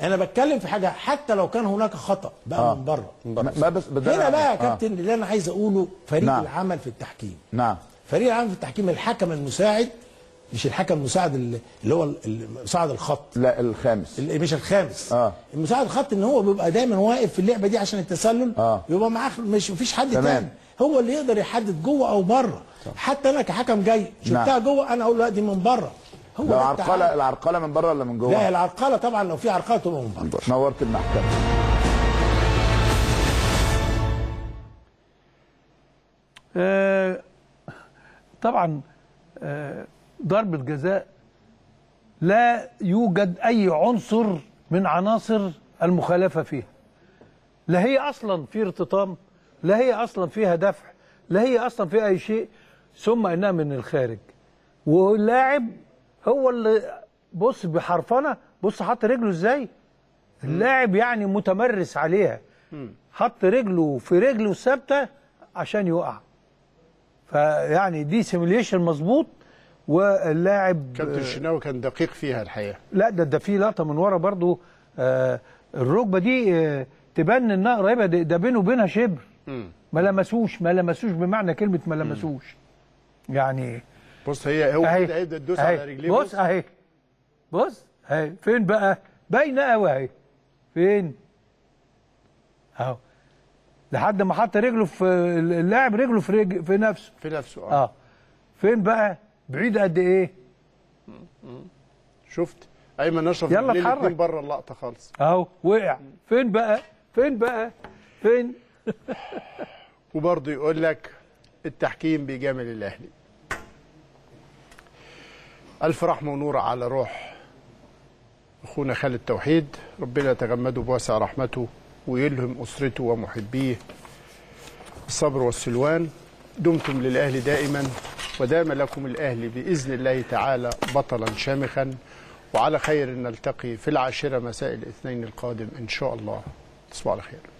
انا بتكلم في حاجه حتى لو كان هناك خطا بقى آه. من بره ما بس هنا بقى يا آه. كابتن آه. اللي انا عايز اقوله فريق نعم. العمل في التحكيم نعم فريق العمل في التحكيم الحكم المساعد مش الحكم المساعد اللي هو مساعد الخط لا الخامس مش الخامس اه المساعد الخط ان هو بيبقى دايما واقف في اللعبه دي عشان التسلل آه. يبقى معاه مش مفيش حد تمام. تاني هو اللي يقدر يحدد جوه او بره حتى انا كحكم جاي شفتها نعم. جوه انا اقول لا دي من بره هو لو عرقله العرقله من بره ولا من جوه؟ لا العرقله طبعا لو في عرقله تبقى من بره نورت المحكمه آه، طبعا آه، ضربة جزاء لا يوجد أي عنصر من عناصر المخالفة فيها لا هي أصلا في ارتطام لا هي أصلا فيها دفع لا هي أصلا فيها أي شيء ثم إنها من الخارج واللاعب هو اللي بص بحرفنة بص حط رجله إزاي اللاعب يعني متمرس عليها حط رجله في رجله ثابتة عشان يقع فيعني دي سيميليشن مظبوط واللاعب كابتن الشناوي آه، كان دقيق فيها الحقيقه لا ده ده في لقطه من ورا برضو آه، الركبه دي آه، تبان انها قريبه ده بينه وبينها شبر ما لمسوش ما لمسوش بمعنى كلمه ما لمسوش يعني بص هي هو كده تدوس على رجليه بص اهي بص اهي فين بقى باينه قوي اهي فين اهو لحد ما حط رجله في اللاعب رجله في رجل في نفسه في نفسه اه, آه. فين بقى بعيد قد ايه شفت ايمن اشرف يلا اتحرك بره اللقطه خالص اهو وقع فين بقى فين بقى فين وبرضه يقول لك التحكيم بيجامل الاهلي الف رحمه ونور على روح اخونا خالد توحيد ربنا يتغمده بواسع رحمته ويلهم اسرته ومحبيه الصبر والسلوان دمتم للأهل دائما ودام لكم الأهل بإذن الله تعالى بطلا شامخا وعلى خير نلتقي في العاشرة مساء الاثنين القادم إن شاء الله تصبحوا على خير